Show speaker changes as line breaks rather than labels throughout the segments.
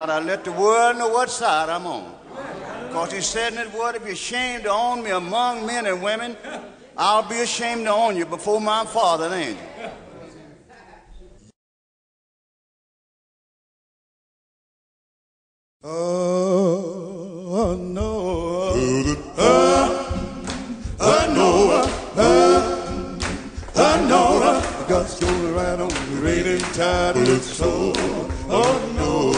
And I let the world know what side I'm on. Because he said in his word, if you're ashamed to own me among men and women, I'll be ashamed to own you before my father and angel.
Oh, no! Uh, uh,
uh, God's gonna ride on the raining tide. It's so, oh, no!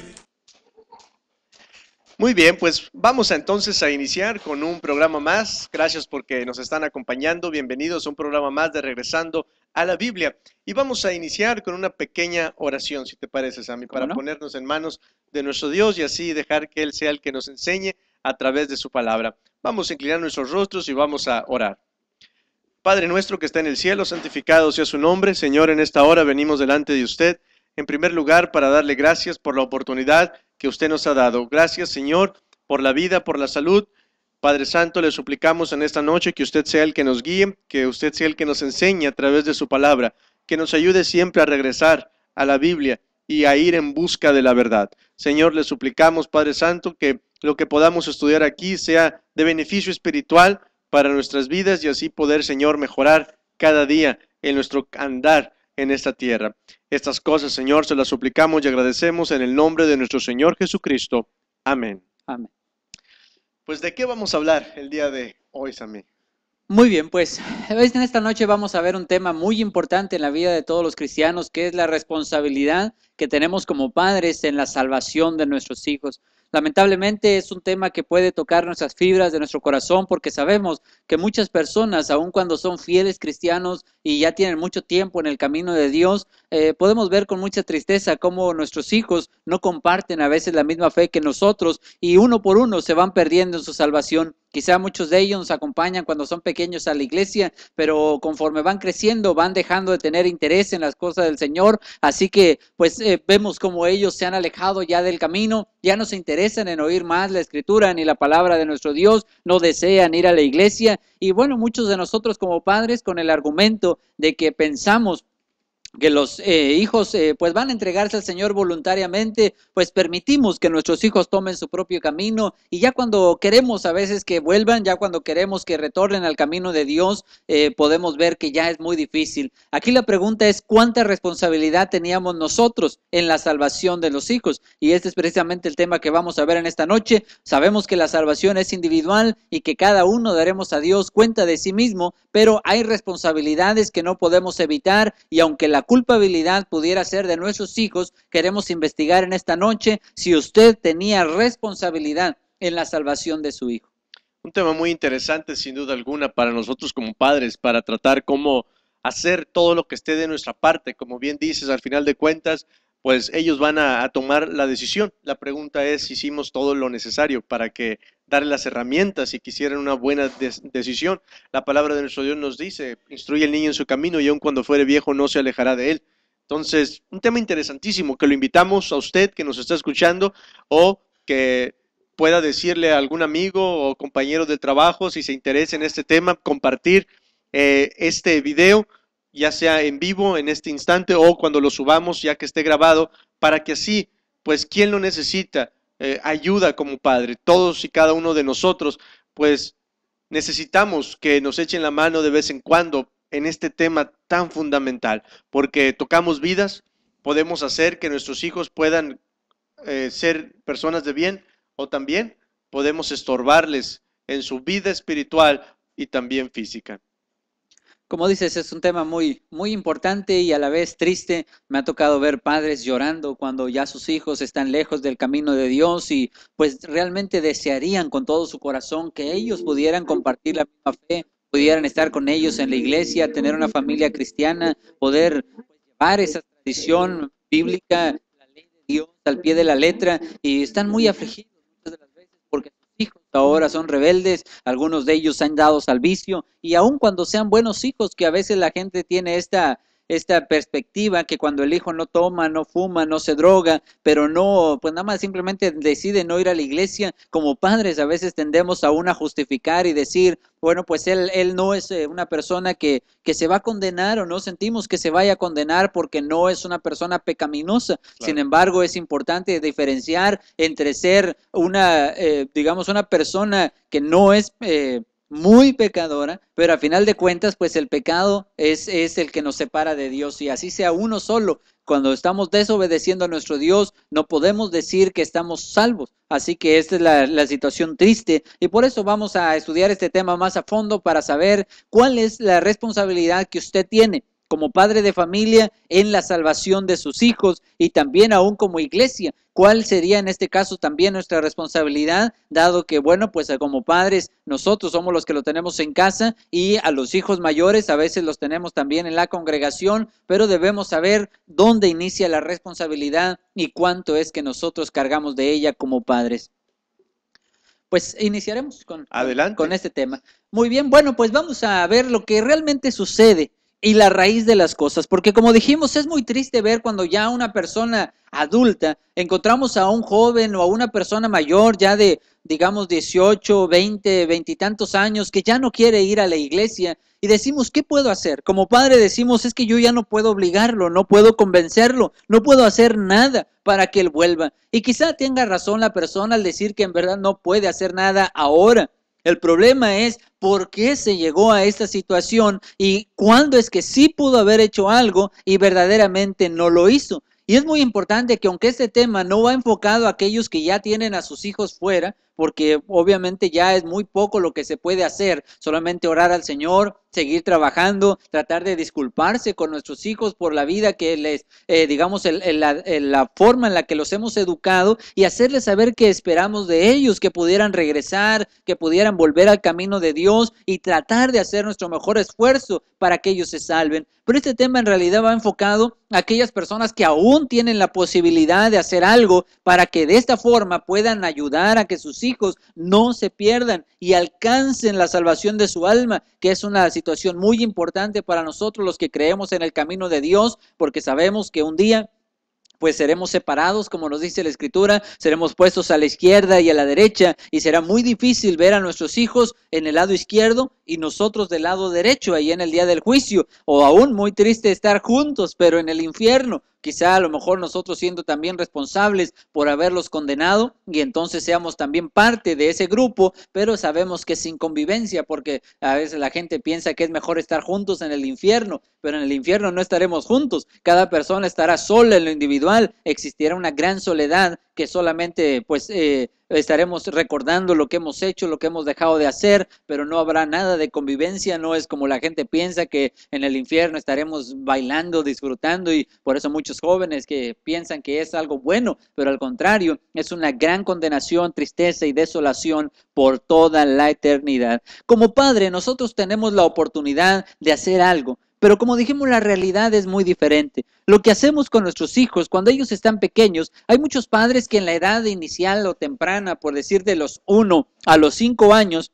Muy bien, pues vamos entonces a iniciar con un programa más. Gracias porque nos están acompañando. Bienvenidos a un programa más de Regresando a la Biblia. Y vamos a iniciar con una pequeña oración, si te parece, Sammy, para ponernos en manos de nuestro Dios y así dejar que Él sea el que nos enseñe a través de su palabra. Vamos a inclinar nuestros rostros y vamos a orar. Padre nuestro que está en el cielo, santificado sea su nombre. Señor, en esta hora venimos delante de usted, en primer lugar, para darle gracias por la oportunidad que usted nos ha dado. Gracias, Señor, por la vida, por la salud. Padre Santo, le suplicamos en esta noche que usted sea el que nos guíe, que usted sea el que nos enseñe a través de su palabra, que nos ayude siempre a regresar a la Biblia y a ir en busca de la verdad. Señor, le suplicamos, Padre Santo, que lo que podamos estudiar aquí sea de beneficio espiritual para nuestras vidas y así poder, Señor, mejorar cada día en nuestro andar en esta tierra. Estas cosas, Señor, se las suplicamos y agradecemos en el nombre de nuestro Señor Jesucristo. Amén. Amén. Pues de qué vamos a hablar el día de hoy, Sammy.
Muy bien, pues en esta noche vamos a ver un tema muy importante en la vida de todos los cristianos, que es la responsabilidad que tenemos como padres en la salvación de nuestros hijos. Lamentablemente es un tema que puede tocar nuestras fibras de nuestro corazón porque sabemos que muchas personas, aun cuando son fieles cristianos y ya tienen mucho tiempo en el camino de Dios, eh, podemos ver con mucha tristeza cómo nuestros hijos no comparten a veces la misma fe que nosotros y uno por uno se van perdiendo en su salvación. Quizá muchos de ellos nos acompañan cuando son pequeños a la iglesia, pero conforme van creciendo van dejando de tener interés en las cosas del Señor. Así que pues eh, vemos como ellos se han alejado ya del camino, ya no se interesan en oír más la escritura ni la palabra de nuestro Dios, no desean ir a la iglesia. Y bueno, muchos de nosotros como padres con el argumento de que pensamos que los eh, hijos eh, pues van a entregarse al Señor voluntariamente, pues permitimos que nuestros hijos tomen su propio camino y ya cuando queremos a veces que vuelvan, ya cuando queremos que retornen al camino de Dios, eh, podemos ver que ya es muy difícil. Aquí la pregunta es cuánta responsabilidad teníamos nosotros en la salvación de los hijos y este es precisamente el tema que vamos a ver en esta noche. Sabemos que la salvación es individual y que cada uno daremos a Dios cuenta de sí mismo, pero hay responsabilidades que no podemos evitar y aunque la culpabilidad pudiera ser de nuestros hijos, queremos investigar en esta noche si usted tenía
responsabilidad en la salvación de su hijo. Un tema muy interesante, sin duda alguna, para nosotros como padres, para tratar cómo hacer todo lo que esté de nuestra parte. Como bien dices, al final de cuentas, pues ellos van a, a, tomar la decisión. La pregunta es si hicimos todo lo necesario para que darle las herramientas si quisieran una buena decisión. La palabra de nuestro Dios nos dice, instruye al niño en su camino y aun cuando fuere viejo no se alejará de él. Entonces, un tema interesantísimo que lo invitamos a usted que nos está escuchando o que pueda decirle a algún amigo o compañero de trabajo si se interesa en este tema, compartir eh, este video, ya sea en vivo en este instante o cuando lo subamos ya que esté grabado, para que así, pues, quien lo necesita, eh, ayuda como padre. Todos y cada uno de nosotros, pues necesitamos que nos echen la mano de vez en cuando en este tema tan fundamental, porque tocamos vidas, podemos hacer que nuestros hijos puedan eh, ser personas de bien o también podemos estorbarles en su vida espiritual y también física
como dices, es un tema muy, muy importante y a la vez triste. Me ha tocado ver padres llorando cuando ya sus hijos están lejos del camino de Dios y pues realmente desearían con todo su corazón que ellos pudieran compartir la misma fe, pudieran estar con ellos en la iglesia, tener una familia cristiana, poder pues, llevar esa tradición bíblica, la ley de Dios al pie de la letra y están muy afligidos ahora son rebeldes, algunos de ellos han dado al vicio y aun cuando sean buenos hijos, que a veces la gente tiene esta esta perspectiva que cuando el hijo no toma, no fuma, no se droga, pero no, pues nada más simplemente decide no ir a la iglesia, como padres a veces tendemos aún a justificar y decir, bueno, pues él, él no es eh, una persona que, que se va a condenar o no sentimos que se vaya a condenar porque no es una persona pecaminosa. Sin embargo, es importante diferenciar entre ser una, eh, digamos, una persona que no es... Eh, muy pecadora, pero a final de cuentas, pues el pecado es, es el que nos separa de Dios y así sea uno solo. Cuando estamos desobedeciendo a nuestro Dios, no podemos decir que estamos salvos. Así que esta es la, la situación triste y por eso vamos a estudiar este tema más a fondo para saber cuál es la responsabilidad que usted tiene como padre de familia en la salvación de sus hijos y también aún como iglesia. ¿Cuál sería en este caso también nuestra responsabilidad? Dado que, bueno, pues eh, como padres nosotros somos los que lo tenemos en casa y a los hijos mayores a veces los tenemos también en la congregación, pero debemos saber dónde inicia la responsabilidad y cuánto es que nosotros cargamos de ella como padres pues iniciaremos con, Adelante. con este tema. Muy bien, bueno, pues vamos a ver lo que realmente sucede y la raíz de las cosas, porque como dijimos, es muy triste ver cuando ya una persona adulta, encontramos a un joven o a una persona mayor ya de, digamos, 18, 20, 20 y tantos años que ya no quiere ir a la iglesia y decimos, ¿qué puedo hacer? Como padre decimos, es que yo ya no puedo obligarlo, no puedo convencerlo, no puedo hacer nada para que él vuelva. Y quizá tenga razón la persona al decir que en verdad no puede hacer nada ahora el problema es por qué se llegó a esta situación y cuándo es que sí pudo haber hecho algo y verdaderamente no lo hizo. Y es muy importante que aunque este tema no va enfocado a aquellos que ya tienen a sus hijos fuera, porque obviamente ya es muy poco lo que se puede hacer, solamente orar al Señor, seguir trabajando, tratar de disculparse con nuestros hijos por la vida que les, eh, digamos, la, la, forma en la que los hemos educado y hacerles saber que esperamos de ellos, que pudieran regresar, que pudieran volver al camino de Dios y tratar de hacer nuestro mejor esfuerzo para que ellos se salven. Pero este tema en realidad va enfocado a aquellas personas que aún tienen la posibilidad de hacer algo para que de esta forma puedan ayudar a que sus hijos no se pierdan y alcancen la salvación de su alma, que es una situación muy importante para nosotros los que creemos en el camino de Dios, porque sabemos que un día pues seremos separados, como nos dice la Escritura, seremos puestos a la izquierda y a la derecha, y será muy difícil ver a nuestros hijos en el lado izquierdo y nosotros del lado derecho, ahí en el día del juicio, o aún muy triste estar juntos, pero en el infierno, quizá a lo mejor nosotros siendo también responsables por haberlos condenado y entonces seamos también parte de ese grupo, pero sabemos que sin convivencia, porque a veces la gente piensa que es mejor estar juntos en el infierno, pero en el infierno no estaremos juntos, cada persona estará sola en lo individual, existirá una gran soledad que solamente pues... Eh, estaremos recordando lo que hemos hecho, lo que hemos dejado de hacer, pero no habrá nada de convivencia, no es como la gente piensa que en el infierno estaremos bailando, disfrutando y por eso muchos jóvenes que piensan que es algo bueno, pero al contrario, es una gran condenación, tristeza y desolación por toda la eternidad. Como padre, nosotros tenemos la oportunidad de hacer algo. Pero como dijimos, la realidad es muy diferente. Lo que hacemos con nuestros hijos cuando ellos están pequeños, hay muchos padres que en la edad inicial o temprana, por decir de los 1 a los 5 años,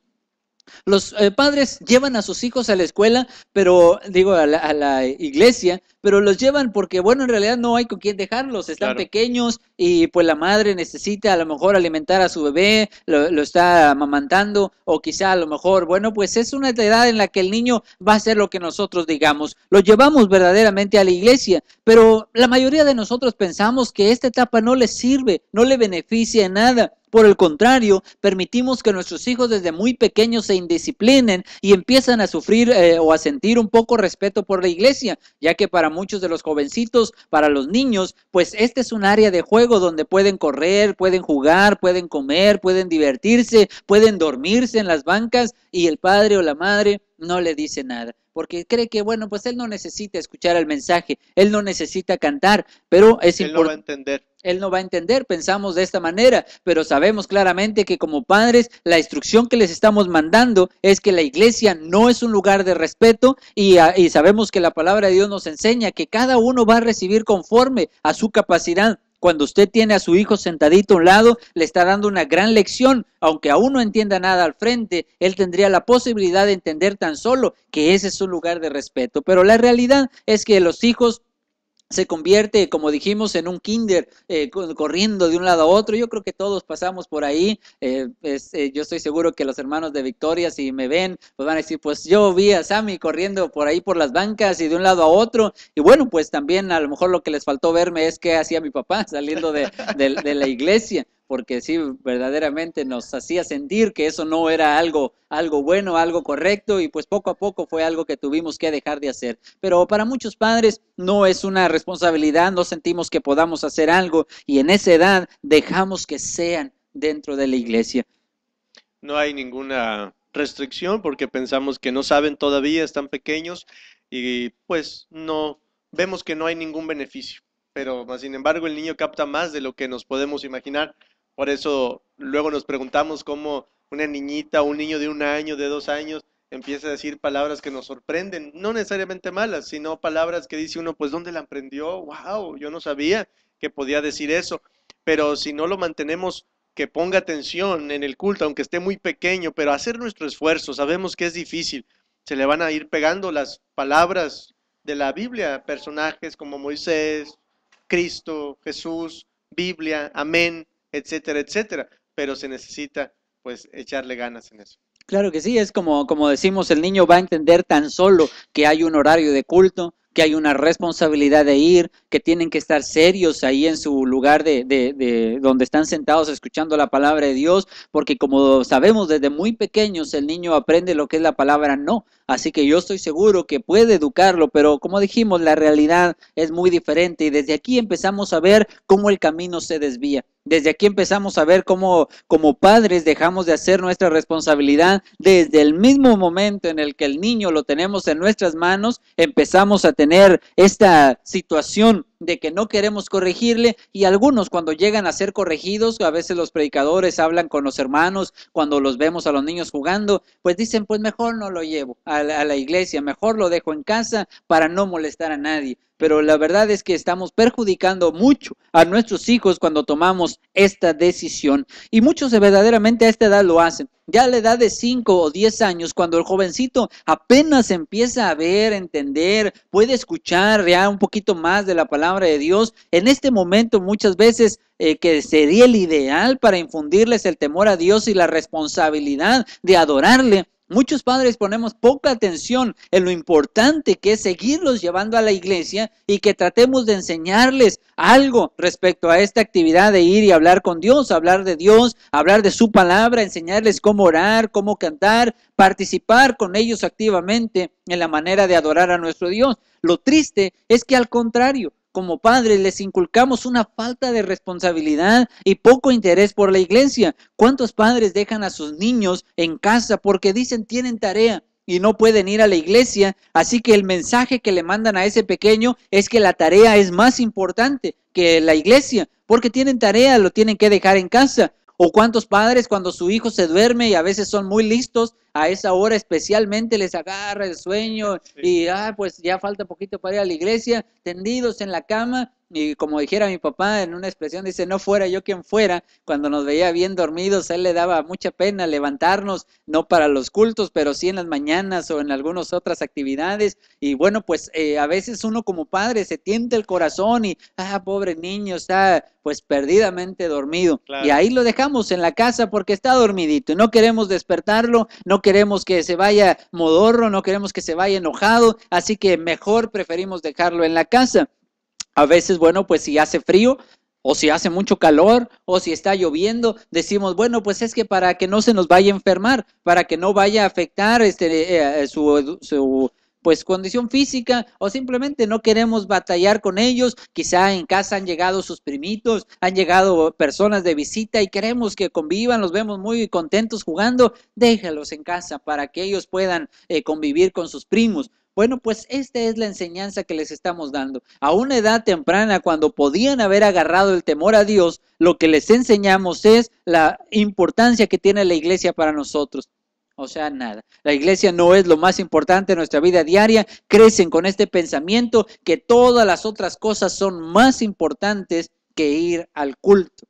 los eh, padres llevan a sus hijos a la escuela, pero digo, a la, iglesia, pero los llevan porque, bueno, en realidad no hay con quién dejarlos, están pequeños y pues la madre necesita a lo mejor alimentar a su bebé, lo, está amamantando o quizá a lo mejor, bueno, pues es una edad en la que el niño va a hacer lo que nosotros digamos. Lo llevamos verdaderamente a la iglesia, pero la mayoría de nosotros pensamos que esta etapa no le sirve, no le beneficia en nada. Por el contrario, permitimos que nuestros hijos desde muy pequeños se indisciplinen y empiezan a sufrir eh, o a sentir un poco respeto por la iglesia, ya que para muchos de los jovencitos, para los niños, pues este es un área de juego donde pueden correr, pueden jugar, pueden comer, pueden divertirse, pueden dormirse en las bancas y el padre o la madre no le dice nada porque cree que, bueno, pues él no necesita escuchar el mensaje, él no necesita cantar, pero es importante. Él no va a entender. Él no va a entender, pensamos de esta manera, pero sabemos claramente que como padres la instrucción que les estamos mandando es que la iglesia no es un lugar de respeto y, ah, y sabemos que la palabra de Dios nos enseña que cada uno va a recibir conforme a su capacidad cuando usted tiene a su hijo sentadito a un lado, le está dando una gran lección. Aunque aún no entienda nada al frente, él tendría la posibilidad de entender tan solo que ese es su lugar de respeto. Pero la realidad es que los hijos se convierte, como dijimos, en un kinder, eh, corriendo de un lado a otro. Yo creo que todos pasamos por ahí. Eh, eh, yo estoy seguro que los hermanos de Victoria, si me ven, pues van a decir, pues yo vi a Sammy corriendo por ahí por las bancas y de un lado a otro. Y bueno, pues también a lo mejor lo que les faltó verme es qué hacía mi papá saliendo de la iglesia porque sí, verdaderamente nos hacía sentir que eso no era algo, algo bueno, algo correcto, y pues poco a poco fue algo que tuvimos que dejar de hacer. Pero para muchos padres no es una responsabilidad, no sentimos que podamos hacer algo, y en esa edad dejamos que sean dentro de la iglesia.
No hay ninguna restricción porque pensamos que no saben todavía, están pequeños, y pues no, vemos que no hay ningún beneficio pero sin embargo el niño capta más de lo que nos podemos imaginar por eso luego nos preguntamos cómo una niñita un niño de un año, de dos años, empieza a decir palabras que nos sorprenden, no necesariamente malas, sino palabras que dice uno, pues ¿dónde la aprendió? ¡Wow! Yo no sabía que podía decir eso. Pero si no lo mantenemos, que ponga atención en el culto, aunque esté muy pequeño, pero hacer nuestro esfuerzo, sabemos que es difícil. Se le van a ir pegando las palabras de la Biblia, personajes como Moisés, Cristo, Jesús, Biblia, amén, etcétera, etcétera. Pero se necesita pues echarle ganas en eso.
Claro que sí, es como, como decimos, el niño va a entender tan solo que hay un horario de culto, que hay una responsabilidad de ir, que tienen que estar serios ahí en su lugar de, de, donde están sentados escuchando la palabra de Dios, porque como sabemos desde muy pequeños el niño aprende lo que es la palabra no. Así que yo estoy seguro que puede educarlo, pero como dijimos, la realidad es muy diferente y desde aquí empezamos a ver cómo el camino se desvía. Desde aquí empezamos a ver cómo como padres dejamos de hacer nuestra responsabilidad desde el mismo momento en el que el niño lo tenemos en nuestras manos, empezamos a tener tener esta situación de que no queremos corregirle y algunos cuando llegan a ser corregidos, a veces los predicadores hablan con los hermanos, cuando los vemos a los niños jugando, pues dicen, pues mejor no lo llevo a la, iglesia, mejor lo dejo en casa para no molestar a nadie. Pero la verdad es que estamos perjudicando mucho a nuestros hijos cuando tomamos esta decisión. Y muchos verdaderamente a esta edad lo hacen. Ya a la edad de 5 o 10 años, cuando el jovencito apenas empieza a ver, entender, puede escuchar ya un poquito más de la palabra, de Dios. En este momento muchas veces eh, que sería el ideal para infundirles el temor a Dios y la responsabilidad de adorarle. Muchos padres ponemos poca atención en lo importante que es seguirlos llevando a la iglesia y que tratemos de enseñarles algo respecto a esta actividad de ir y hablar con Dios, hablar de Dios, hablar de su palabra, enseñarles cómo orar, cómo cantar, participar con ellos activamente en la manera de adorar a nuestro Dios. Lo triste es que al contrario, como padres les inculcamos una falta de responsabilidad y poco interés por la iglesia. ¿Cuántos padres dejan a sus niños en casa porque dicen tienen tarea? y no pueden ir a la iglesia, así que el mensaje que le mandan a ese pequeño es que la tarea es más importante que la iglesia, porque tienen tarea, lo tienen que dejar en casa. O cuántos padres cuando su hijo se duerme y a veces son muy listos, a esa hora especialmente les agarra el sueño y ah, pues ya falta poquito para ir a la iglesia, tendidos en la cama y como dijera mi papá en una expresión, dice, no fuera yo quien fuera, cuando nos veía bien dormidos, él le daba mucha pena levantarnos, no para los cultos, pero sí en las mañanas o en algunas otras actividades. Y bueno, pues eh, a veces uno como padre se tienta el corazón y, ah, pobre niño, está pues perdidamente dormido. Y ahí lo dejamos en la casa porque está dormidito y no queremos despertarlo, no queremos que se vaya modorro, no queremos que se vaya enojado, así que mejor preferimos dejarlo en la casa. A veces, bueno, pues si hace frío, o si hace mucho calor, o si está lloviendo, decimos, bueno, pues es que para que no se nos vaya a enfermar, para que no vaya a afectar este, eh, eh, su, su pues condición física o simplemente no queremos batallar con ellos. Quizá en casa han llegado sus primitos, han llegado personas de visita y queremos que convivan, los vemos muy contentos jugando. Déjalos en casa para que ellos puedan eh, convivir con sus primos. Bueno, pues esta es la enseñanza que les estamos dando. A una edad temprana, cuando podían haber agarrado el temor a Dios, lo que les enseñamos es la importancia que tiene la iglesia para nosotros. O sea, nada. La iglesia no es lo más importante en nuestra vida diaria. Crecen con este pensamiento que todas las otras cosas son más importantes que ir al culto.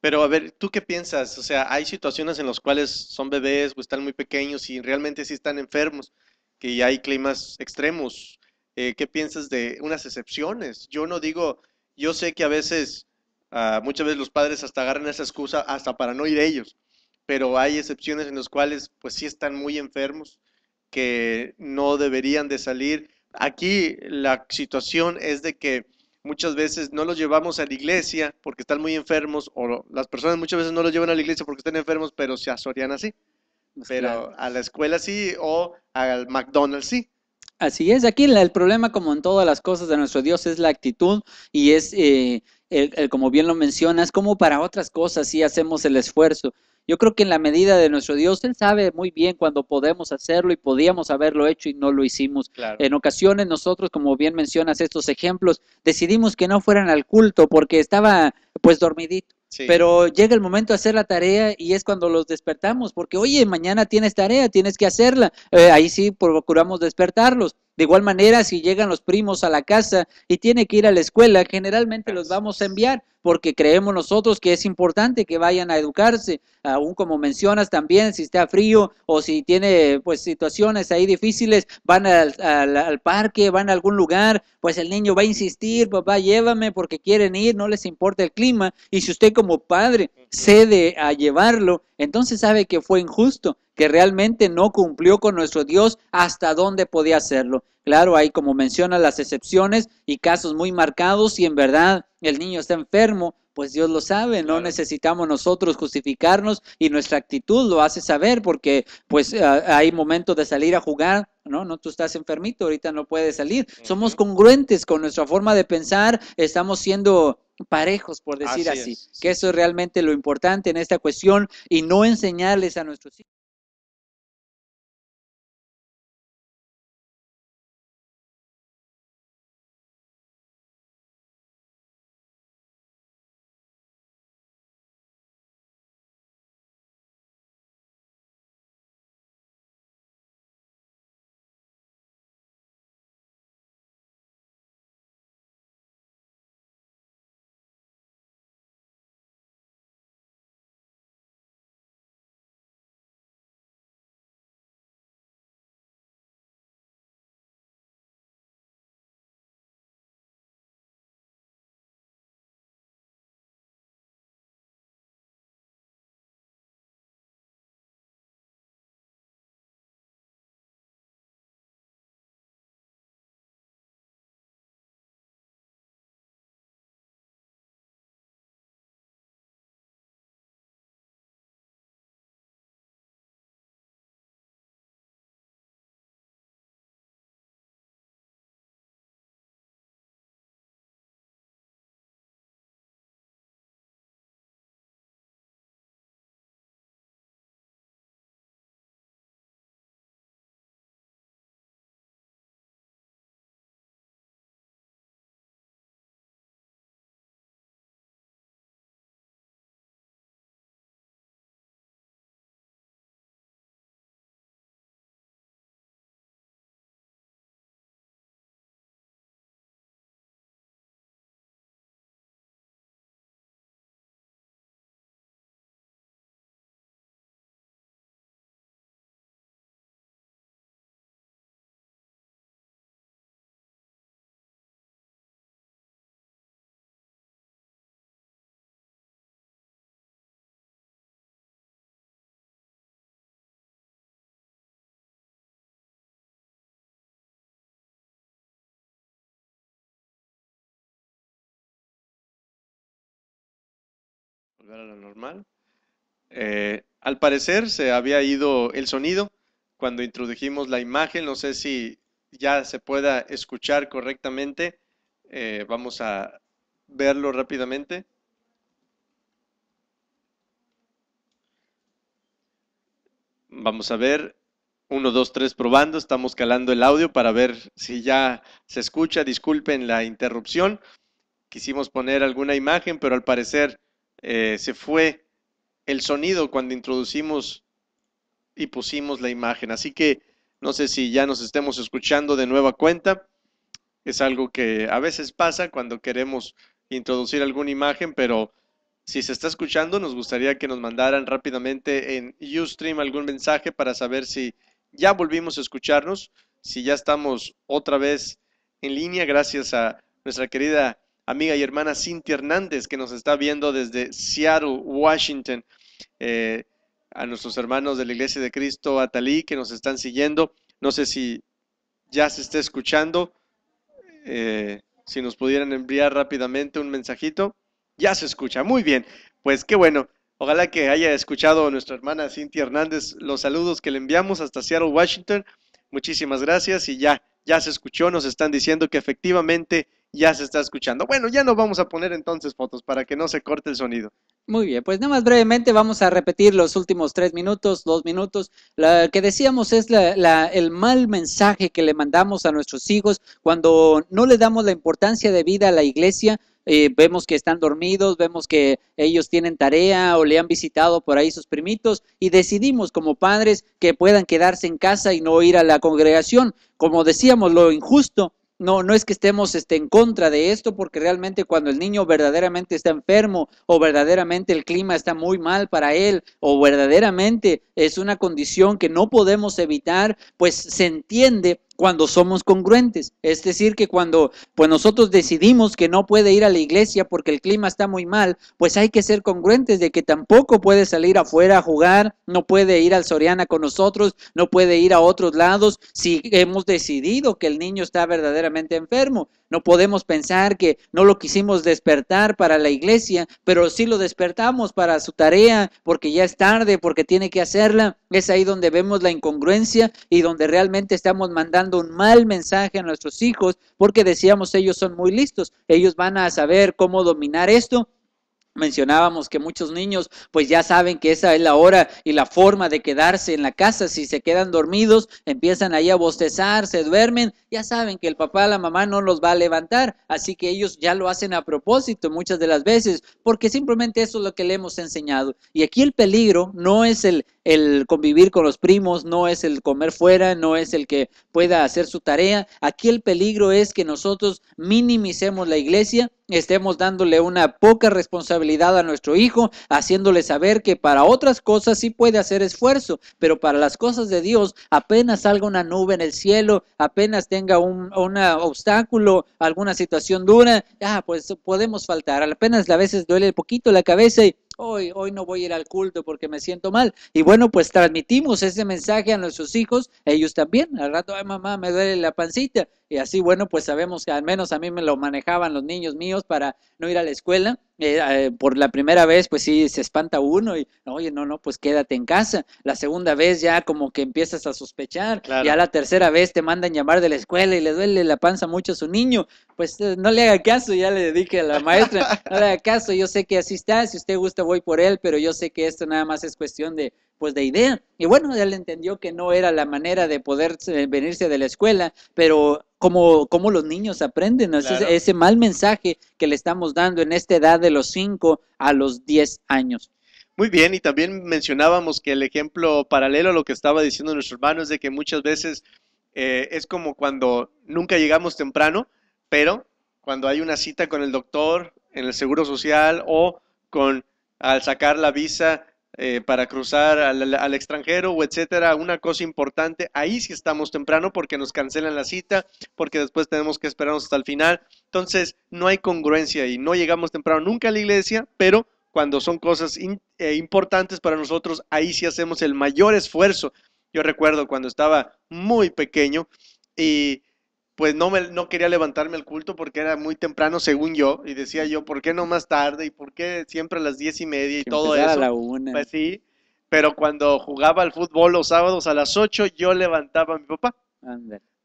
Pero a ver, ¿tú qué piensas? O sea, hay situaciones en las cuales son bebés o están muy pequeños y realmente sí están enfermos, que hay climas extremos. Eh, ¿Qué piensas de unas excepciones? Yo no digo, yo sé que a veces, ah, muchas veces los padres hasta agarran esa excusa hasta para no ir ellos pero hay excepciones en las cuales pues sí están muy enfermos, que no deberían de salir. Aquí la situación es de que muchas veces no los llevamos a la iglesia porque están muy enfermos, o las personas muchas veces no los llevan a la iglesia porque están enfermos, pero se asorían así. pero a la escuela sí, o al McDonald's sí. Así es, aquí el problema como en todas las cosas de nuestro Dios es la actitud y es,
eh, el, como bien lo mencionas, como para otras cosas sí hacemos el esfuerzo, yo creo que en la medida de nuestro Dios, Él sabe muy bien cuando podemos hacerlo y podíamos haberlo hecho y no lo hicimos. En ocasiones nosotros, como bien mencionas estos ejemplos, decidimos que no fueran al culto porque estaba pues dormidito. Pero llega el momento de hacer la tarea y es cuando los despertamos, porque oye, mañana tienes tarea, tienes que hacerla. Eh, ahí sí procuramos despertarlos. De igual manera, si llegan los primos a la casa y tiene que ir a la escuela, generalmente los vamos a enviar porque creemos nosotros que es importante que vayan a educarse, aún como mencionas también, si está frío o si tiene pues situaciones ahí difíciles, van al, al parque, van a algún lugar, pues el niño va a insistir, papá, llévame porque quieren ir, no les importa el clima, y si usted como padre cede a llevarlo, entonces sabe que fue injusto, que realmente no cumplió con nuestro Dios hasta donde podía hacerlo. Claro, hay como menciona las excepciones y casos muy marcados y en verdad el niño está enfermo, pues Dios lo sabe, no necesitamos nosotros justificarnos y nuestra actitud lo hace saber porque pues hay momentos de salir a jugar, no, no, tú estás enfermito, ahorita no puedes salir. Somos congruentes con nuestra forma de pensar, estamos siendo parejos, por decir así. Que eso es realmente lo importante en esta cuestión y no
enseñarles a nuestros hijos. a lo normal. Eh, al parecer se había ido el sonido cuando introdujimos la imagen. No sé si ya se pueda escuchar correctamente. Eh, vamos a verlo rápidamente. Vamos a ver. 1, 2, 3 probando. Estamos calando el audio para ver si ya se escucha. Disculpen la interrupción. Quisimos poner alguna imagen, pero al parecer eh, se fue el sonido cuando introducimos y pusimos la imagen. Así que no sé si ya nos estemos escuchando de nueva cuenta. Es algo que a veces pasa cuando queremos introducir alguna imagen, pero si se está escuchando, nos gustaría que nos mandaran rápidamente en Ustream algún mensaje para saber si ya volvimos a escucharnos, si ya estamos otra vez en línea, gracias a nuestra querida amiga y hermana Cintia Hernández, que nos está viendo desde Seattle, Washington. Eh, a nuestros hermanos de la Iglesia de Cristo Atalí que nos están siguiendo. No sé si ya se está escuchando. Eh, si nos pudieran enviar rápidamente un mensajito. Ya se escucha. Muy bien. Pues qué bueno. Ojalá que haya escuchado nuestra hermana Cintia Hernández los saludos que le enviamos hasta Seattle, Washington. Muchísimas gracias y ya, ya se escuchó. Nos están diciendo que efectivamente ya se está escuchando. Bueno, ya no vamos a poner entonces fotos para que no se corte el sonido.
Muy bien, pues nada más brevemente vamos a repetir los últimos tres minutos, dos minutos. Lo que decíamos es el mal mensaje que le mandamos a nuestros hijos cuando no le damos la importancia de vida a la iglesia. Eh, vemos que están dormidos, vemos que ellos tienen tarea o le han visitado por ahí sus primitos y decidimos como padres que puedan quedarse en casa y no ir a la congregación. Como decíamos, lo injusto no, no es que estemos este, en contra de esto, porque realmente cuando el niño verdaderamente está enfermo o verdaderamente el clima está muy mal para él o verdaderamente es una condición que no podemos evitar, pues se entiende cuando somos congruentes. Es decir, que cuando pues nosotros decidimos que no puede ir a la iglesia porque el clima está muy mal, pues hay que ser congruentes de que tampoco puede salir afuera a jugar, no puede ir al Soriana con nosotros, no puede ir a otros lados si hemos decidido que el niño está verdaderamente enfermo. No podemos pensar que no lo quisimos despertar para la iglesia, pero sí lo despertamos para su tarea, porque ya es tarde, porque tiene que hacerla. Es ahí donde vemos la incongruencia y donde realmente estamos mandando un mal mensaje a nuestros hijos, porque decíamos ellos son muy listos, ellos van a saber cómo dominar esto Mencionábamos que muchos niños pues ya saben que esa es la hora y la forma de quedarse en la casa. Si se quedan dormidos, empiezan ahí a bostezar, se duermen, ya saben que el papá, la mamá no los va a levantar. Así que ellos ya lo hacen a propósito muchas de las veces, porque simplemente eso es lo que le hemos enseñado. Y aquí el peligro no es el, el convivir con los primos, no es el comer fuera, no es el que pueda hacer su tarea. Aquí el peligro es que nosotros minimicemos la iglesia, estemos dándole una poca responsabilidad a nuestro hijo, haciéndole saber que para otras cosas sí puede hacer esfuerzo, pero para las cosas de Dios apenas salga una nube en el cielo, apenas tenga un obstáculo, alguna situación dura, ah, pues podemos faltar. Apenas a veces duele poquito la cabeza y hoy, no voy a ir al culto porque me siento mal. Y bueno, pues transmitimos ese mensaje a nuestros hijos, ellos también. Al rato, ay mamá, me duele la pancita y así, bueno, pues sabemos que al menos a mí me lo manejaban los niños míos para no ir a la escuela. Eh, eh, por la primera vez, pues sí, se espanta uno y, oye, no, no, pues quédate en casa. La segunda vez ya como que empiezas a sospechar. Ya la tercera vez te mandan llamar de la escuela y le duele la panza mucho a su niño. Pues eh, no le haga caso, ya le dije a la maestra, no le haga caso, yo sé que así está, si usted gusta voy por él, pero yo sé que esto nada más es cuestión de pues de idea. Y bueno, él entendió que no era la manera de poder eh, venirse de la escuela, pero como, como los niños aprenden, ese, mal mensaje que le estamos dando
en esta edad de los 5 a los 10 años. Muy bien, y también mencionábamos que el ejemplo paralelo a lo que estaba diciendo nuestro hermano es de que muchas veces eh, es como cuando nunca llegamos temprano, pero cuando hay una cita con el doctor, en el seguro social o con al sacar la visa eh, para cruzar al, extranjero o etcétera, una cosa importante, ahí sí estamos temprano porque nos cancelan la cita, porque después tenemos que esperarnos hasta el final. Entonces, no hay congruencia y no llegamos temprano nunca a la iglesia, pero cuando son cosas eh, importantes para nosotros, ahí sí hacemos el mayor esfuerzo. Yo recuerdo cuando estaba muy pequeño y pues no, me, no quería levantarme al culto porque era muy temprano, según yo, y decía yo, ¿por qué no más tarde? ¿Y por qué siempre a las diez y media y todo eso? A la una. Pues sí, pero cuando jugaba al fútbol los sábados a las ocho, yo levantaba a mi papá.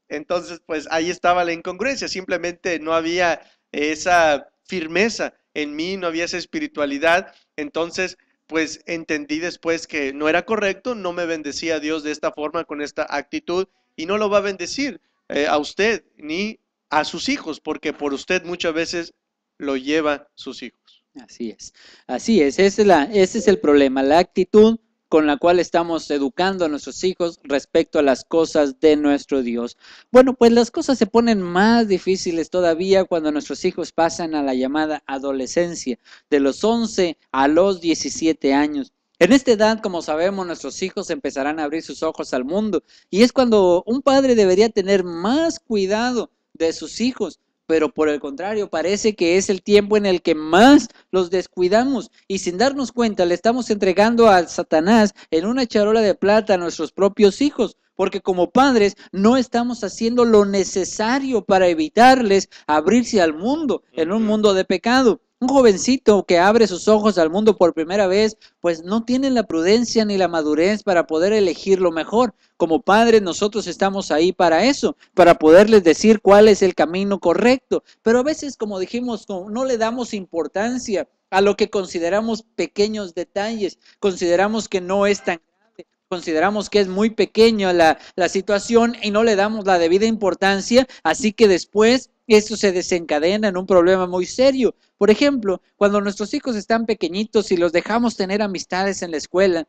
Entonces, pues ahí estaba la incongruencia, simplemente no había esa firmeza en mí, no había esa espiritualidad, entonces pues entendí después que no era correcto, no me bendecía a Dios de esta forma, con esta actitud, y no lo va a bendecir, eh, a usted ni a sus hijos, porque por usted muchas veces lo lleva sus hijos.
Así es, así es, es, la, ese es el problema, la actitud con la cual estamos educando a nuestros hijos respecto a las cosas de nuestro Dios. Bueno, pues las cosas se ponen más difíciles todavía cuando nuestros hijos pasan a la llamada adolescencia, de los 11 a los 17 años. En esta edad, como sabemos, nuestros hijos empezarán a abrir sus ojos al mundo y es cuando un padre debería tener más cuidado de sus hijos, pero por el contrario, parece que es el tiempo en el que más los descuidamos y sin darnos cuenta le estamos entregando al Satanás en una charola de plata a nuestros propios hijos, porque como padres no estamos haciendo lo necesario para evitarles abrirse al mundo, en un mundo de pecado. Un jovencito que abre sus ojos al mundo por primera vez, pues no tiene la prudencia ni la madurez para poder elegir lo mejor. Como padres nosotros estamos ahí para eso, para poderles decir cuál es el camino correcto. Pero a veces, como dijimos, no le damos importancia a lo que consideramos pequeños detalles, consideramos que no es tan grande, consideramos que es muy pequeña la, la, situación y no le damos la debida importancia, así que después eso se desencadena en un problema muy serio. Por ejemplo, cuando nuestros hijos están pequeñitos y los dejamos tener amistades en la escuela,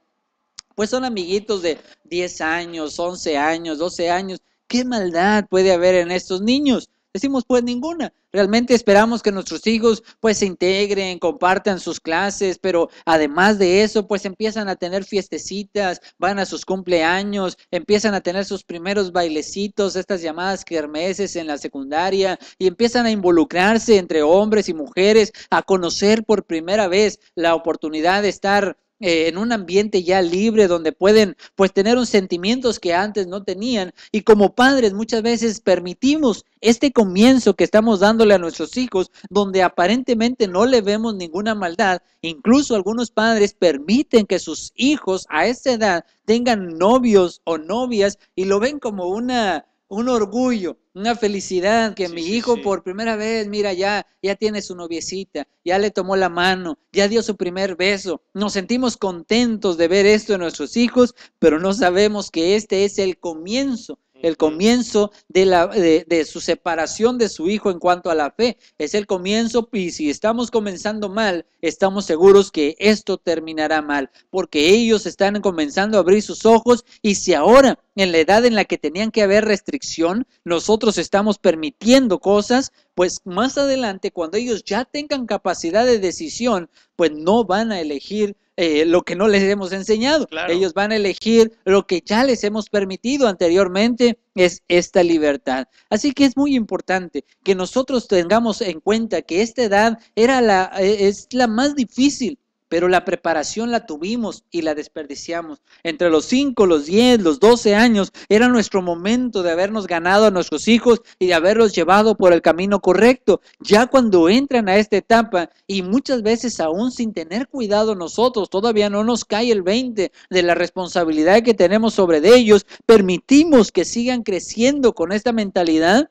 pues son amiguitos de 10 años, 11 años, 12 años. ¿Qué maldad puede haber en estos niños? Decimos, pues ninguna. Realmente esperamos que nuestros hijos pues se integren, compartan sus clases, pero además de eso pues empiezan a tener fiestecitas, van a sus cumpleaños, empiezan a tener sus primeros bailecitos, estas llamadas kermeses en la secundaria y empiezan a involucrarse entre hombres y mujeres, a conocer por primera vez la oportunidad de estar eh, en un ambiente ya libre donde pueden pues tener unos sentimientos que antes no tenían y como padres muchas veces permitimos este comienzo que estamos dándole a nuestros hijos donde aparentemente no le vemos ninguna maldad, incluso algunos padres permiten que sus hijos a esa edad tengan novios o novias y lo ven como una un orgullo, una felicidad que mi hijo por primera vez, mira, ya, ya tiene su noviecita, ya le tomó la mano, ya dio su primer beso. Nos sentimos contentos de ver esto en nuestros hijos, pero no sabemos que este es el comienzo el comienzo de, la, de, su separación de su hijo en cuanto a la fe. Es el comienzo y si estamos comenzando mal, estamos seguros que esto terminará mal, porque ellos están comenzando a abrir sus ojos y si ahora en la edad en la que tenían que haber restricción, nosotros estamos permitiendo cosas, pues más adelante, cuando ellos ya tengan capacidad de decisión, pues no van a elegir eh, lo que no les hemos enseñado. Ellos van a elegir lo que ya les hemos permitido anteriormente, es esta libertad. Así que es muy importante que nosotros tengamos en cuenta que esta edad era la, e, es la más difícil pero la preparación la tuvimos y la desperdiciamos. Entre los 5, los 10, los 12 años era nuestro momento de habernos ganado a nuestros hijos y de haberlos llevado por el camino correcto. Ya cuando entran a esta etapa y muchas veces aún sin tener cuidado nosotros, todavía no nos cae el 20 de la responsabilidad que tenemos sobre de ellos, permitimos que sigan creciendo con esta mentalidad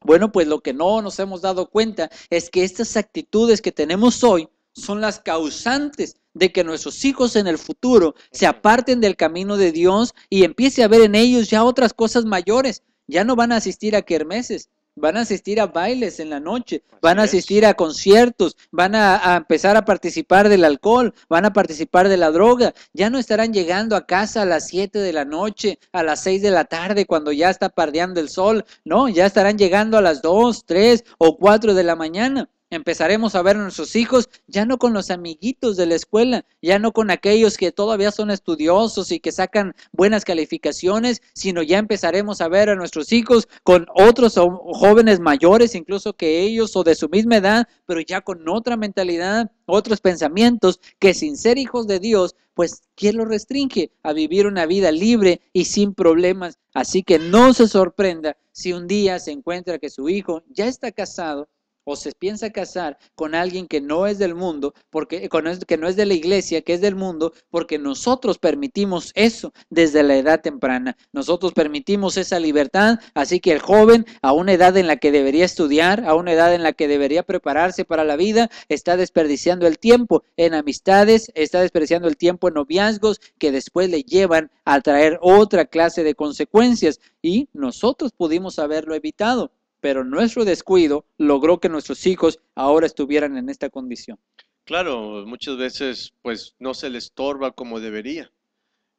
bueno, pues lo que no nos hemos dado cuenta es que estas actitudes que tenemos hoy son las causantes de que nuestros hijos en el futuro se aparten del camino de Dios y empiece a ver en ellos ya otras cosas mayores. Ya no van a asistir a kermeses, van a asistir a bailes en la noche, van a asistir a conciertos, van a, a, empezar a participar del alcohol, van a participar de la droga, ya no estarán llegando a casa a las 7 de la noche, a las 6 de la tarde cuando ya está pardeando el sol, no, ya estarán llegando a las 2, 3 o 4 de la mañana. Empezaremos a ver a nuestros hijos ya no con los amiguitos de la escuela, ya no con aquellos que todavía son estudiosos y que sacan buenas calificaciones, sino ya empezaremos a ver a nuestros hijos con otros jóvenes mayores, incluso que ellos o de su misma edad, pero ya con otra mentalidad, otros pensamientos, que sin ser hijos de Dios, pues ¿quién los restringe a vivir una vida libre y sin problemas? Así que no se sorprenda si un día se encuentra que su hijo ya está casado o se piensa casar con alguien que no es del mundo, porque eh, con que no es de la iglesia, que es del mundo, porque nosotros permitimos eso desde la edad temprana. Nosotros permitimos esa libertad, así que el joven a una edad en la que debería estudiar, a una edad en la que debería prepararse para la vida, está desperdiciando el tiempo en amistades, está desperdiciando el tiempo en noviazgos que después le llevan a traer otra clase de consecuencias y nosotros pudimos haberlo evitado pero nuestro descuido logró que nuestros hijos ahora estuvieran en esta
condición. Claro, muchas veces pues no se les estorba como debería.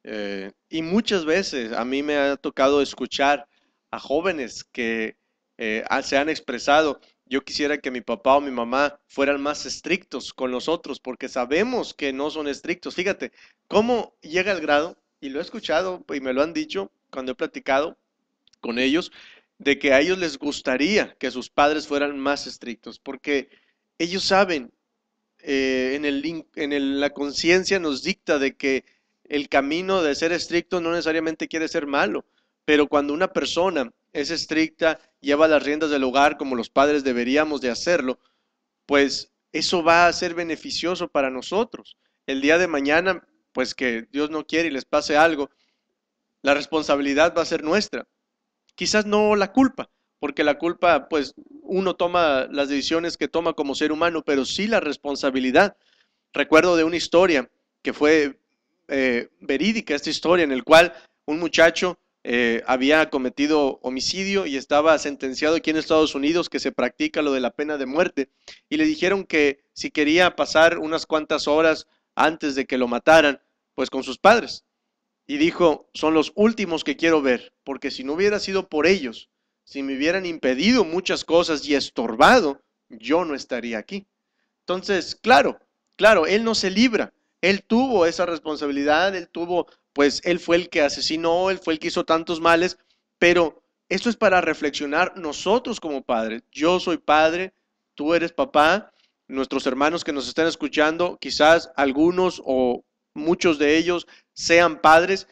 Eh, y muchas veces a mí me ha tocado escuchar a jóvenes que eh, se han expresado, yo quisiera que mi papá o mi mamá fueran más estrictos con nosotros porque sabemos que no son estrictos. Fíjate, ¿cómo llega el grado? Y lo he escuchado y me lo han dicho cuando he platicado con ellos, de que a ellos les gustaría que sus padres fueran más estrictos, porque ellos saben, eh, en, el, la conciencia nos dicta de que el camino de ser estricto no necesariamente quiere ser malo, pero cuando una persona es estricta, lleva las riendas del hogar como los padres deberíamos de hacerlo, pues eso va a ser beneficioso para nosotros. El día de mañana, pues que Dios no quiere y les pase algo, la responsabilidad va a ser nuestra. Quizás no la culpa, porque la culpa, pues uno toma las decisiones que toma como ser humano, pero sí la responsabilidad. Recuerdo de una historia que fue eh, verídica, esta historia, en el cual un muchacho eh, había cometido homicidio y estaba sentenciado aquí en Estados Unidos, que se practica lo de la pena de muerte, y le dijeron que si quería pasar unas cuantas horas antes de que lo mataran, pues con sus padres y dijo, son los últimos que quiero ver, porque si no hubiera sido por ellos, si me hubieran impedido muchas cosas y estorbado, yo no estaría aquí. Entonces, claro, claro, él no se libra, él tuvo esa responsabilidad, él tuvo, pues él fue el que asesinó, él fue el que hizo tantos males, pero esto es para reflexionar nosotros como padres. Yo soy padre, tú eres papá, nuestros hermanos que nos están escuchando, quizás algunos o muchos de ellos sean padres.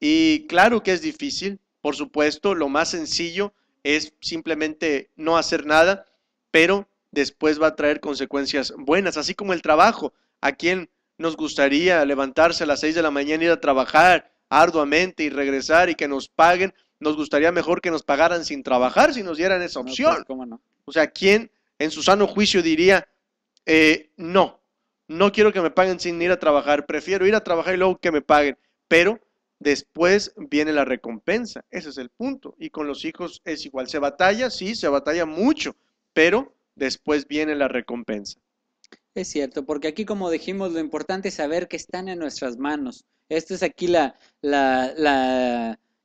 Y claro que es difícil, por supuesto, lo más sencillo es simplemente no hacer nada, pero después va a traer consecuencias buenas, así como el trabajo. ¿A quién nos gustaría levantarse a las 6 de la mañana, y ir a trabajar arduamente y regresar y que nos paguen? Nos gustaría mejor que nos pagaran sin trabajar si nos dieran esa pues, opción. O sea, ¿quién en su sano juicio diría, eh, no, no quiero que me paguen sin ir a trabajar, prefiero ir a trabajar y luego que me paguen, pero después viene la recompensa, ese es el punto. Y con los hijos es igual, se batalla, sí, se batalla mucho, pero después viene la recompensa.
Es cierto, porque aquí como dijimos, lo importante es saber que están en nuestras manos. Este es aquí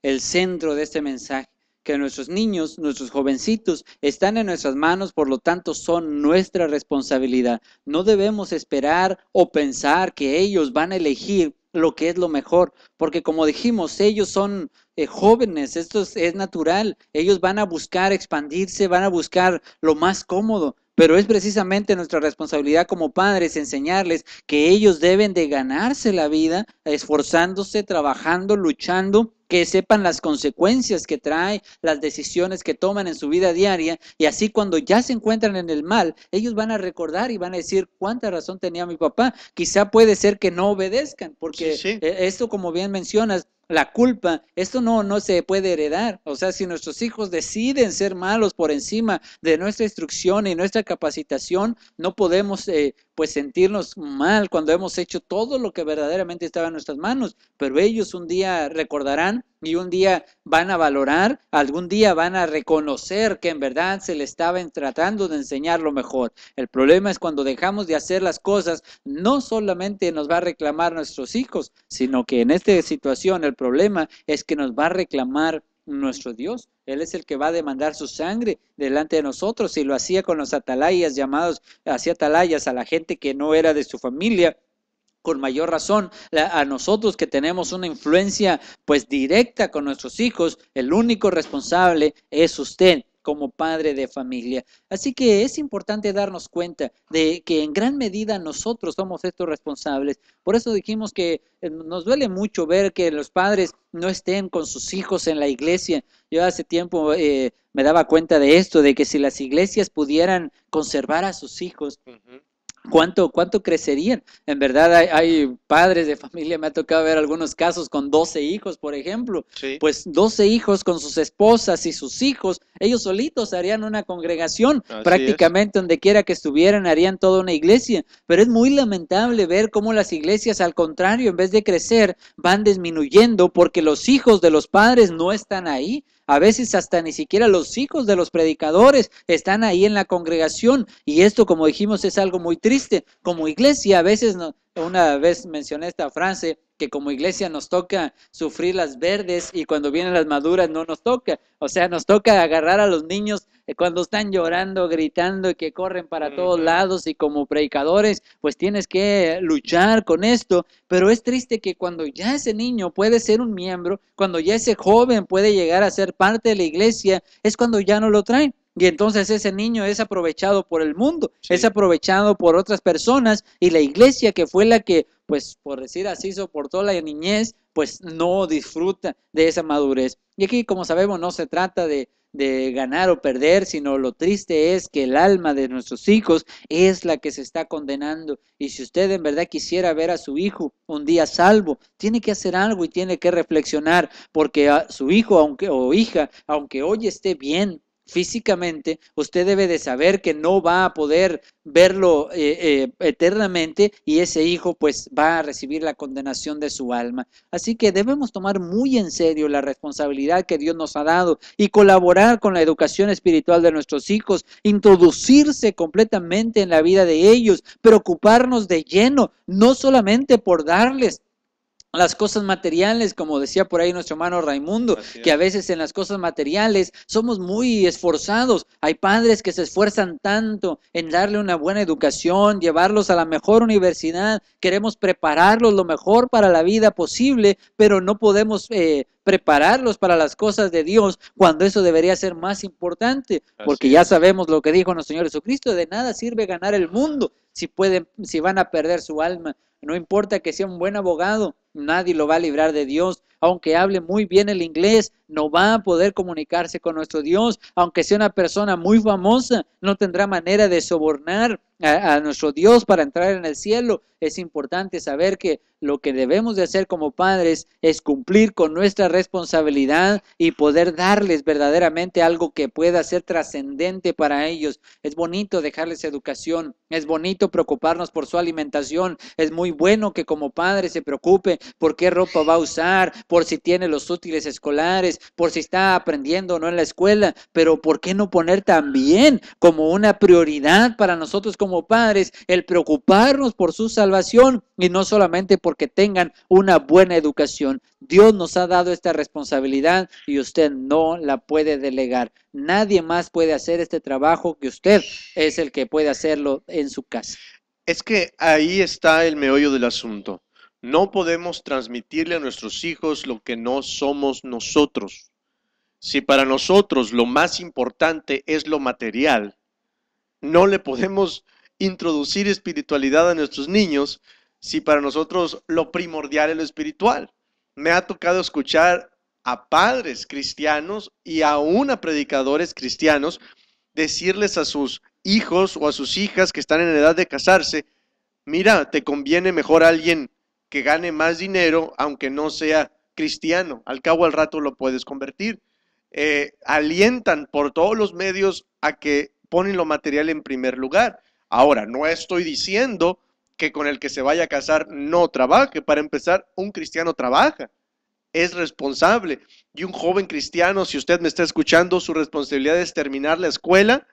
el centro de este mensaje que nuestros niños, nuestros jovencitos están en nuestras manos, por lo tanto son nuestra responsabilidad. No debemos esperar o pensar que ellos van a elegir lo que es lo mejor, porque como dijimos, ellos son eh, jóvenes, esto es natural, ellos van a buscar expandirse, van a buscar lo más cómodo, pero es precisamente nuestra responsabilidad como padres enseñarles que ellos deben de ganarse la vida esforzándose, trabajando, luchando que sepan las consecuencias que trae las decisiones que toman en su vida diaria y así cuando ya se encuentran en el mal, ellos van a recordar y van a decir cuánta razón tenía mi papá. Quizá puede ser que no obedezcan, porque e-, esto como bien mencionas, la culpa, esto no, no se puede heredar. O sea, si nuestros hijos deciden ser malos por encima de nuestra instrucción y nuestra capacitación, no podemos eh, pues sentirnos mal cuando hemos hecho todo lo que verdaderamente estaba en nuestras manos. Pero ellos un día recordarán y un día van a valorar, algún día van a reconocer que en verdad se le estaban tratando de enseñar lo mejor. El problema es cuando dejamos de hacer las cosas, no solamente nos va a reclamar nuestros hijos, sino que en esta situación el problema es que nos va a reclamar nuestro Dios. Él es el que va a demandar su sangre delante de nosotros y lo hacía con los atalayas llamados, hacía atalayas a la gente que no era de su familia con mayor razón a nosotros que tenemos una influencia pues directa con nuestros hijos, el único responsable es usted como padre de familia. Así que es importante darnos cuenta de que en gran medida nosotros somos estos responsables. Por eso dijimos que eh, nos duele mucho ver que los padres no estén con sus hijos en la iglesia. Yo hace tiempo eh, me daba cuenta de esto, de que si las iglesias pudieran conservar a sus hijos, cuánto, cuánto crecerían. En verdad hay, padres de familia, me ha tocado ver algunos casos con 12 hijos, por ejemplo. Pues 12 hijos con sus esposas y sus hijos, ellos solitos harían una congregación, prácticamente donde quiera que estuvieran, harían toda una iglesia. Pero es muy lamentable ver cómo las iglesias, al contrario, en vez de crecer, van disminuyendo porque los hijos de los padres no están ahí a veces hasta ni siquiera los hijos de los predicadores están ahí en la congregación. Y esto, como dijimos, es algo muy triste. Como iglesia, a veces, una vez mencioné esta frase, que como iglesia nos toca sufrir las verdes y cuando vienen las maduras no nos toca. O sea, nos toca agarrar a los niños eh, cuando están llorando, gritando y que corren para todos lados y como predicadores, pues tienes que luchar con esto. Pero es triste que cuando ya ese niño puede ser un miembro, cuando ya ese joven puede llegar a ser parte de la iglesia, es cuando ya no lo traen. Y entonces ese niño es aprovechado por el mundo, es aprovechado por otras personas y la iglesia que fue la que, pues por decir así, soportó la niñez, pues no disfruta de esa madurez. Y aquí, como sabemos, no se trata de de ganar o perder, sino lo triste es que el alma de nuestros hijos es la que se está condenando. Y si usted en verdad quisiera ver a su hijo un día salvo, tiene que hacer algo y tiene que reflexionar, porque a su hijo aunque, o hija, aunque hoy esté bien, físicamente, usted debe de saber que no va a poder verlo eh, eh, eternamente y ese hijo pues va a recibir la condenación de su alma. Así que debemos tomar muy en serio la responsabilidad que Dios nos ha dado y colaborar con la educación espiritual de nuestros hijos, introducirse completamente en la vida de ellos, preocuparnos de lleno, no solamente por darles las cosas materiales, como decía por ahí nuestro hermano Raimundo, que a veces en las cosas materiales somos muy esforzados. Hay padres que se esfuerzan tanto en darle una buena educación, llevarlos a la mejor universidad, queremos prepararlos lo mejor para la vida posible, pero no podemos eh, prepararlos para las cosas de Dios cuando eso debería ser más importante, porque ya sabemos lo que dijo nuestro Señor Jesucristo, de nada sirve ganar el mundo si pueden si van a perder su alma. No importa que sea un buen abogado, nadie lo va a librar de Dios, aunque hable muy bien el inglés, no va a poder comunicarse con nuestro Dios, aunque sea una persona muy famosa, no tendrá manera de sobornar a, nuestro Dios para entrar en el cielo. Es importante saber que lo que debemos de hacer como padres es cumplir con nuestra responsabilidad y poder darles verdaderamente algo que pueda ser trascendente para ellos. Es bonito dejarles educación, es bonito preocuparnos por su alimentación, es muy bueno que como padre se preocupe por qué ropa va a usar, por si tiene los útiles escolares, por si está aprendiendo o no en la escuela, pero ¿por qué no poner también como una prioridad para nosotros como padres el preocuparnos por su salvación y no solamente porque tengan una buena educación? Dios nos ha dado esta responsabilidad y usted no la puede delegar. Nadie más puede hacer este trabajo que usted es el que puede hacerlo en su casa.
Es que ahí está el meollo del asunto. No podemos transmitirle a nuestros hijos lo que no somos nosotros. Si para nosotros lo más importante es lo material, no le podemos introducir espiritualidad a nuestros niños si para nosotros lo primordial es lo espiritual. Me ha tocado escuchar a padres cristianos y aún a predicadores cristianos decirles a sus hijos o a sus hijas que están en edad de casarse, mira, te conviene mejor alguien que gane más dinero, aunque no sea cristiano. Al cabo al rato lo puedes convertir. Eh, alientan por todos los medios a que ponen lo material en primer lugar. Ahora, no estoy diciendo que con el que se vaya a casar no trabaje. Para empezar, un cristiano trabaja, es responsable. Y un joven cristiano, si usted me está escuchando, su responsabilidad es terminar la escuela,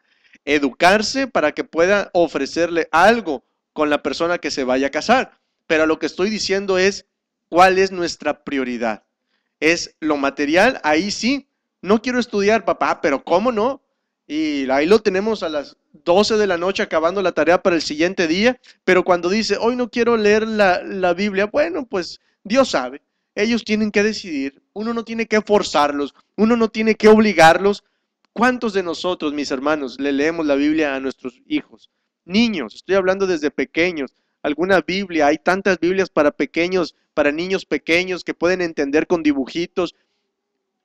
educarse para que pueda ofrecerle algo con la persona que se vaya a casar pero lo que estoy diciendo es cuál es nuestra prioridad. Es lo material, ahí sí, no quiero estudiar, papá, pero ¿cómo no? Y ahí lo tenemos a las 12 de la noche acabando la tarea para el siguiente día, pero cuando dice, hoy no quiero leer la, la Biblia, bueno, pues Dios sabe, ellos tienen que decidir, uno no tiene que forzarlos, uno no tiene que obligarlos. ¿Cuántos de nosotros, mis hermanos, le leemos la Biblia a nuestros hijos? Niños, estoy hablando desde pequeños, alguna Biblia. Hay tantas Biblias para pequeños, para niños pequeños que pueden entender con dibujitos.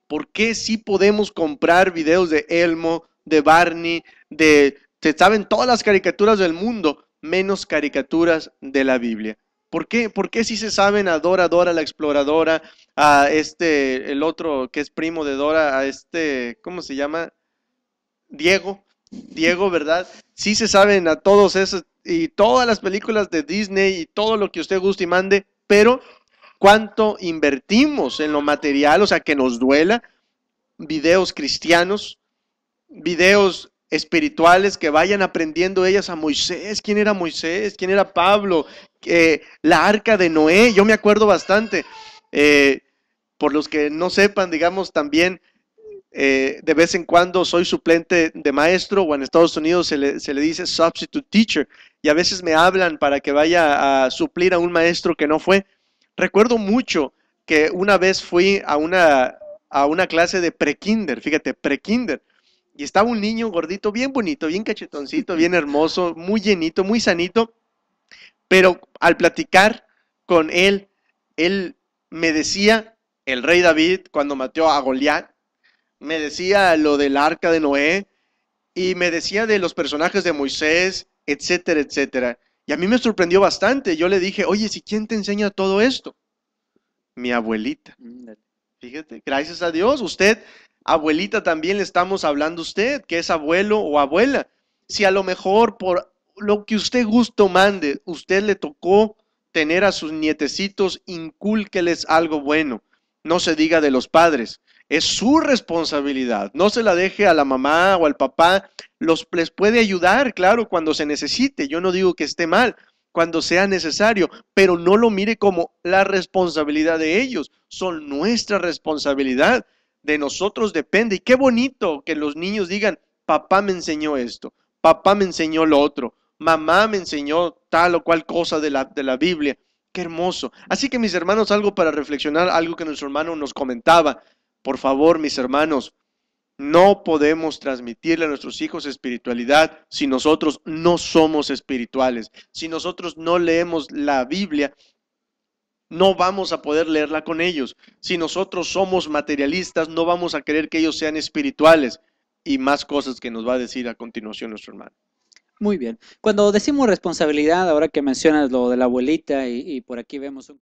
¿Por qué si podemos comprar videos de Elmo, de Barney, de... Se saben todas las caricaturas del mundo, menos caricaturas de la Biblia. ¿Por qué? ¿Por qué si se saben a Dora, Dora la exploradora, a este, el otro que es primo de Dora, a este, ¿cómo se llama? Diego, Diego, ¿verdad? Si se saben a todos esos, y todas las películas de Disney y todo lo que usted guste y mande, pero cuánto invertimos en lo material, o sea, que nos duela, videos cristianos, videos espirituales que vayan aprendiendo ellas a Moisés, quién era Moisés, quién era Pablo, eh, la arca de Noé, yo me acuerdo bastante, eh, por los que no sepan, digamos también, eh, de vez en cuando soy suplente de maestro o en Estados Unidos se le, dice substitute teacher y a veces me hablan para que vaya a suplir a un maestro que no fue. Recuerdo mucho que una vez fui a una, a una clase de pre-kinder, fíjate, pre-kinder, y estaba un niño gordito, bien bonito, bien cachetoncito, bien hermoso, muy llenito, muy sanito, pero al platicar con él, él me decía, el rey David, cuando mató a Goliat, me decía lo del arca de Noé y me decía de los personajes de Moisés, etcétera, etcétera. Y a mí me sorprendió bastante. Yo le dije, oye, ¿si quién te enseña todo esto? Mi abuelita. Mm, Fíjate, gracias a Dios, usted, abuelita, también le estamos hablando a usted, que es abuelo o abuela. Si a lo mejor por lo que usted gusto mande, usted le tocó tener a sus nietecitos, incúlqueles algo bueno. No se diga de los padres. Es su responsabilidad. No se la deje a la mamá o al papá. Los, les puede ayudar, claro, cuando se necesite. Yo no digo que esté mal, cuando sea necesario, pero no lo mire como la responsabilidad de ellos. Son nuestra responsabilidad. De nosotros depende. Y qué bonito que los niños digan, papá me enseñó esto, papá me enseñó lo otro, mamá me enseñó tal o cual cosa de la, de la Biblia. Qué hermoso. Así que mis hermanos, algo para reflexionar, algo que nuestro hermano nos comentaba por favor, mis hermanos, no podemos transmitirle a nuestros hijos espiritualidad si nosotros no somos espirituales. Si nosotros no leemos la Biblia, no vamos a poder leerla con ellos. Si nosotros somos materialistas, no vamos a querer que ellos sean espirituales. Y más cosas que nos va a decir a continuación nuestro hermano.
Muy bien. Cuando decimos responsabilidad, ahora que
mencionas lo de la abuelita y, y por aquí vemos un...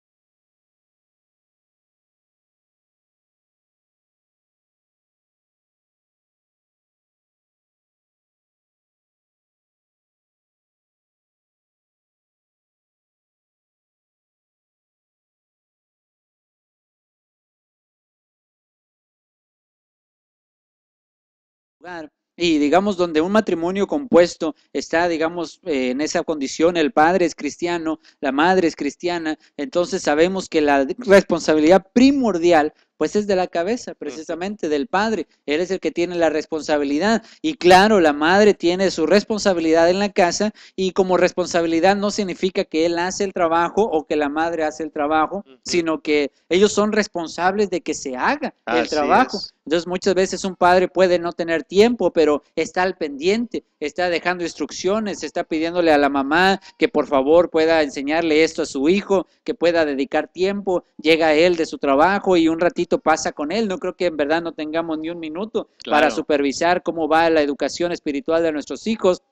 y digamos donde un matrimonio compuesto está, digamos, eh, en esa condición, el padre es cristiano, la madre es cristiana, entonces sabemos que la responsabilidad primordial pues es de la cabeza, precisamente del padre. Él es el que tiene la responsabilidad. Y claro, la madre tiene su responsabilidad en la casa y como responsabilidad no significa que él hace el trabajo o que la madre hace el trabajo, sino que ellos son responsables de que se haga el trabajo. Entonces muchas veces un padre puede no tener tiempo, pero está al pendiente, está dejando instrucciones, está pidiéndole a la mamá que por favor pueda enseñarle esto a su hijo, que pueda dedicar tiempo, llega él de su trabajo y un ratito pasa con él. No creo que en verdad no tengamos ni un minuto para supervisar cómo va la educación espiritual de nuestros hijos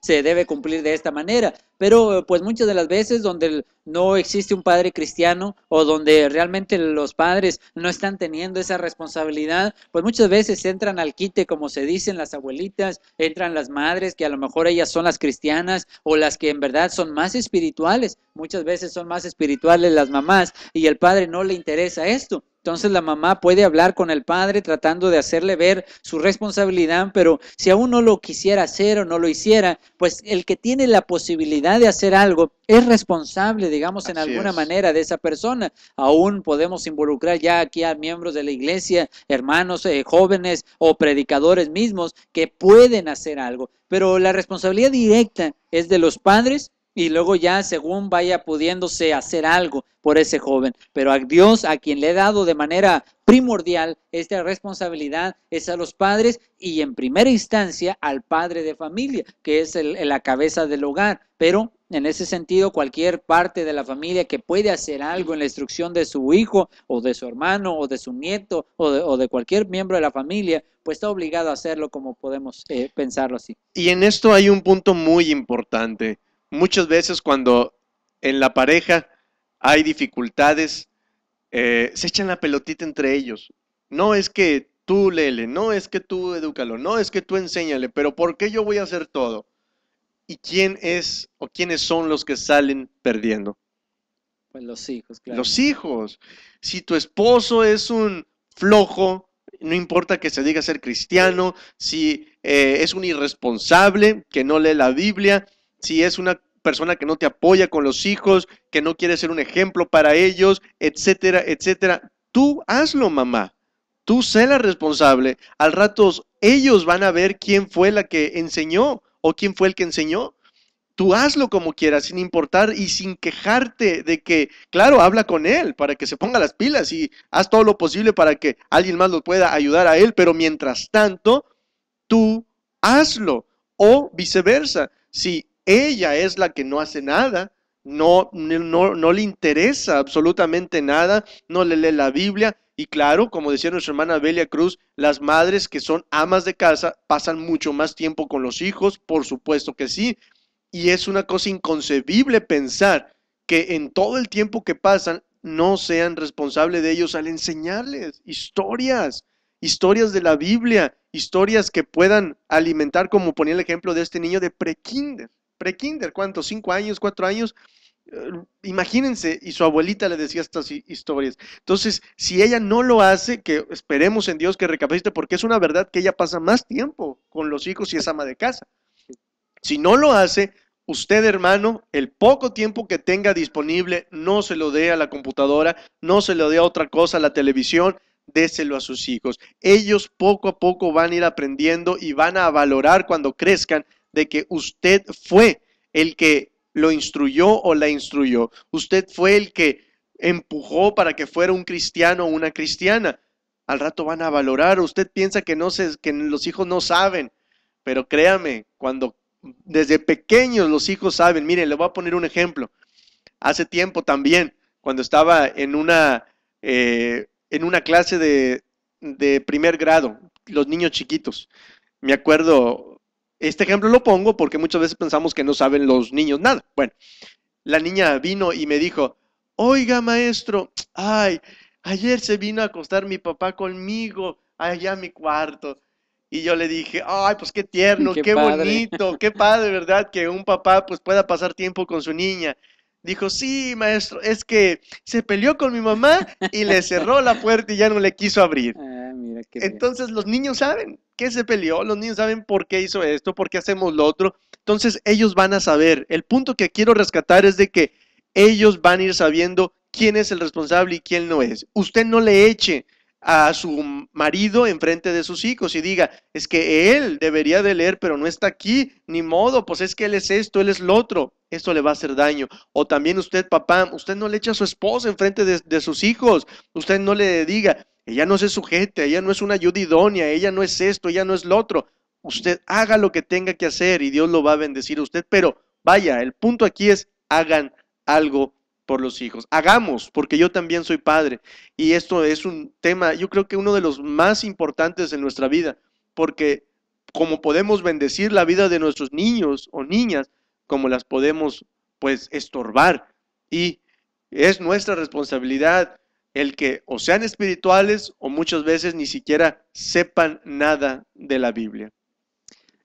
se debe cumplir de esta manera. Pero pues muchas de las veces donde no existe un padre cristiano o donde realmente los padres no están teniendo esa responsabilidad, pues muchas veces entran al quite, como se dicen las abuelitas, entran las madres, que a lo mejor ellas son las cristianas o las que en verdad son más espirituales. Muchas veces son más espirituales las mamás y el padre no le interesa esto. Entonces la mamá puede hablar con el padre tratando de hacerle ver su responsabilidad, pero si aún no lo quisiera hacer o no lo hiciera, pues el que tiene la posibilidad de hacer algo es responsable, digamos, en alguna manera de esa persona. Aún podemos involucrar ya aquí a miembros de la iglesia, hermanos, eh, jóvenes o predicadores mismos que pueden hacer algo, pero la responsabilidad directa es de los padres y luego ya según vaya pudiéndose hacer algo por ese joven. Pero a Dios, a quien le he dado de manera primordial esta responsabilidad, es a los padres y en primera instancia al padre de familia, que es la cabeza del hogar. Pero en ese sentido, cualquier parte de la familia que puede hacer algo en la instrucción de su hijo o de su hermano o de su nieto o de, cualquier miembro de la familia, pues está obligado a hacerlo como podemos eh, pensarlo así.
Y en esto hay un punto muy importante muchas veces cuando en la pareja hay dificultades, eh, se echan la pelotita entre ellos. No es que tú lele, no es que tú edúcalo, no es que tú enséñale, pero ¿por qué yo voy a hacer todo? ¿Y quién es o quiénes son los que salen perdiendo? Pues los hijos, claro. Los hijos. Si tu esposo es un flojo, no importa que se diga ser cristiano, si eh, es un irresponsable, que no lee la Biblia, si es una persona que no te apoya con los hijos, que no quiere ser un ejemplo para ellos, etcétera, etcétera. Tú hazlo, mamá. Tú sé la responsable. Al rato ellos van a ver quién fue la que enseñó o quién fue el que enseñó. Tú hazlo como quieras, sin importar y sin quejarte de que, claro, habla con él para que se ponga las pilas y haz todo lo posible para que alguien más lo pueda ayudar a él, pero mientras tanto, tú hazlo o viceversa. Si ella es la que no hace nada, no, le interesa absolutamente nada, no le lee la Biblia. Y claro, como decía nuestra hermana Belia Cruz, las madres que son amas de casa pasan mucho más tiempo con los hijos, por supuesto que sí. Y es una cosa inconcebible pensar que en todo el tiempo que pasan no sean responsables de ellos al enseñarles historias, historias de la Biblia, historias que puedan alimentar, como ponía el ejemplo de este niño de prekinder prekinder, ¿cuántos? ¿Cinco años? ¿Cuatro años? Eh, imagínense, y su abuelita le decía estas historias. Entonces, si ella no lo hace, que esperemos en Dios que recapacite, porque es una verdad que ella pasa más tiempo con los hijos y es ama de casa. Si no lo hace, usted hermano, el poco tiempo que tenga disponible, no se lo dé a la computadora, no se lo dé a otra cosa, a la televisión, déselo a sus hijos. Ellos poco a poco van a ir aprendiendo y van a valorar cuando crezcan de que usted fue el que lo instruyó o la instruyó. Usted fue el que empujó para que fuera un cristiano o una cristiana. Al rato van a valorar. Usted piensa que, no se, que los hijos no saben, pero créame, cuando desde pequeños los hijos saben, miren, le voy a poner un ejemplo. Hace tiempo también, cuando estaba en una, eh, en una clase de, de primer grado, los niños chiquitos, me acuerdo este ejemplo lo pongo porque muchas veces pensamos que no saben los niños nada. Bueno, la niña vino y me dijo, oiga maestro, ay, ayer se vino a acostar mi papá conmigo allá a mi cuarto. Y yo le dije, ay, pues qué tierno, qué, bonito, qué padre, ¿verdad? Que un papá pues pueda pasar tiempo con su niña dijo, sí, maestro, es que se peleó con mi mamá y le cerró la puerta y ya no le quiso abrir. Ah, Entonces los niños saben que se peleó, los niños saben por qué hizo esto, por qué hacemos lo otro. Entonces ellos van a saber. El punto que quiero rescatar es de que ellos van a ir sabiendo quién es el responsable y quién no es. Usted no le eche a su marido enfrente de sus hijos y diga, es que él debería de leer, pero no está aquí, ni modo, pues es que él es esto, él es lo otro esto le va a hacer daño. O también usted, papá, usted no le echa a su esposa enfrente de, de sus hijos, usted no le diga, ella no se sujete, ella no es una ayuda idónea, ella no es esto, ella no es lo otro. Usted haga lo que tenga que hacer y Dios lo va a bendecir a usted, pero vaya, el punto aquí es hagan algo por los hijos. Hagamos, porque yo también soy padre y esto es un tema, yo creo que uno de los más importantes en nuestra vida, porque como podemos bendecir la vida de nuestros niños o niñas, como las podemos pues estorbar. Y es nuestra responsabilidad el que o sean espirituales o muchas veces ni siquiera sepan nada de la Biblia.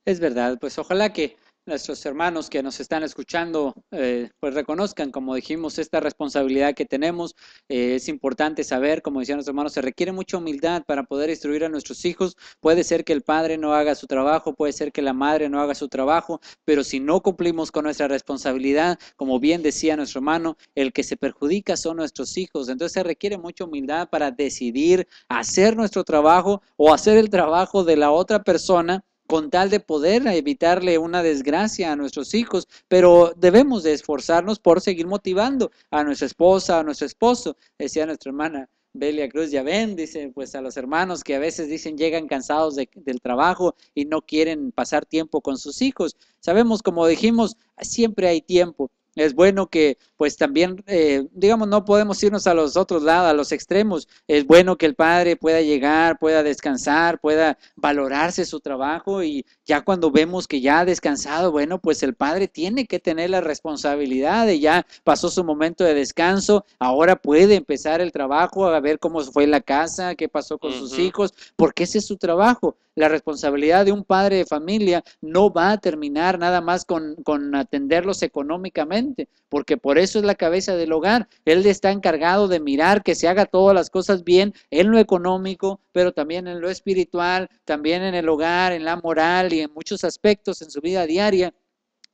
Es verdad, pues ojalá que nuestros hermanos que nos están escuchando, eh,
pues reconozcan, como dijimos, esta responsabilidad que tenemos. Eh, es importante saber, como decía nuestro hermanos, se requiere mucha humildad para poder instruir a nuestros hijos. Puede ser que el padre no haga su trabajo, puede ser que la madre no haga su trabajo, pero si no cumplimos con nuestra responsabilidad, como bien decía nuestro hermano, el que se perjudica son nuestros hijos. Entonces se requiere mucha humildad para decidir hacer nuestro trabajo o hacer el trabajo de la otra persona con tal de poder evitarle una desgracia a nuestros hijos, pero debemos de esforzarnos por seguir motivando a nuestra esposa, a nuestro esposo, decía nuestra hermana. Belia Cruz, ya ven, dice, pues a los hermanos que a veces dicen llegan cansados del trabajo y no quieren pasar tiempo con sus hijos. Sabemos, como dijimos, siempre hay tiempo es bueno que pues también, eh, digamos, no podemos irnos a los otros lados, a los extremos. Es bueno que el padre pueda llegar, pueda descansar, pueda valorarse su trabajo y ya cuando vemos que ya ha descansado, bueno, pues el padre tiene que tener la responsabilidad de ya pasó su momento de descanso, ahora puede empezar el trabajo, a ver cómo fue la casa, qué pasó con sus hijos, porque ese es su trabajo. La responsabilidad de un padre de familia no va a terminar nada más con, atenderlos económicamente, porque por eso es la cabeza del hogar. Él está encargado de mirar que se haga todas las cosas bien en lo económico, pero también en lo espiritual, también en el hogar, en la moral y en muchos aspectos en su vida diaria.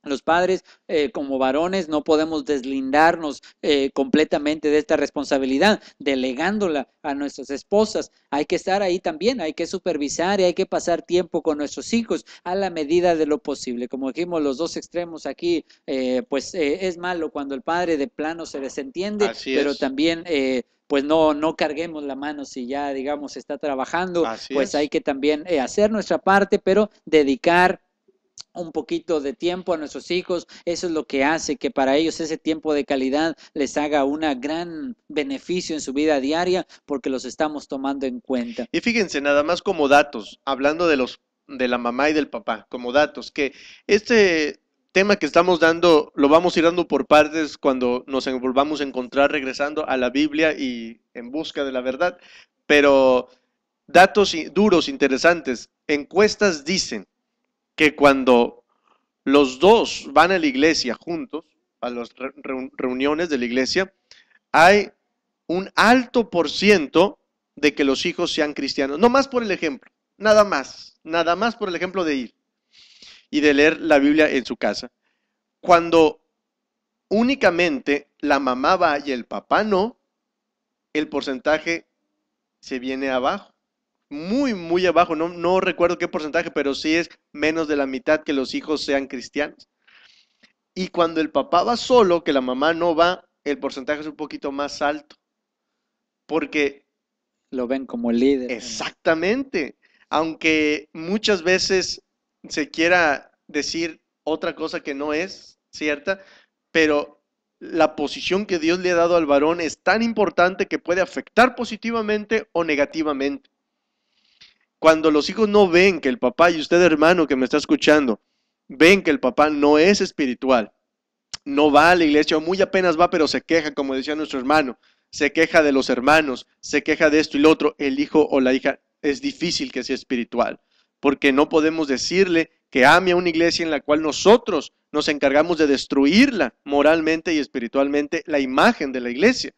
Los padres, eh, como varones, no podemos deslindarnos eh, completamente de esta responsabilidad, delegándola a nuestras esposas. Hay que estar ahí también, hay que supervisar y hay que pasar tiempo con nuestros hijos a la medida de lo posible. Como dijimos, los dos extremos aquí, eh, pues es malo cuando el padre de plano se desentiende, pero también pues no, no carguemos la mano si ya, digamos, está trabajando, pues hay que también hacer nuestra parte, pero dedicar un poquito de tiempo a nuestros hijos, eso es lo que hace que para ellos ese tiempo de calidad les haga un gran beneficio en su vida diaria porque los
estamos tomando en cuenta. Y fíjense, nada más como datos, hablando de los de la mamá y del papá, como datos, que este tema que estamos dando lo vamos a ir dando por partes cuando nos volvamos a encontrar regresando a la Biblia y en busca de la verdad, pero datos duros, interesantes, encuestas dicen que cuando los dos van a la iglesia juntos, a las reuniones de la iglesia, hay un alto por ciento de que los hijos sean cristianos. No más por el ejemplo, nada más, nada más por el ejemplo de ir y de leer la Biblia en su casa. Cuando únicamente la mamá va y el papá no, el porcentaje se viene abajo muy, muy abajo, no, no recuerdo qué porcentaje, pero sí es menos de la mitad que los hijos sean cristianos. Y cuando el papá va solo, que la mamá no va, el porcentaje es un poquito más alto. Porque... Lo ven como líder. Exactamente. Aunque muchas veces se quiera decir otra cosa que no es cierta, pero la posición que Dios le ha dado al varón es tan importante que puede afectar positivamente o negativamente. Cuando los hijos no ven que el papá, y usted hermano que me está escuchando, ven que el papá no es espiritual, no va a la iglesia, o muy apenas va, pero se queja, como decía nuestro hermano, se queja de los hermanos, se queja de esto y lo otro, el hijo o la hija es difícil que sea espiritual, porque no podemos decirle que ame a una iglesia en la cual nosotros nos encargamos de destruirla moralmente y espiritualmente, la imagen de la iglesia.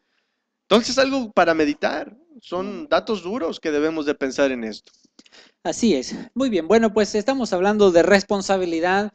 Entonces, algo para meditar, son datos duros que debemos de pensar en esto. Así es. Muy bien, bueno, pues estamos
hablando de responsabilidad.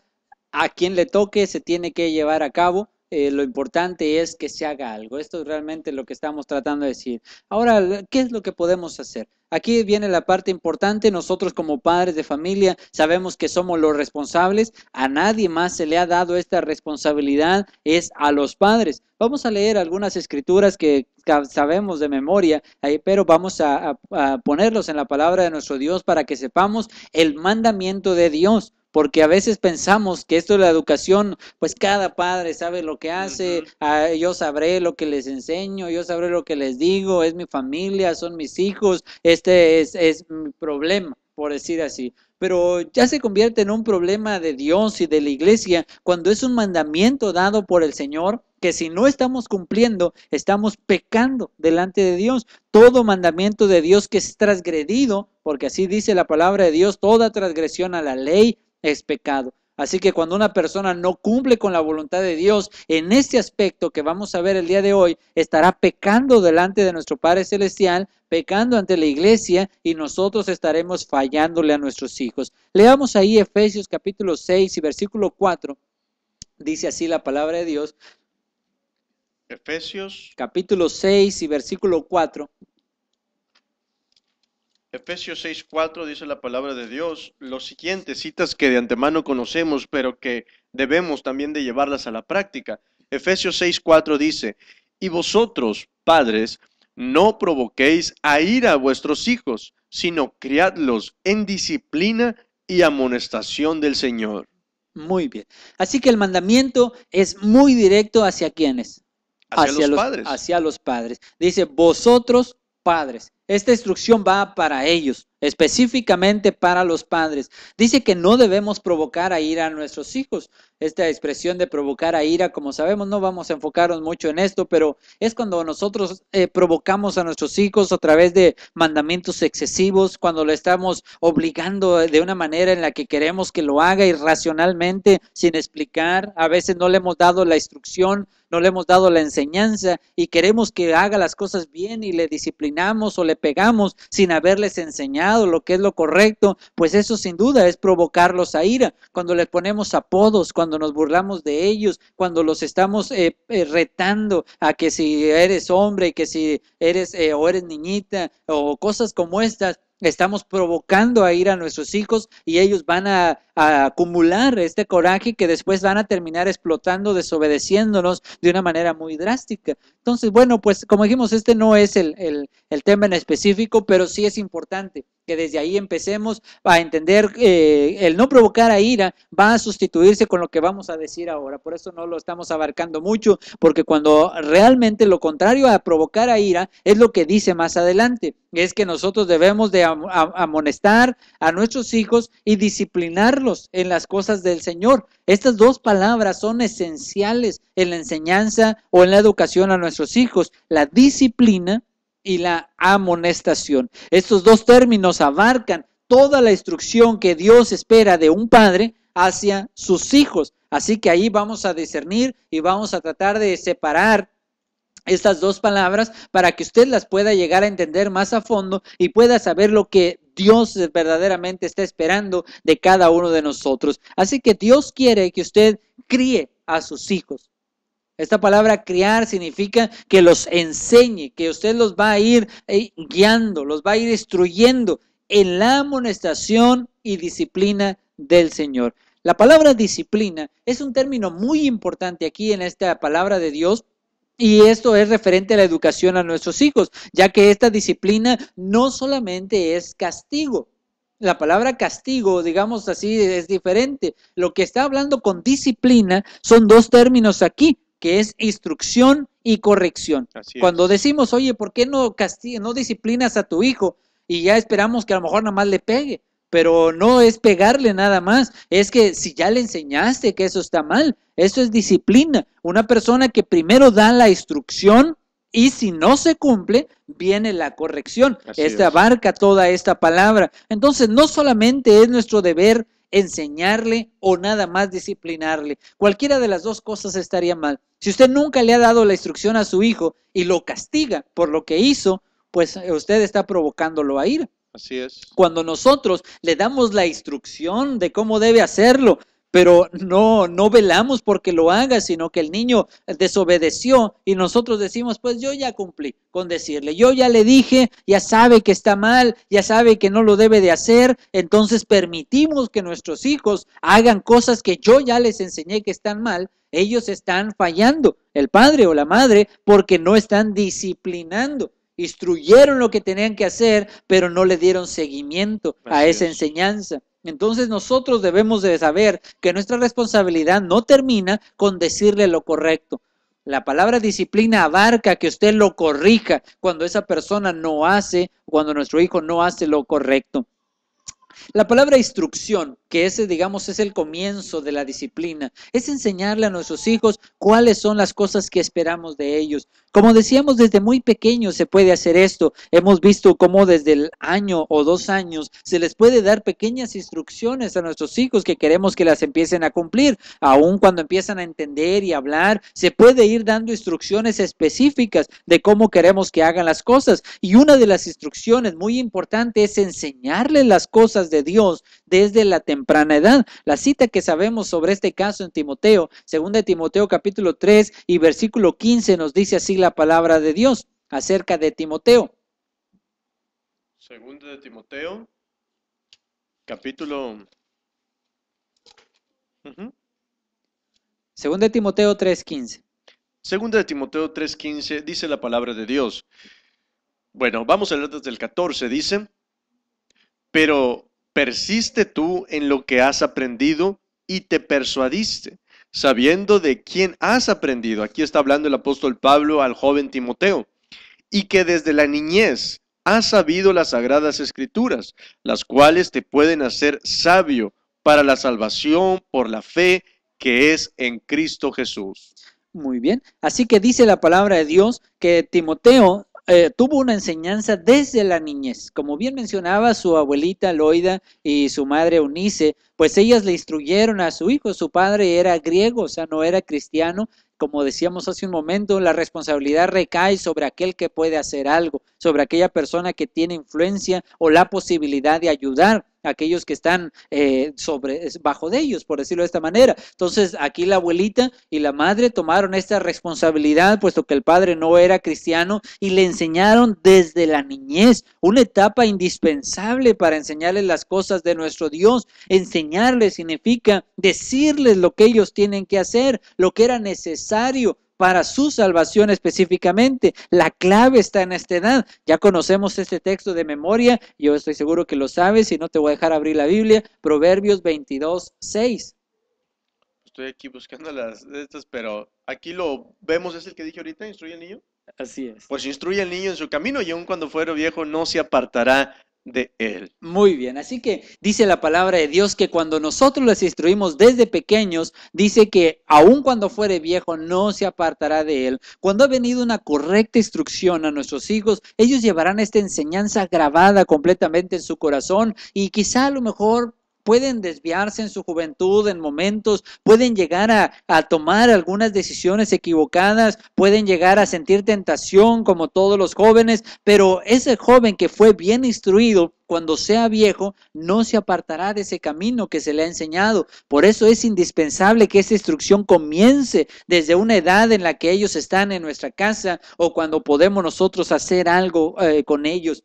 A quien le toque se tiene que llevar a cabo. Eh, lo importante es que se haga algo. Esto es realmente lo que estamos tratando de decir. Ahora, ¿qué es lo que podemos hacer? Aquí viene la parte importante, nosotros como padres de familia sabemos que somos los responsables, a nadie más se le ha dado esta responsabilidad, es a los padres. Vamos a leer algunas escrituras que sabemos de memoria, pero vamos a, ponerlos en la palabra de nuestro Dios para que sepamos el mandamiento de Dios porque a veces pensamos que esto es la educación, pues cada padre sabe lo que hace, ah, yo sabré lo que les enseño, yo sabré lo que les digo, es mi familia, son mis hijos, este es, es mi problema, por decir así pero ya se convierte en un problema de Dios y de la iglesia cuando es un mandamiento dado por el Señor que si no estamos cumpliendo, estamos pecando delante de Dios. Todo mandamiento de Dios que es transgredido, porque así dice la palabra de Dios, toda transgresión a la ley es pecado. Así que cuando una persona no cumple con la voluntad de Dios en este aspecto que vamos a ver el día de hoy, estará pecando delante de nuestro Padre Celestial, pecando ante la iglesia y nosotros estaremos fallándole a nuestros hijos. Leamos ahí Efesios capítulo 6 y versículo 4. Dice así la palabra de Dios.
Efesios
capítulo 6 y versículo 4.
Efesios 6:4 dice la palabra de Dios, los siguientes citas que de antemano conocemos, pero que debemos también de llevarlas a la práctica. Efesios 6:4 dice, y vosotros, padres, no provoquéis a ira a vuestros hijos, sino criadlos en disciplina y amonestación del Señor. Muy bien. Así que el mandamiento es muy directo hacia
quienes? hacia, los, padres. Hacia los padres. Dice, vosotros, padres. Esta instrucción va para ellos, específicamente para los padres. Dice que no debemos provocar a ira a nuestros hijos. Esta expresión de provocar a ira, como sabemos, no vamos a enfocarnos mucho en esto, pero es cuando nosotros eh, provocamos a nuestros hijos a través de mandamientos excesivos, cuando lo estamos obligando de una manera en la que queremos que lo haga irracionalmente, sin explicar. A veces no le hemos dado la instrucción, no le hemos dado la enseñanza y queremos que haga las cosas bien y le disciplinamos o le pegamos sin haberles enseñado lo que es lo correcto, pues eso sin duda es provocarlos a ira. Cuando les ponemos apodos, cuando nos burlamos de ellos, cuando los estamos eh, eh, retando a que si eres hombre, que si eres eh, o eres niñita o cosas como estas, estamos provocando a ir a nuestros hijos y ellos van a acumular este coraje que después van a terminar explotando, desobedeciéndonos de una manera muy drástica. Entonces, bueno, pues como dijimos, este no es el, tema en específico, pero sí es importante que desde ahí empecemos a entender eh, el no provocar a ira va a sustituirse con lo que vamos a decir ahora. Por eso no lo estamos abarcando mucho, porque cuando realmente lo contrario a provocar a ira es lo que dice más adelante, es que nosotros debemos de amonestar a nuestros hijos y disciplinarlos en las cosas del Señor. Estas dos palabras son esenciales en la enseñanza o en la educación a nuestros hijos, la disciplina y la amonestación. Estos dos términos abarcan toda la instrucción que Dios espera de un padre hacia sus hijos. Así que ahí vamos a discernir y vamos a tratar de separar estas dos palabras para que usted las pueda llegar a entender más a fondo y pueda saber lo que Dios verdaderamente está esperando de cada uno de nosotros. Así que Dios quiere que usted críe a sus hijos. Esta palabra criar significa que los enseñe, que usted los va a ir eh, guiando, los va a ir instruyendo en la amonestación y disciplina del Señor. La palabra disciplina es un término muy importante aquí en esta palabra de Dios y esto es referente a la educación a nuestros hijos, ya que esta disciplina no solamente es castigo. La palabra castigo, digamos así, es diferente. Lo que está hablando con disciplina son dos términos aquí, que es instrucción y corrección. Cuando decimos, oye, ¿por qué no, no disciplinas a tu hijo? Y ya esperamos que a lo mejor nada más le pegue pero no es pegarle nada más, es que si ya le enseñaste que eso está mal, eso es disciplina. Una persona que primero da la instrucción y si no se cumple, viene la corrección. esta abarca toda esta palabra. Entonces, no solamente es nuestro deber enseñarle o nada más disciplinarle. Cualquiera de las dos cosas estaría mal. Si usted nunca le ha dado la instrucción a su hijo y lo castiga por lo que hizo, pues usted está provocándolo a ir. Así es. Cuando nosotros le damos la instrucción de cómo debe hacerlo, pero no, no velamos porque lo haga, sino que el niño desobedeció y nosotros decimos, pues yo ya cumplí con decirle, yo ya le dije, ya sabe que está mal, ya sabe que no lo debe de hacer, entonces permitimos que nuestros hijos hagan cosas que yo ya les enseñé que están mal, ellos están fallando, el padre o la madre, porque no están disciplinando instruyeron lo que tenían que hacer, pero no le dieron seguimiento a esa enseñanza. Entonces nosotros debemos de saber que nuestra responsabilidad no termina con decirle lo correcto. La palabra disciplina abarca que usted lo corrija cuando esa persona no hace, cuando nuestro hijo no hace lo correcto. La palabra instrucción que ese, digamos, es el comienzo de la disciplina. Es enseñarle a nuestros hijos cuáles son las cosas que esperamos de ellos. Como decíamos, desde muy pequeños se puede hacer esto. Hemos visto cómo desde el año o dos años se les puede dar pequeñas instrucciones a nuestros hijos que queremos que las empiecen a cumplir. Aún cuando empiezan a entender y hablar, se puede ir dando instrucciones específicas de cómo queremos que hagan las cosas. Y una de las instrucciones muy importantes es enseñarles las cosas de Dios desde la temporada temprana edad. La cita que sabemos sobre este caso en Timoteo, segunda de Timoteo capítulo 3 y versículo 15 nos dice así la palabra de Dios acerca de Timoteo.
Segunda de Timoteo capítulo 2 Segunda de Timoteo 3:15. Segunda de Timoteo 3:15 dice la palabra de Dios. Bueno, vamos a leer desde el 14, dice, pero persiste tú en lo que has aprendido y te persuadiste, sabiendo de quién has aprendido. Aquí está hablando el apóstol Pablo al joven Timoteo, y que desde la niñez has sabido las sagradas escrituras, las cuales te pueden hacer sabio para la salvación por la fe que es en Cristo Jesús. Muy bien,
así que dice la palabra de Dios que Timoteo eh, tuvo una enseñanza desde la niñez. Como bien mencionaba su abuelita Loida y su madre Unice, pues ellas le instruyeron a su hijo. Su padre era griego, o sea, no era cristiano. Como decíamos hace un momento, la responsabilidad recae sobre aquel que puede hacer algo, sobre aquella persona que tiene influencia o la posibilidad de ayudar aquellos que están eh, sobre, bajo de ellos, por decirlo de esta manera. Entonces, aquí la abuelita y la madre tomaron esta responsabilidad, puesto que el padre no era cristiano, y le enseñaron desde la niñez, una etapa indispensable para enseñarles las cosas de nuestro Dios. Enseñarles significa decirles lo que ellos tienen que hacer, lo que era necesario para su salvación específicamente. La clave está en esta edad. Ya conocemos este texto de memoria, yo estoy seguro que lo sabes y no te voy a dejar abrir la Biblia. Proverbios 22, 6.
Estoy aquí buscando las estas, pero aquí lo vemos, es el que dije ahorita, instruye al niño. Así es. Pues instruye al niño en su camino y aun cuando fuera viejo no se apartará él.
Muy bien, así que
dice la palabra de Dios que cuando nosotros
les instruimos desde pequeños, dice que aun cuando fuere viejo no se apartará de Él. Cuando ha venido una correcta instrucción a nuestros hijos, ellos llevarán esta enseñanza grabada completamente en su corazón y quizá a lo mejor pueden desviarse en su juventud en momentos, pueden llegar a, tomar algunas decisiones equivocadas, pueden llegar a sentir tentación como todos los jóvenes, pero ese joven que fue bien instruido, cuando sea viejo, no se apartará de ese camino que se le ha enseñado. Por eso es indispensable que esa instrucción comience desde una edad en la que ellos están en nuestra casa o cuando podemos nosotros hacer algo eh, con ellos.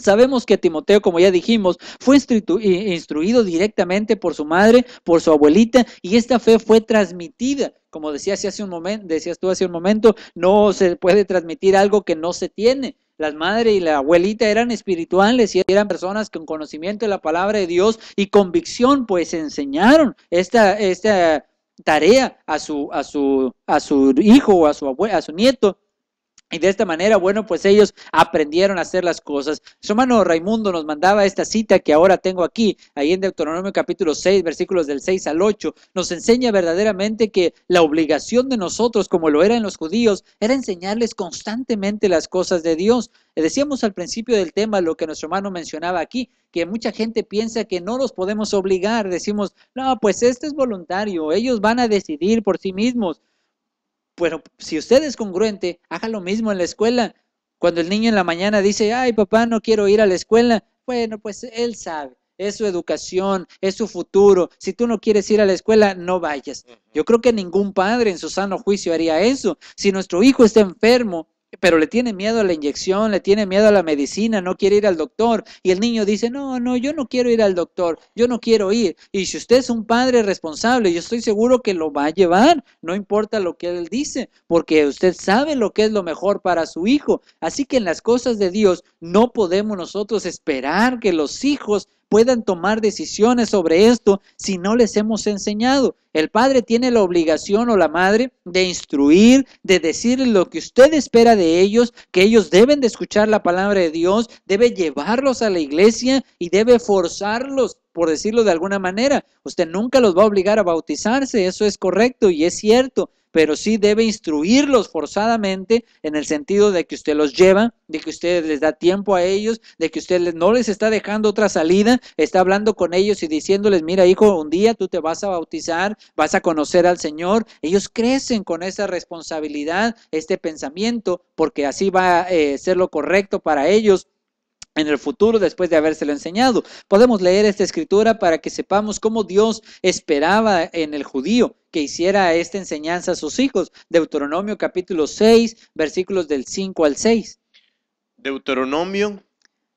Sabemos que Timoteo, como ya dijimos, fue eh, instruido directamente por su madre, por su abuelita, y esta fe fue transmitida. Como decías, hace un momento, decías tú hace un momento, no se puede transmitir algo que no se tiene. Las madres y la abuelita eran espirituales y eran personas con conocimiento de la palabra de Dios y convicción, pues enseñaron esta, esta tarea a su, a su, hijo o a su, a su nieto. Y de esta manera, bueno, pues ellos aprendieron a hacer las cosas. Su hermano Raimundo nos mandaba esta cita que ahora tengo aquí, ahí en Deuteronomio capítulo 6, versículos del 6 al 8. Nos enseña verdaderamente que la obligación de nosotros, como lo eran los judíos, era enseñarles constantemente las cosas de Dios. Eh, decíamos al principio del tema lo que nuestro hermano mencionaba aquí, que mucha gente piensa que no los podemos obligar. Decimos, no, pues este es voluntario, ellos van a decidir por sí mismos. Bueno, si usted es congruente, haga lo mismo en la escuela. Cuando el niño en la mañana dice, ay papá, no quiero ir a la escuela, bueno, pues él sabe, es su educación, es su futuro. Si tú no quieres ir a la escuela, no vayas. Yo creo que ningún padre en su sano juicio haría eso. Si nuestro hijo está enfermo, pero le tiene miedo a la inyección, le tiene miedo a la medicina, no quiere ir al doctor. Y el niño dice, no, no, yo no quiero ir al doctor, yo no quiero ir. Y si usted es un padre responsable, yo estoy seguro que lo va a llevar, no importa lo que él dice, porque usted sabe lo que es lo mejor para su hijo. Así que en las cosas de Dios no podemos nosotros esperar que los hijos puedan tomar decisiones sobre esto si no les hemos enseñado. El padre tiene la obligación o la madre de instruir, de decir lo que usted espera de ellos, que ellos deben de escuchar la palabra de Dios, debe llevarlos a la iglesia y debe forzarlos por decirlo de alguna manera. Usted nunca los va a obligar a bautizarse, eso es correcto y es cierto, pero sí debe instruirlos forzadamente en el sentido de que usted los lleva, de que usted les da tiempo a ellos, de que usted no les está dejando otra salida, está hablando con ellos y diciéndoles, mira hijo, un día tú te vas a bautizar, vas a conocer al Señor. Ellos crecen con esa responsabilidad, este pensamiento, porque así va a eh, ser lo correcto para ellos en el futuro después de habérselo enseñado. Podemos leer esta escritura para que sepamos cómo Dios esperaba en el judío que hiciera esta enseñanza a sus hijos. Deuteronomio capítulo 6, versículos del 5 al 6.
Deuteronomio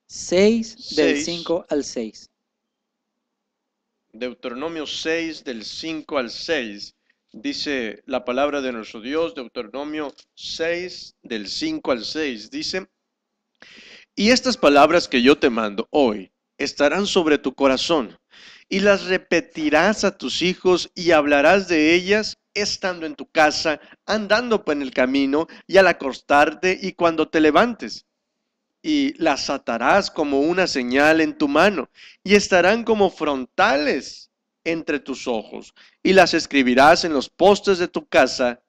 6, 6 del 5 al 6.
Deuteronomio 6 del 5 al 6. Dice la palabra de nuestro Dios, Deuteronomio 6 del 5 al 6. Dice... Y estas palabras que yo te mando hoy estarán sobre tu corazón y las repetirás a tus hijos y hablarás de ellas estando en tu casa, andando en el camino y al acostarte y cuando te levantes. Y las atarás como una señal en tu mano y estarán como frontales entre tus ojos y las escribirás en los postes de tu casa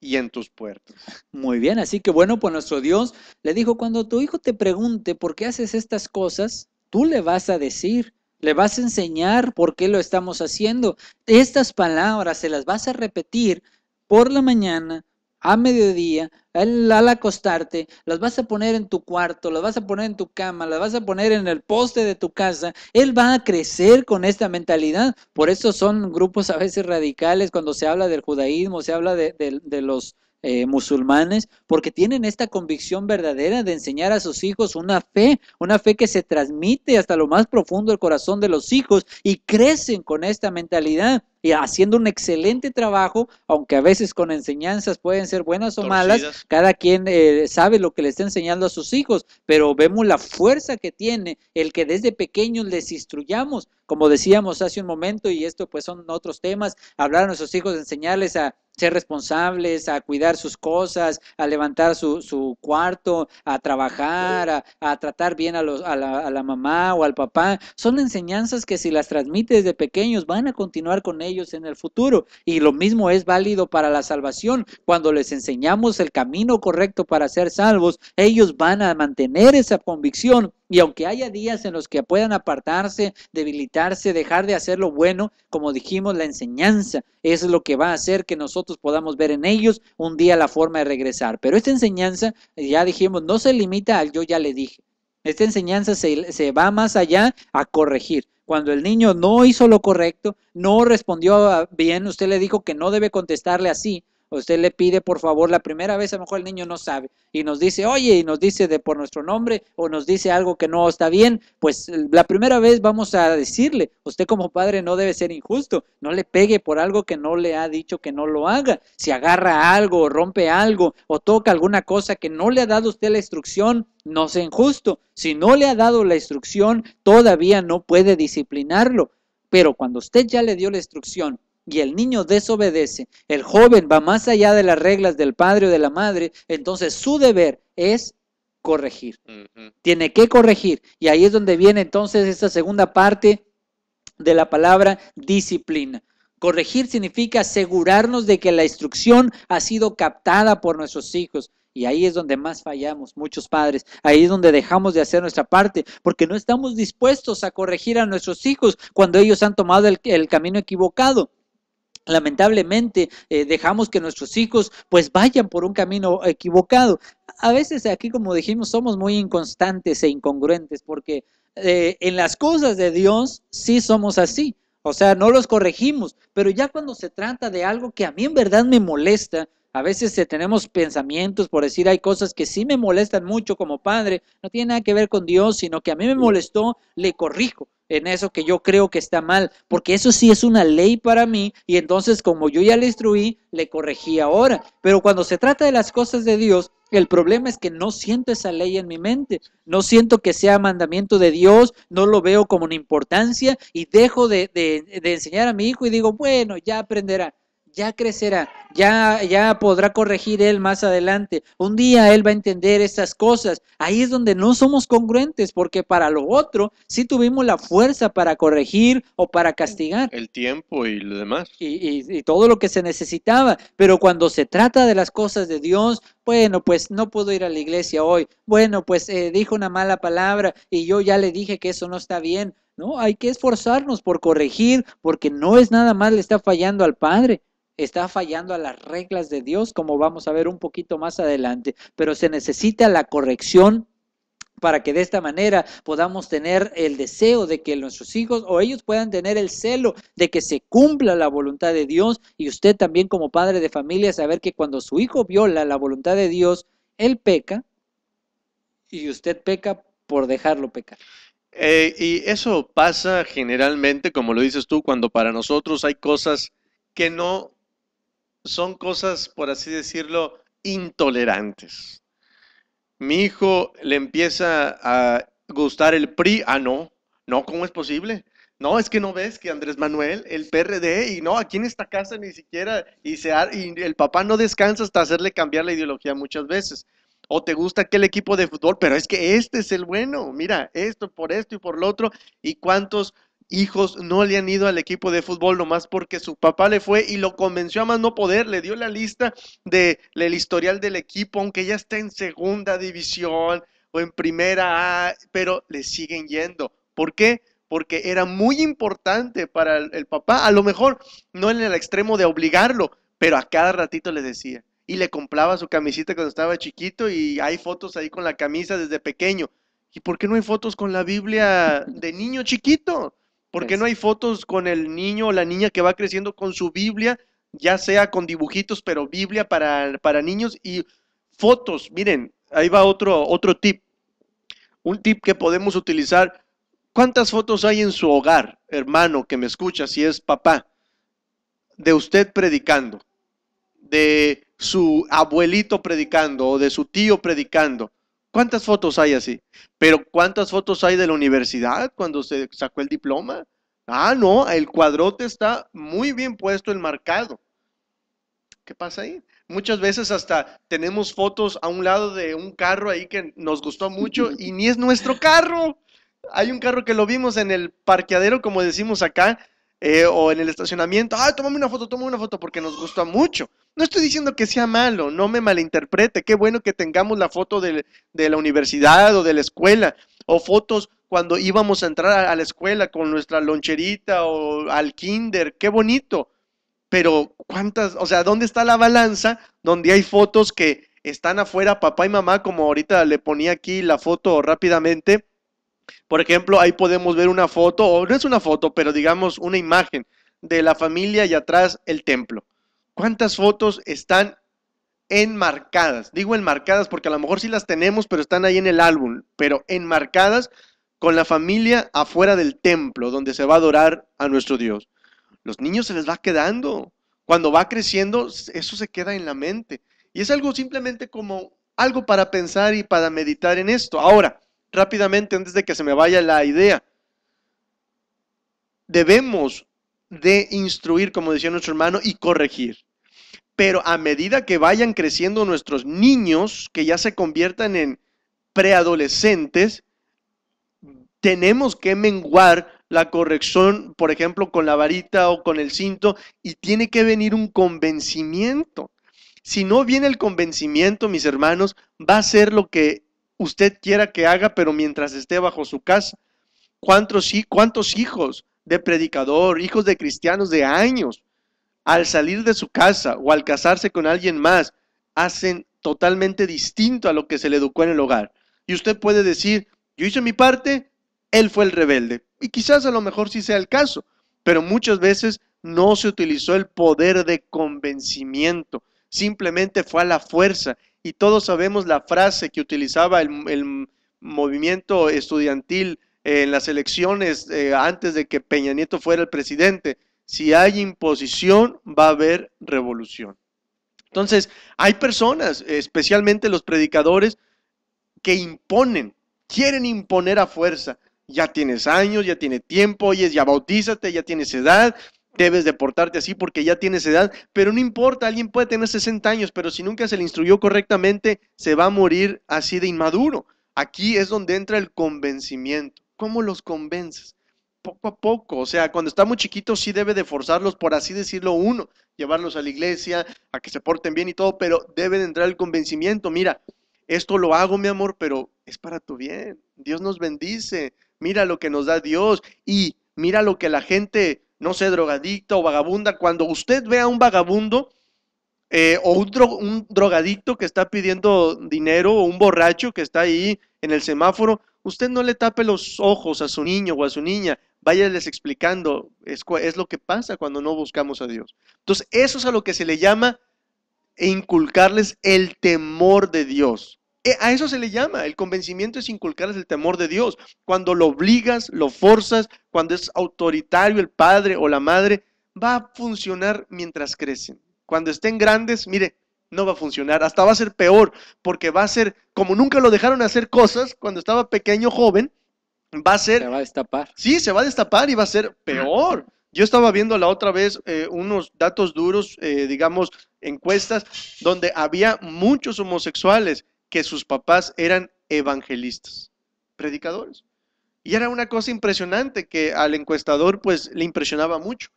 y en tus
puertas. Muy bien, así que bueno, pues nuestro Dios le dijo, cuando tu hijo te pregunte por qué haces estas cosas, tú le vas a decir, le vas a enseñar por qué lo estamos haciendo. Estas palabras se las vas a repetir por la mañana, a mediodía, al, al, acostarte, las vas a poner en tu cuarto, las vas a poner en tu cama, las vas a poner en el poste de tu casa. Él va a crecer con esta mentalidad. Por eso son grupos a veces radicales cuando se habla del judaísmo, se habla de, los eh, musulmanes, porque tienen esta convicción verdadera de enseñar a sus hijos una fe, una fe que se transmite hasta lo más profundo del corazón de los hijos y crecen con esta mentalidad y haciendo un excelente trabajo, aunque a veces con enseñanzas pueden ser buenas o malas, cada quien eh, sabe lo que le está enseñando a sus hijos, pero vemos la fuerza que tiene el que desde pequeños les instruyamos, como decíamos hace un momento, y esto pues son otros temas, hablar a nuestros hijos, enseñarles a ser responsables, a cuidar sus cosas, a levantar su, cuarto, a trabajar, a, tratar bien a, la, mamá o al papá. Son enseñanzas que si las transmite desde pequeños van a continuar con ellos ellos en el futuro. Y lo mismo es válido para la salvación. Cuando les enseñamos el camino correcto para ser salvos, ellos van a mantener esa convicción. Y aunque haya días en los que puedan apartarse, debilitarse, dejar de hacer lo bueno, como dijimos, la enseñanza es lo que va a hacer que nosotros podamos ver en ellos un día la forma de regresar. Pero esta enseñanza, ya dijimos, no se limita al yo ya le dije. Esta enseñanza se, se va más allá a corregir cuando el niño no hizo lo correcto, no respondió bien, usted le dijo que no debe contestarle así, Usted le pide, por favor, la primera vez a lo mejor el niño no sabe y nos dice, oye, y nos dice de por nuestro nombre o nos dice algo que no está bien, pues la primera vez vamos a decirle, usted como padre no debe ser injusto, no le pegue por algo que no le ha dicho que no lo haga. Si agarra algo, o rompe algo o toca alguna cosa que no le ha dado usted la instrucción, no sea injusto. Si no le ha dado la instrucción, todavía no puede disciplinarlo. Pero cuando usted ya le dio la instrucción y el niño desobedece, el joven va más allá de las reglas del padre o de la madre, entonces su deber es corregir. Tiene que corregir. Y ahí es donde viene entonces esta segunda parte de la palabra disciplina. Corregir significa asegurarnos de que la instrucción ha sido captada por nuestros hijos. Y ahí es donde más fallamos muchos padres. Ahí es donde dejamos de hacer nuestra parte, porque no estamos dispuestos a corregir a nuestros hijos cuando ellos han tomado el camino equivocado lamentablemente eh, dejamos que nuestros hijos pues vayan por un camino equivocado. A veces aquí, como dijimos, somos muy inconstantes e incongruentes porque eh, en las cosas de Dios sí somos así. O sea, no los corregimos, pero ya cuando se trata de algo que a mí en verdad me molesta, a veces eh, tenemos pensamientos, por decir, hay cosas que sí me molestan mucho como padre, no tiene nada que ver con Dios, sino que a mí me molestó, le corrijo en eso que yo creo que está mal, porque eso sí es una ley para mí y entonces como yo ya le instruí, le corregí ahora. Pero cuando se trata de las cosas de Dios, el problema es que no siento esa ley en mi mente, no siento que sea mandamiento de Dios, no lo veo como una importancia y dejo de, de enseñar a mi hijo y digo, bueno, ya aprenderá ya crecerá, ya, ya podrá corregir él más adelante. Un día él va a entender estas cosas. Ahí es donde no somos congruentes, porque para lo otro sí tuvimos la fuerza para corregir o para castigar. El tiempo y lo demás. Y, todo lo que se necesitaba. Pero cuando se trata de las cosas de Dios, bueno, pues no puedo ir a la iglesia hoy. Bueno, pues eh, dijo una mala palabra y yo ya le dije que eso no está bien. No, hay que esforzarnos por corregir, porque no es nada más le está fallando al Padre está fallando a las reglas de Dios, como vamos a ver un poquito más adelante, pero se necesita la corrección para que de esta manera podamos tener el deseo de que nuestros hijos o ellos puedan tener el celo de que se cumpla la voluntad de Dios y usted también como padre de familia saber que cuando su hijo viola la voluntad de Dios, él peca y usted peca por dejarlo
pecar. Eh, y eso pasa generalmente, como lo dices tú, cuando para nosotros hay cosas que no son cosas, por así decirlo, intolerantes. Mi hijo le empieza a gustar el PRI. Ah, no, no, ¿cómo es posible? No, es que no ves que Andrés Manuel, el PRD, y no, aquí en esta casa ni siquiera, y, el papá no descansa hasta hacerle cambiar la ideología muchas veces. O te gusta aquel equipo de fútbol, pero es que este es el bueno, mira, esto por esto y por lo otro, y cuántos hijos no le han ido al equipo de fútbol nomás porque su papá le fue y lo convenció a más no poder, le dio la lista del de, historial del equipo, aunque ya está en segunda división o en primera pero le siguen yendo. ¿Por qué? Porque era muy importante para el, el papá, a lo mejor no en el extremo de obligarlo, pero a cada ratito le decía. Y le compraba su camisita cuando estaba chiquito y hay fotos ahí con la camisa desde pequeño. ¿Y por qué no hay fotos con la Biblia de niño chiquito? Porque no hay fotos con el niño o la niña que va creciendo con su Biblia, ya sea con dibujitos, pero Biblia para, para niños y fotos? Miren, ahí va otro, otro tip. Un tip que podemos utilizar. ¿Cuántas fotos hay en su hogar, hermano que me escucha, si es papá, de usted predicando, de su abuelito predicando o de su tío predicando? ¿Cuántas fotos hay así? Pero ¿cuántas fotos hay de la universidad cuando se sacó el diploma? Ah, no, el cuadrote está muy bien puesto, el marcado. ¿Qué pasa ahí? Muchas veces hasta tenemos fotos a un lado de un carro ahí que nos gustó mucho y ni es nuestro carro. Hay un carro que lo vimos en el parqueadero, como decimos acá, eh, o en el estacionamiento, ah, tomame una foto, tomame una foto, porque nos gusta mucho. No estoy diciendo que sea malo, no me malinterprete, qué bueno que tengamos la foto de, de la universidad o de la escuela, o fotos cuando íbamos a entrar a la escuela con nuestra loncherita o al kinder, qué bonito. Pero cuántas, o sea, ¿dónde está la balanza donde hay fotos que están afuera papá y mamá, como ahorita le ponía aquí la foto rápidamente, por ejemplo, ahí podemos ver una foto, o no es una foto, pero digamos una imagen de la familia y atrás el templo. ¿Cuántas fotos están enmarcadas? Digo enmarcadas porque a lo mejor sí las tenemos, pero están ahí en el álbum, pero enmarcadas con la familia afuera del templo donde se va a adorar a nuestro Dios. Los niños se les va quedando. Cuando va creciendo, eso se queda en la mente. Y es algo simplemente como algo para pensar y para meditar en esto. Ahora, rápidamente antes de que se me vaya la idea. Debemos de instruir, como decía nuestro hermano, y corregir. Pero a medida que vayan creciendo nuestros niños, que ya se conviertan en preadolescentes, tenemos que menguar la corrección, por ejemplo, con la varita o con el cinto, y tiene que venir un convencimiento. Si no viene el convencimiento, mis hermanos, va a ser lo que usted quiera que haga, pero mientras esté bajo su casa. ¿Cuántos, hijos de predicador, hijos de cristianos de años, al salir de su casa o al casarse con alguien más, hacen totalmente distinto a lo que se le educó en el hogar? Y usted puede decir, yo hice mi parte, él fue el rebelde. Y quizás a lo mejor sí sea el caso, pero muchas veces no se utilizó el poder de convencimiento, simplemente fue a la fuerza y todos sabemos la frase que utilizaba el, movimiento estudiantil eh, en las elecciones eh, antes de que Peña Nieto fuera el presidente. Si hay imposición, va a haber revolución. Entonces, hay personas, especialmente los predicadores, que imponen, quieren imponer a fuerza. Ya tienes años, ya tiene tiempo, ya bautízate, ya tienes edad, debes de portarte así porque ya tienes edad, pero no importa, alguien puede tener 60 años, pero si nunca se le instruyó correctamente, se va a morir así de inmaduro. Aquí es donde entra el convencimiento. ¿Cómo los convences? Poco a poco, o sea, cuando está muy chiquito sí debe de forzarlos, por así decirlo, uno, llevarlos a la iglesia, a que se porten bien y todo, pero debe de entrar el convencimiento. Mira, esto lo hago, mi amor, pero es para tu bien. Dios nos bendice. Mira lo que nos da Dios y mira lo que la gente no sé, drogadicta o vagabunda, cuando usted vea a un vagabundo eh, o un, drogadicto que está pidiendo dinero o un borracho que está ahí en el semáforo, usted no le tape los ojos a su niño o a su niña, váyales explicando, es, es, lo que pasa cuando no buscamos a Dios. Entonces, eso es a lo que se le llama inculcarles el temor de Dios. Eh, a eso se le llama, el convencimiento es inculcar el temor de Dios. Cuando lo obligas, lo forzas, cuando es autoritario el padre o la madre, va a funcionar mientras crecen. Cuando estén grandes, mire, no va a funcionar, hasta va a ser peor, porque va a ser, como nunca lo dejaron hacer cosas cuando estaba pequeño, joven, va a ser... Se va a destapar. Sí, se va a destapar y va a ser peor. Yo estaba viendo la otra vez eh, unos datos duros, eh, digamos, encuestas, donde había muchos homosexuales que sus papás eran evangelistas, predicadores. Y era una cosa impresionante que al encuestador pues le impresionaba mucho,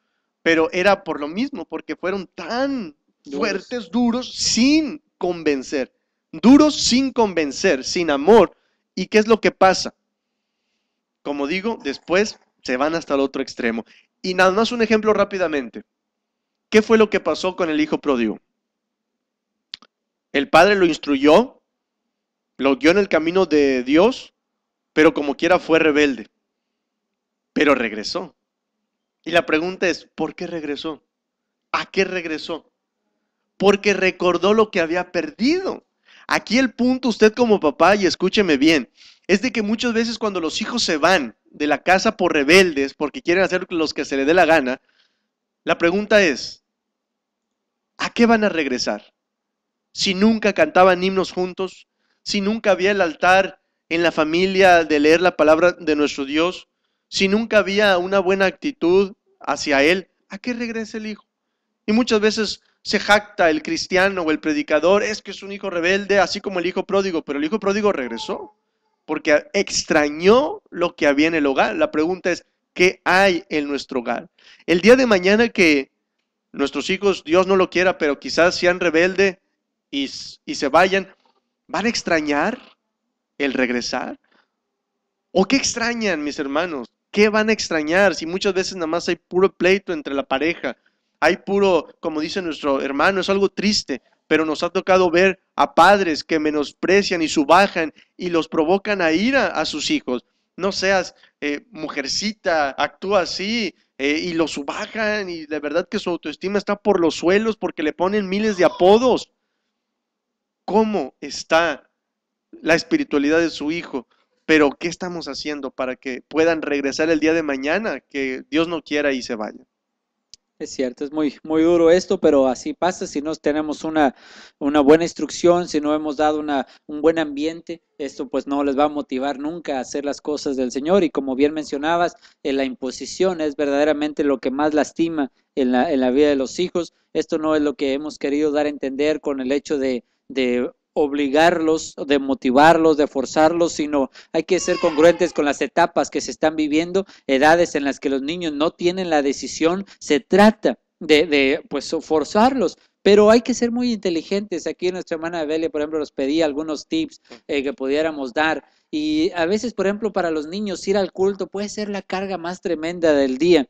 pero era por lo mismo, porque fueron tan fuertes, duros, sin convencer, duros sin convencer, sin amor. ¿Y qué es lo que pasa? Como digo, después se van hasta el otro extremo. Y nada más un ejemplo rápidamente. ¿Qué fue lo que pasó con el hijo pródigo? El padre lo instruyó, lo guió en el camino de Dios, pero como quiera fue rebelde. Pero regresó. Y la pregunta es, ¿por qué regresó? ¿A qué regresó? Porque recordó lo que había perdido. Aquí el punto, usted como papá, y escúcheme bien, es de que muchas veces cuando los hijos se van de la casa por rebeldes, porque quieren hacer los que se les dé la gana, la pregunta es, ¿a qué van a regresar? Si nunca cantaban himnos juntos, si nunca había el altar en la familia de leer la palabra de nuestro Dios, si nunca había una buena actitud hacia Él, ¿a qué regresa el hijo? Y muchas veces se jacta el cristiano o el predicador, es que es un hijo rebelde, así como el hijo pródigo, pero el hijo pródigo regresó porque extrañó lo que había en el hogar. La pregunta es, ¿qué hay en nuestro hogar? El día de mañana que nuestros hijos, Dios no lo quiera, pero quizás sean rebelde y, y se vayan, ¿Van a extrañar el regresar? ¿O qué extrañan, mis hermanos? ¿Qué van a extrañar si muchas veces nada más hay puro pleito entre la pareja? Hay puro, como dice nuestro hermano, es algo triste, pero nos ha tocado ver a padres que menosprecian y subajan y los provocan a ira a sus hijos. No seas eh, mujercita, actúa así, eh, y lo subajan y de verdad que su autoestima está por los suelos porque le ponen miles de apodos cómo está la espiritualidad de su hijo, pero ¿qué estamos haciendo para que puedan regresar el día de mañana, que Dios no quiera y se vayan? Es cierto, es muy, muy duro esto, pero así pasa si no tenemos una, una buena instrucción,
si no hemos dado una, un buen ambiente, esto pues no les va a motivar nunca a hacer las cosas del Señor. Y como bien mencionabas, eh, la imposición es verdaderamente lo que más lastima en la, en la vida de los hijos. Esto no es lo que hemos querido dar a entender con el hecho de, de obligarlos, de motivarlos, de forzarlos, sino hay que ser congruentes con las etapas que se están viviendo, edades en las que los niños no tienen la decisión, se trata de, pues forzarlos. Pero hay que ser muy inteligentes. Aquí nuestra hermana Belia, por ejemplo, nos pedía algunos tips eh, que pudiéramos dar. Y a veces, por ejemplo, para los niños ir al culto puede ser la carga más tremenda del día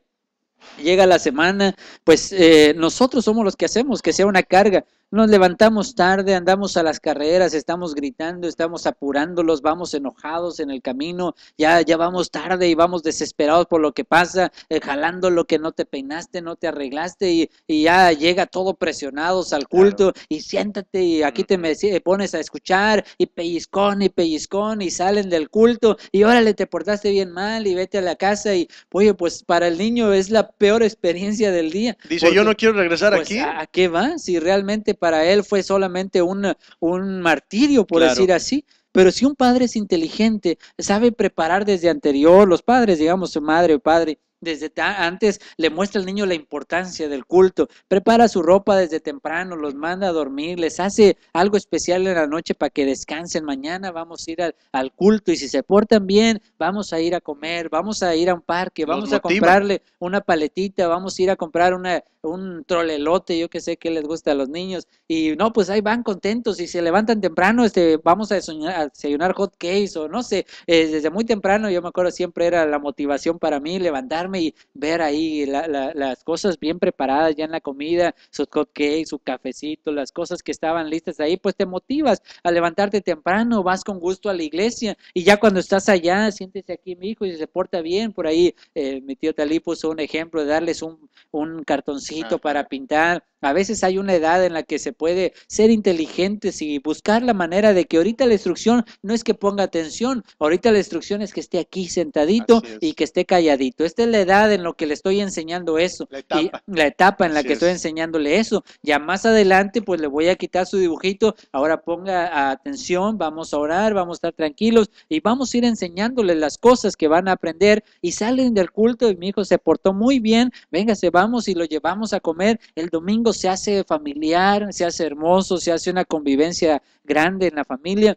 llega la semana, pues eh, nosotros somos los que hacemos que sea una carga nos levantamos tarde, andamos a las carreras, estamos gritando, estamos apurándolos, vamos enojados en el camino, ya, ya vamos tarde y vamos desesperados por lo que pasa, eh, jalando lo que no te peinaste, no te arreglaste y, ya llega todo presionados al culto y siéntate y aquí te pones a escuchar y pellizcón y pellizcón y salen del culto y órale, te portaste bien mal y vete a la casa y, oye, pues para el niño es la peor experiencia del día.
Dice, yo no quiero regresar pues, aquí. ¿A
qué va? Si realmente para él fue solamente un, un martirio, por decir así. Pero si un padre es inteligente, sabe preparar desde anterior, los padres, digamos, su madre o padre, desde antes le muestra al niño la importancia del culto, prepara su ropa desde temprano, los manda a dormir, les hace algo especial en la noche para que descansen, mañana vamos a ir al culto y si se portan bien, vamos a ir a comer, vamos a ir a un parque, vamos a comprarle una paletita, vamos a ir a comprar una, un trolelote, yo que sé que les gusta a los niños. Y no, pues ahí van contentos y se levantan temprano, este, vamos a desayunar, hot cakes o no sé, eh, desde muy temprano yo me acuerdo siempre era la motivación para mí levantarme y ver ahí las cosas bien preparadas ya en la comida, sus hot cakes, su cafecito, las cosas que estaban listas ahí, pues te motivas a levantarte temprano, vas con gusto a la iglesia y ya cuando estás allá, siéntese aquí mi hijo y se porta bien, por ahí eh, mi tío Talí puso un ejemplo de darles un, un cartoncito para pintar a veces hay una edad en la que se puede ser inteligente y buscar la manera de que ahorita la instrucción no es que ponga atención, ahorita la instrucción es que esté aquí sentadito y que esté calladito. Esta es la edad en la que le estoy enseñando eso, la etapa, la etapa en la que estoy enseñándole eso. Ya más adelante pues le voy a quitar su dibujito, ahora ponga atención, vamos a orar, vamos a estar tranquilos y vamos a ir enseñándole las cosas que van a aprender y salen del culto y mi hijo se portó muy bien, véngase, vamos y lo llevamos a comer el domingo se hace familiar, se hace hermoso, se hace una convivencia grande en la familia.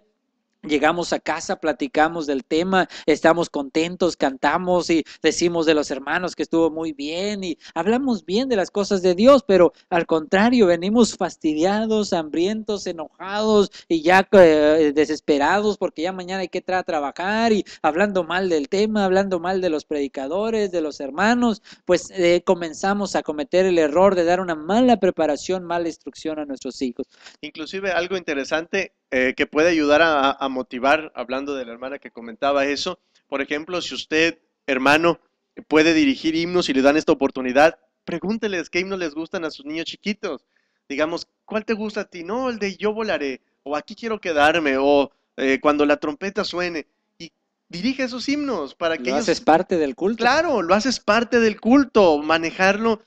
Llegamos a casa, platicamos del tema, estamos contentos, cantamos y decimos de los hermanos que estuvo muy bien y hablamos bien de las cosas de Dios, pero al contrario, venimos fastidiados, hambrientos, enojados y ya eh, desesperados porque ya mañana hay que a trabajar y hablando mal del tema, hablando mal de los predicadores, de los hermanos, pues eh, comenzamos a cometer el error de dar una mala preparación, mala instrucción a nuestros hijos.
Inclusive algo interesante eh, que puede ayudar a, motivar, hablando de la hermana que comentaba eso. Por ejemplo, si usted, hermano, puede dirigir himnos y le dan esta oportunidad, pregúnteles qué himnos les gustan a sus niños chiquitos. Digamos, ¿cuál te gusta a ti? No, el de yo volaré, o aquí quiero quedarme, o eh, cuando la trompeta suene. Y dirige esos himnos para que... Lo haces parte del culto. Claro, lo haces parte del culto, manejarlo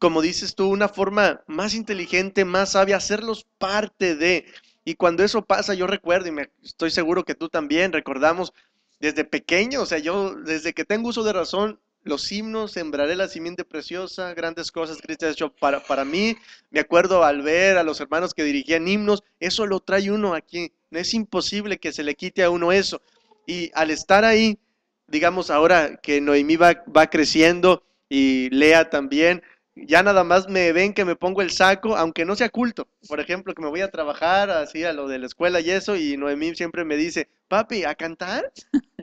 como dices tú, una forma más inteligente, más sabia, hacerlos parte de. Y cuando eso pasa, yo recuerdo, y me, estoy seguro que tú también recordamos desde pequeño, o sea, yo desde que tengo uso de razón, los himnos, sembraré la simiente preciosa, grandes cosas cristian ha hecho para, para mí. Me acuerdo al ver a los hermanos que dirigían himnos, eso lo trae uno aquí. No es imposible que se le quite a uno eso. Y al estar ahí, digamos ahora que Noemí va, va creciendo y Lea también, ya nada más me ven que me pongo el saco, aunque no sea culto. Por ejemplo, que me voy a trabajar así a lo de la escuela y eso, y Noemí siempre me dice, papi, ¿a cantar?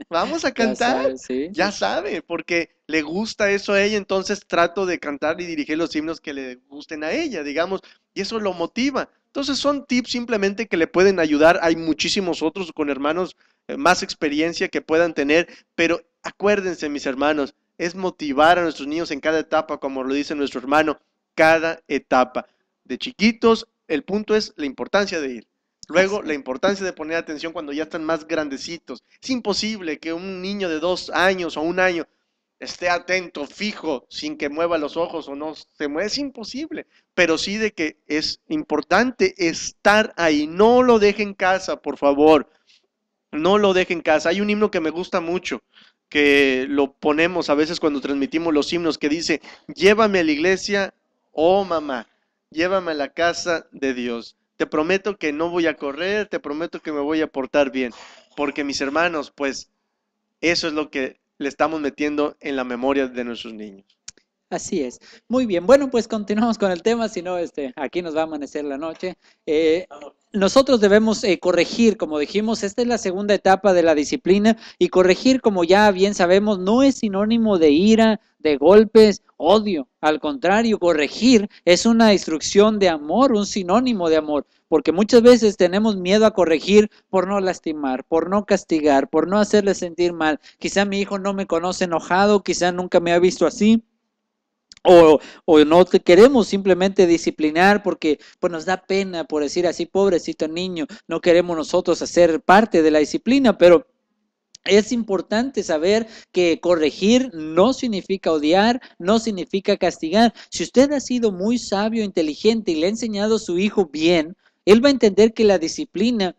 ¿Vamos a cantar? ya, sabe, porque le gusta eso a ella, entonces trato de cantar y dirigir los himnos que le gusten a ella, digamos, y eso lo motiva. Entonces son tips simplemente que le pueden ayudar. Hay muchísimos otros con hermanos eh, más experiencia que puedan tener, pero acuérdense, mis hermanos, es motivar a nuestros niños en cada etapa, como lo dice nuestro hermano, cada etapa. De chiquitos, el punto es la importancia de ir. Luego, la importancia de poner atención cuando ya están más grandecitos. Es imposible que un niño de dos años o un año esté atento, fijo, sin que mueva los ojos o no se mueva. Es imposible. Pero sí de que es importante estar ahí. No lo deje en casa, por favor. No lo deje en casa. Hay un himno que me gusta mucho que lo ponemos a veces cuando transmitimos los himnos, que dice, llévame a la iglesia, oh mamá, llévame a la casa de Dios. Te prometo que no voy a correr, te prometo que me voy a portar bien, porque mis hermanos, pues eso es lo que le estamos metiendo en la memoria de nuestros niños.
Así es. Muy bien. Bueno, pues continuamos con el tema, si no, este, aquí nos va a amanecer la noche. Eh, nosotros debemos eh, corregir, como dijimos, esta es la segunda etapa de la disciplina y corregir, como ya bien sabemos, no es sinónimo de ira, de golpes, odio. Al contrario, corregir es una instrucción de amor, un sinónimo de amor, porque muchas veces tenemos miedo a corregir por no lastimar, por no castigar, por no hacerle sentir mal. Quizá mi hijo no me conoce enojado, quizá nunca me ha visto así o, no te queremos simplemente disciplinar porque pues nos da pena por decir así, pobrecito niño, no queremos nosotros hacer parte de la disciplina, pero es importante saber que corregir no significa odiar, no significa castigar. Si usted ha sido muy sabio, inteligente y le ha enseñado a su hijo bien, él va a entender que la disciplina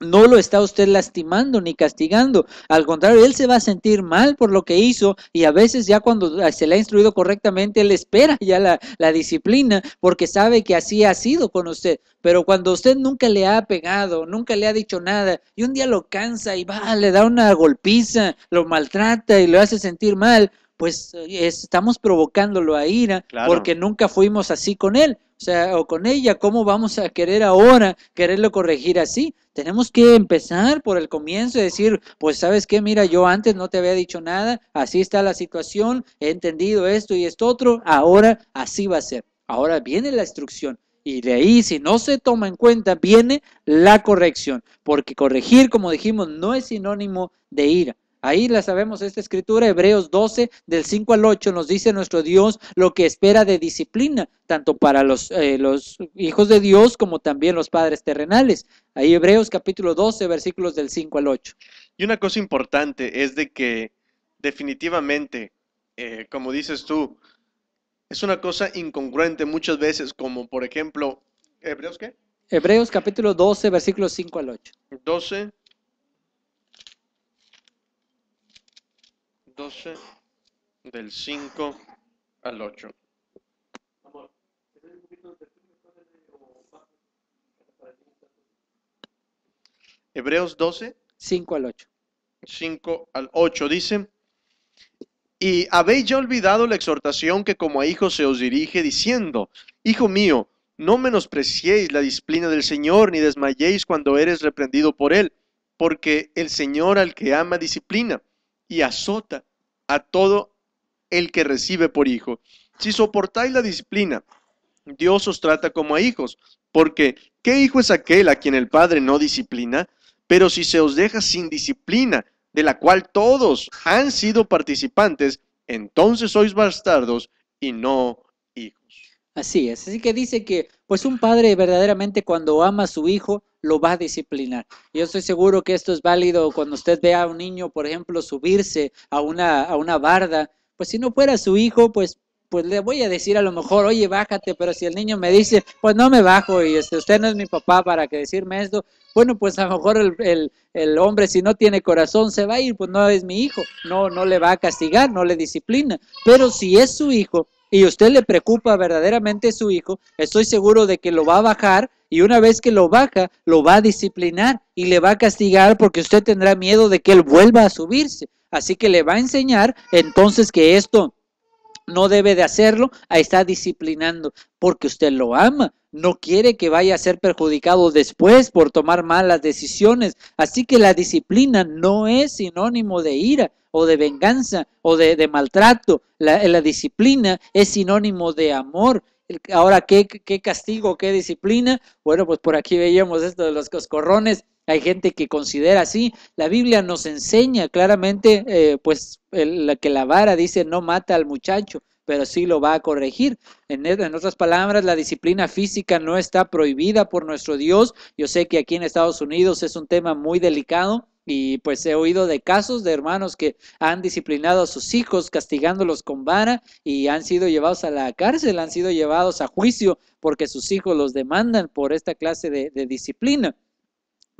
no lo está usted lastimando ni castigando. Al contrario, él se va a sentir mal por lo que hizo y a veces ya cuando eh, se le ha instruido correctamente, él espera ya la, disciplina porque sabe que así ha sido con usted. Pero cuando usted nunca le ha pegado, nunca le ha dicho nada y un día lo cansa y va, le da una golpiza, lo maltrata y lo hace sentir mal, pues eh, estamos provocándolo a ira porque nunca fuimos así con él. O sea, o con ella, ¿cómo vamos a querer ahora quererlo corregir así? Tenemos que empezar por el comienzo y decir, pues sabes qué, mira, yo antes no te había dicho nada, así está la situación, he entendido esto y esto otro, ahora así va a ser. Ahora viene la instrucción y de ahí, si no se toma en cuenta, viene la corrección, porque corregir, como dijimos, no es sinónimo de ira. Ahí la sabemos esta escritura, Hebreos 12, del 5 al 8, nos dice nuestro Dios lo que espera de disciplina, tanto para los, eh, los hijos de Dios como también los padres terrenales. Ahí
Hebreos capítulo 12, versículos del 5 al 8. Y una cosa importante es de que definitivamente, eh, como dices tú, es una cosa incongruente muchas veces, como por ejemplo, Hebreos qué?
Hebreos capítulo 12, versículos 5 al 8.
12 12 del 5 al 8. Hebreos 12. 5 al 8. 5 al 8 dice, y habéis ya olvidado la exhortación que como a hijos se os dirige diciendo, Hijo mío, no menospreciéis la disciplina del Señor, ni desmayéis cuando eres reprendido por Él, porque el Señor al que ama disciplina y azota a todo el que recibe por hijo. Si soportáis la disciplina, Dios os trata como a hijos, porque ¿qué hijo es aquel a quien el Padre no disciplina? Pero si se os deja sin disciplina, de la cual todos han sido participantes, entonces sois bastardos y no
Así es, así que dice que pues un padre verdaderamente cuando ama a su hijo lo va a disciplinar. Yo estoy seguro que esto es válido cuando usted ve a un niño, por ejemplo, subirse a una, a una barda, pues si no fuera su hijo, pues pues le voy a decir a lo mejor, oye, bájate, pero si el niño me dice, pues no me bajo y este, usted no es mi papá para que decirme esto, bueno, pues a lo mejor el, el, hombre si no tiene corazón se va a ir, pues no es mi hijo, no, no le va a castigar, no le disciplina, pero si es su hijo, y usted le preocupa verdaderamente a su hijo, estoy seguro de que lo va a bajar y una vez que lo baja, lo va a disciplinar y le va a castigar porque usted tendrá miedo de que él vuelva a subirse. Así que le va a enseñar entonces que esto no debe de hacerlo, a está disciplinando, porque usted lo ama, no quiere que vaya a ser perjudicado después por tomar malas decisiones. Así que la disciplina no es sinónimo de ira o de venganza o de, maltrato. La, disciplina es sinónimo de amor. Ahora, ¿qué, ¿qué castigo, qué disciplina? Bueno, pues por aquí veíamos esto de los coscorrones hay gente que considera así. La Biblia nos enseña claramente, eh, pues, que la vara dice no mata al muchacho, pero sí lo va a corregir. E, en, otras palabras, la disciplina física no está prohibida por nuestro Dios. Yo sé que aquí en Estados Unidos es un tema muy delicado. Y pues he oído de casos de hermanos que han disciplinado a sus hijos castigándolos con vara y han sido llevados a la cárcel, han sido llevados a juicio porque sus hijos los demandan por esta clase de disciplina.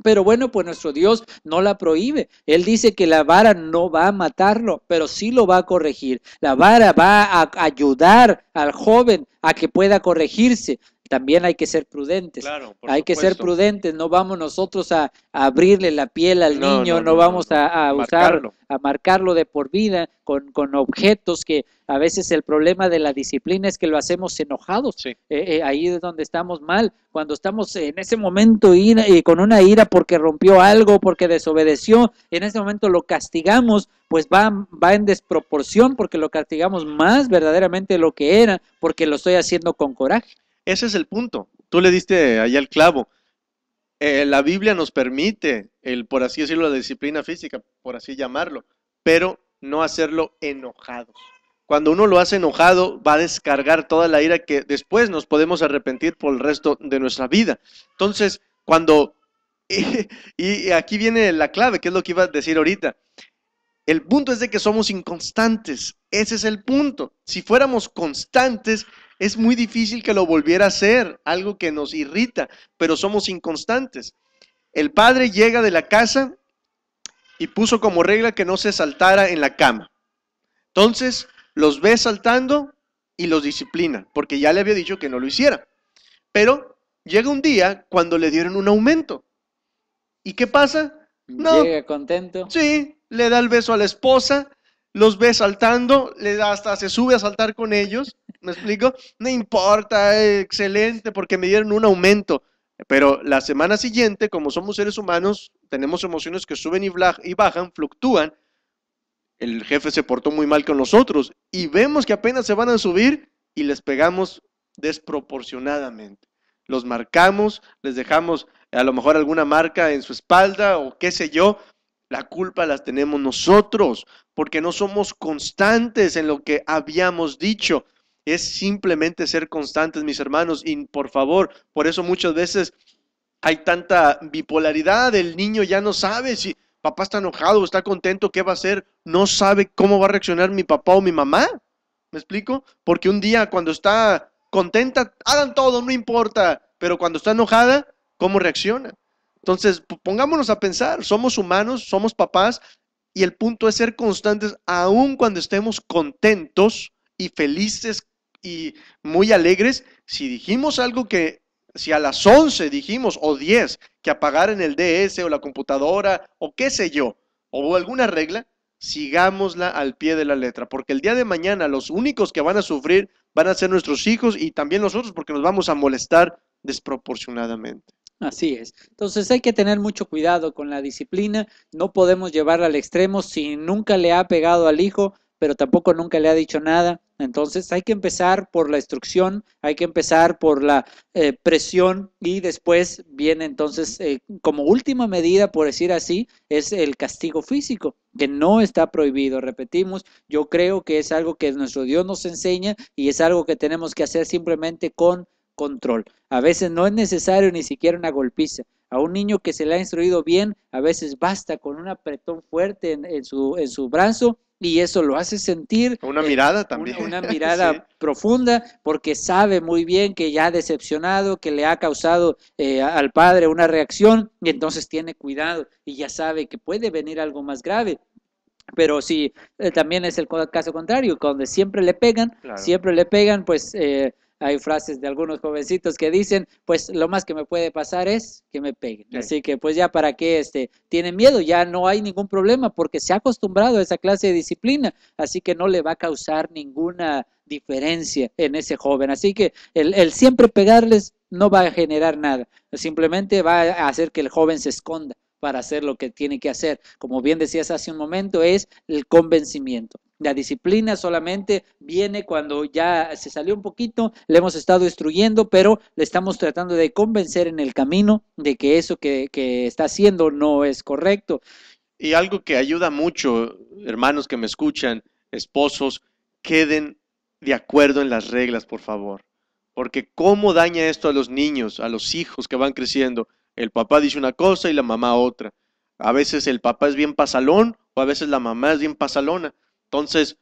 Pero bueno, pues nuestro Dios no la prohíbe. Él dice que la vara no va a matarlo, pero sí lo va a corregir. La vara va a ayudar al joven a que pueda corregirse también hay que ser prudentes. hay que ser prudentes, no vamos nosotros a, abrirle la piel al niño, no, vamos a, usar, a marcarlo de por vida con, objetos que a veces el problema de la disciplina es que lo hacemos enojados. Eh, eh, ahí es donde estamos mal, cuando estamos en ese momento y eh, con una ira porque rompió algo, porque desobedeció, en ese momento lo castigamos, pues va, va en desproporción porque lo castigamos más verdaderamente lo que era, porque lo estoy haciendo
con coraje. Ese es el punto. Tú le diste allá el clavo. Eh, la Biblia nos permite, el, por así decirlo, la disciplina física, por así llamarlo, pero no hacerlo enojados. Cuando uno lo hace enojado, va a descargar toda la ira que después nos podemos arrepentir por el resto de nuestra vida. Entonces, cuando... Y, aquí viene la clave, que es lo que iba a decir ahorita. El punto es de que somos inconstantes. Ese es el punto. Si fuéramos constantes, es muy difícil que lo volviera a hacer, algo que nos irrita, pero somos inconstantes. El padre llega de la casa y puso como regla que no se saltara en la cama. Entonces los ve saltando y los disciplina, porque ya le había dicho que no lo hiciera. Pero llega un día cuando le dieron un aumento. ¿Y qué pasa? No. Llega contento. Sí, le da el beso a la esposa, los ve saltando, le hasta se sube a saltar con ellos ¿Me explico? No importa, excelente, porque me dieron un aumento. Pero la semana siguiente, como somos seres humanos, tenemos emociones que suben y bajan, fluctúan. El jefe se portó muy mal con nosotros y vemos que apenas se van a subir y les pegamos desproporcionadamente. Los marcamos, les dejamos a lo mejor alguna marca en su espalda o qué sé yo. La culpa las tenemos nosotros porque no somos constantes en lo que habíamos dicho. Es simplemente ser constantes, mis hermanos. Y por favor, por eso muchas veces hay tanta bipolaridad. El niño ya no sabe si papá está enojado o está contento, qué va a hacer. No sabe cómo va a reaccionar mi papá o mi mamá. ¿Me explico? Porque un día cuando está contenta, hagan todo, no importa. Pero cuando está enojada, ¿cómo reacciona? Entonces, pongámonos a pensar, somos humanos, somos papás, y el punto es ser constantes aun cuando estemos contentos y felices y muy alegres, si dijimos algo que, si a las 11 dijimos o 10 que en el DS o la computadora o qué sé yo, o alguna regla, sigámosla al pie de la letra, porque el día de mañana los únicos que van a sufrir van a ser nuestros hijos y también nosotros porque nos vamos a molestar desproporcionadamente. Así es.
Entonces hay que tener mucho cuidado con la disciplina, no podemos llevarla al extremo si nunca le ha pegado al hijo, pero tampoco nunca le ha dicho nada entonces hay que empezar por la instrucción, hay que empezar por la eh, presión y después viene entonces eh, como última medida, por decir así, es el castigo físico, que no está prohibido, repetimos, yo creo que es algo que nuestro Dios nos enseña y es algo que tenemos que hacer simplemente con control. A veces no es necesario ni siquiera una golpiza. A un niño que se le ha instruido bien, a veces basta con un apretón fuerte en su brazo y eso lo hace sentir. Una eh, mirada también. Una, mirada profunda, porque sabe muy bien que ya ha decepcionado, que le ha causado eh, al padre una reacción, y entonces tiene cuidado y ya sabe que puede venir algo más grave. Pero si eh, también es el caso contrario, cuando siempre le pegan, siempre le pegan, pues eh, hay frases de algunos jovencitos que dicen, pues lo más que me puede pasar es que me peguen. Así que pues ya para qué este, tienen miedo, ya no hay ningún problema porque se ha acostumbrado a esa clase de disciplina, así que no le va a causar ninguna diferencia en ese joven. Así que el, el siempre pegarles no va a generar nada, simplemente va a hacer que el joven se esconda para hacer lo que tiene que hacer. Como bien decías hace un momento, es el convencimiento. La disciplina solamente viene cuando ya se salió un poquito, le hemos estado instruyendo, pero le estamos tratando de convencer en el camino de que eso que, que
está haciendo no es correcto. Y algo que ayuda mucho, hermanos que me escuchan, esposos, queden de acuerdo en las reglas, por favor. Porque cómo daña esto a los niños, a los hijos que van creciendo. El papá dice una cosa y la mamá otra. A veces el papá es bien pasalón o a veces la mamá es bien pasalona. Entonces,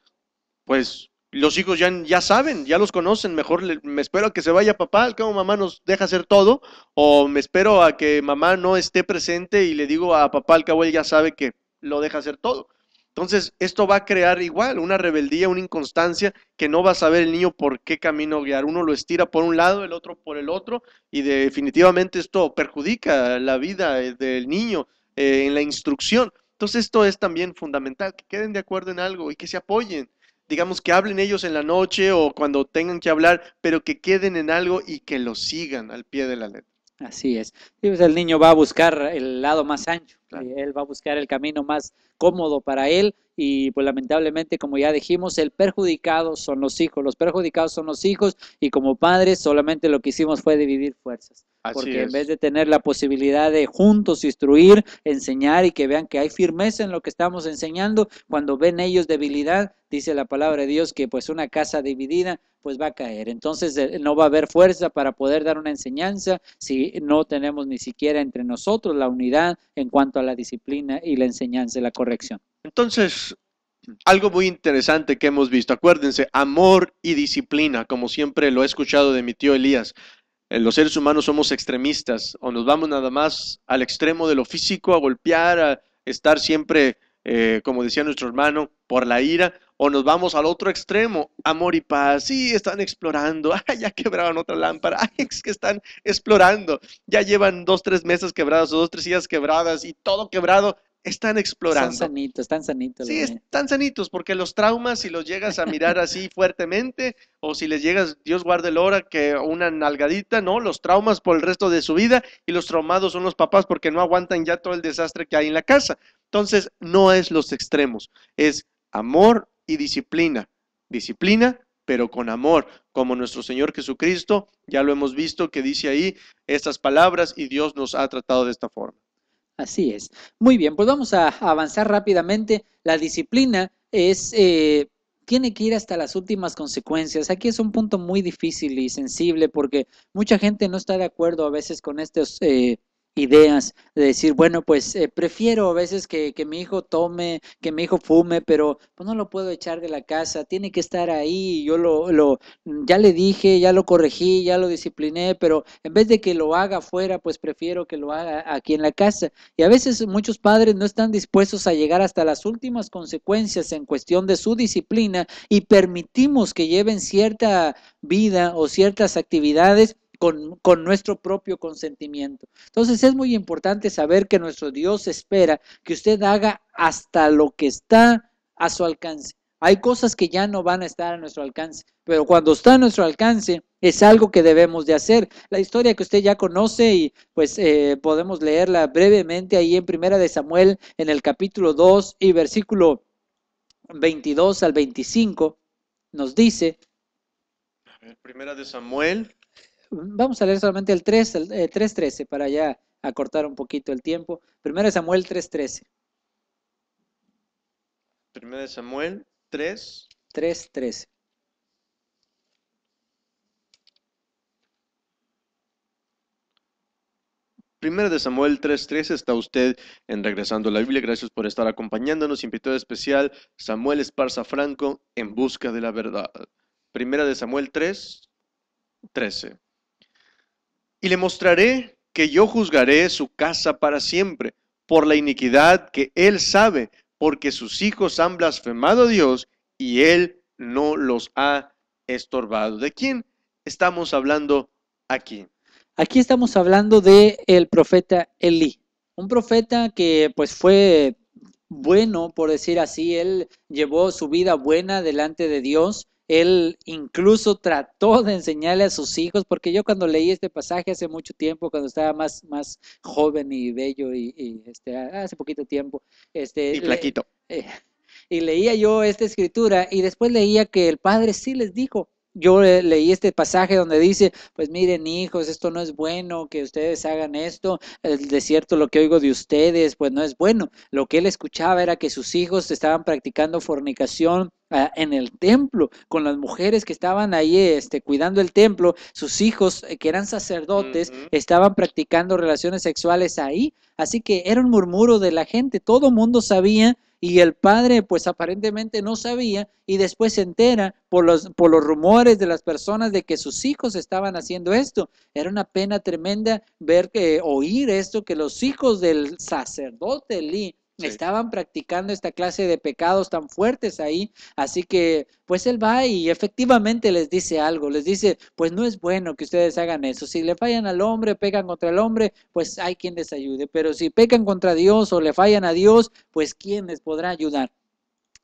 pues los hijos ya, ya saben, ya los conocen, mejor me espero a que se vaya papá, al cabo mamá nos deja hacer todo, o me espero a que mamá no esté presente y le digo a papá, al cabo él ya sabe que lo deja hacer todo. Entonces, esto va a crear igual una rebeldía, una inconstancia que no va a saber el niño por qué camino guiar. Uno lo estira por un lado, el otro por el otro, y definitivamente esto perjudica la vida eh, del niño eh, en la instrucción. Entonces esto es también fundamental, que queden de acuerdo en algo y que se apoyen. Digamos que hablen ellos en la noche o cuando tengan que hablar, pero que queden en algo y que lo sigan al pie de la letra. Así es. Pues, el niño va a buscar
el lado más ancho, eh, él va a buscar el camino más cómodo para él y pues lamentablemente, como ya dijimos, el perjudicado son los hijos, los perjudicados son los hijos y como padres solamente lo que hicimos fue dividir fuerzas, porque en vez de tener la posibilidad de juntos instruir, enseñar y que vean que hay firmeza en lo que estamos enseñando, cuando ven ellos debilidad, dice la palabra de Dios que pues una casa dividida pues va a caer. Entonces eh, no va a haber fuerza para poder dar una enseñanza si no tenemos ni siquiera entre nosotros la unidad en cuanto a la disciplina y la enseñanza y la corrección. Entonces,
algo muy interesante que hemos visto, acuérdense, amor y disciplina, como siempre lo he escuchado de mi tío Elías. Eh, los seres humanos somos extremistas, o nos vamos nada más al extremo de lo físico, a golpear, a estar siempre, eh, como decía nuestro hermano, por la ira, o nos vamos al otro extremo, amor y paz. Sí, están explorando, ya quebraron otra lámpara, Ay, es que están explorando, ya llevan dos, tres mesas quebradas o dos, tres sillas quebradas y todo quebrado, están explorando. Están sanitos, están sanitos. Sí, están sanitos, porque los traumas, si los llegas a mirar así fuertemente, o si les llegas, Dios guarde el hora, que una nalgadita, ¿no? Los traumas por el resto de su vida, y los traumados son los papás porque no aguantan ya todo el desastre que hay en la casa. Entonces, no es los extremos, es amor y disciplina. Disciplina, pero con amor, como nuestro Señor Jesucristo, ya lo hemos visto que dice ahí estas palabras y Dios nos ha tratado de esta forma.
Así es. Muy bien, pues vamos a avanzar rápidamente. La disciplina es, eh, tiene que ir hasta las últimas consecuencias. Aquí es un punto muy difícil y sensible porque mucha gente no está de acuerdo a veces con estos eh, ideas de decir, bueno, pues eh, prefiero a veces que, mi hijo tome, que mi hijo fume, pero pues, no lo puedo echar de la casa, tiene que estar ahí, yo lo, lo, ya le dije, ya lo corregí, ya lo discipliné, pero en vez de que lo haga fuera pues prefiero que lo haga aquí en la casa. Y a veces muchos padres no están dispuestos a llegar hasta las últimas consecuencias en cuestión de su disciplina y permitimos que lleven cierta vida o ciertas actividades con, nuestro propio consentimiento. Entonces es muy importante saber que nuestro Dios espera que usted haga hasta lo que está a su alcance. Hay cosas que ya no van a estar a nuestro alcance, pero cuando está a nuestro alcance es algo que debemos de hacer. La historia que usted ya conoce y pues eh, podemos leerla brevemente ahí en Primera de Samuel en el capítulo 2 y versículo 22 al 25 nos dice.
Primera de Samuel
vamos a leer solamente el 3, el, 3.13 eh, para ya acortar un poquito el tiempo. de Samuel 3.13.
de Samuel 3. 3.13. Primera de Samuel 3:13 está usted en Regresando a la Biblia. Gracias por estar acompañándonos. Invitado especial Samuel Esparza Franco en busca de la verdad. Primera de Samuel 3, 13. Y le mostraré que yo juzgaré su casa para siempre por la iniquidad que él sabe, porque sus hijos han blasfemado a Dios y él no los ha estorbado. ¿De quién estamos hablando aquí?
Aquí estamos hablando de el profeta Elí, un profeta que pues fue bueno, por decir así, él llevó su vida buena delante de Dios, él incluso trató de enseñarle a sus hijos, porque yo cuando leí este pasaje hace mucho tiempo, cuando estaba más, más joven y bello y, este, hace poquito tiempo. Este, y plaquito. Eh, y leía yo esta escritura y después leía que el Padre sí les dijo, yo leí este pasaje donde dice, pues miren hijos, esto no es bueno que ustedes hagan esto, el desierto lo que oigo de ustedes, pues no es bueno. Lo que él escuchaba era que sus hijos estaban practicando fornicación ah, en el templo, con las mujeres que estaban ahí este, cuidando el templo, sus hijos eh, que eran sacerdotes estaban practicando relaciones sexuales ahí. Así que era un murmuro de la gente, todo mundo sabía y el padre pues aparentemente no sabía y después se entera por los, por los rumores de las personas de que sus hijos estaban haciendo esto. Era una pena tremenda ver que oír esto que los hijos del sacerdote Lee estaban practicando esta clase de pecados tan fuertes ahí. Así que pues él va y efectivamente les dice algo, les dice, pues no es bueno que ustedes hagan eso. Si le fallan al hombre, pegan contra el hombre, pues hay quien les ayude. Pero si pecan contra Dios o le fallan a Dios, pues ¿quién les podrá ayudar?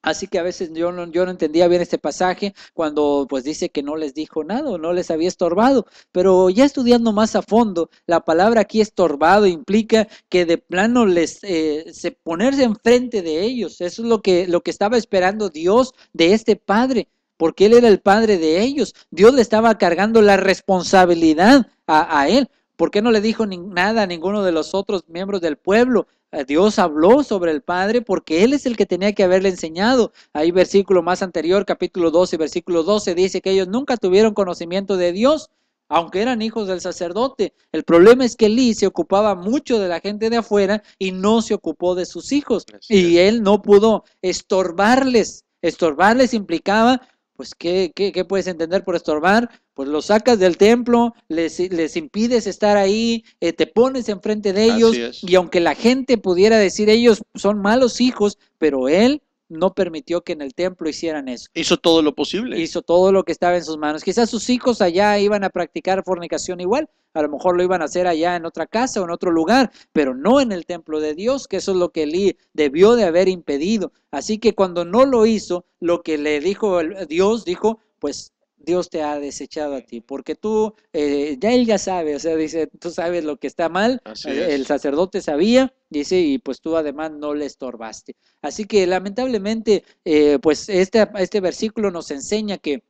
Así que a veces yo no, yo no entendía bien este pasaje cuando pues dice que no les dijo nada, no les había estorbado, pero ya estudiando más a fondo, la palabra aquí estorbado implica que de plano les eh, se ponerse enfrente de ellos, eso es lo que, lo que estaba esperando Dios de este padre, porque él era el padre de ellos, Dios le estaba cargando la responsabilidad a, él, ¿Por qué no le dijo ni nada a ninguno de los otros miembros del pueblo? Eh, Dios habló sobre el Padre porque Él es el que tenía que haberle enseñado. Hay versículo más anterior, capítulo 12, versículo 12, dice que ellos nunca tuvieron conocimiento de Dios, aunque eran hijos del sacerdote. El problema es que Elí se ocupaba mucho de la gente de afuera y no se ocupó de sus hijos. y Él no pudo estorbarles. Estorbarles implicaba pues ¿qué, qué, qué puedes entender por estorbar? Pues los sacas del templo, les, les impides estar ahí, eh, te pones enfrente de ellos y aunque la gente pudiera decir ellos son malos hijos, pero él no permitió que en el templo hicieran eso. Hizo todo lo posible. Hizo todo lo que estaba en sus manos. Quizás sus hijos allá iban a practicar fornicación igual, a lo mejor lo iban a hacer allá en otra casa o en otro lugar, pero no en el templo de Dios, que eso es lo que Elí debió de haber impedido. Así que cuando no lo hizo, lo que le dijo Dios, dijo, pues Dios te ha desechado a ti, porque tú, eh, ya él ya sabe, o sea, dice, tú sabes lo que está mal, eh, el sacerdote sabía, dice, y pues tú además no le estorbaste. Así que lamentablemente, eh, pues este, este versículo nos enseña que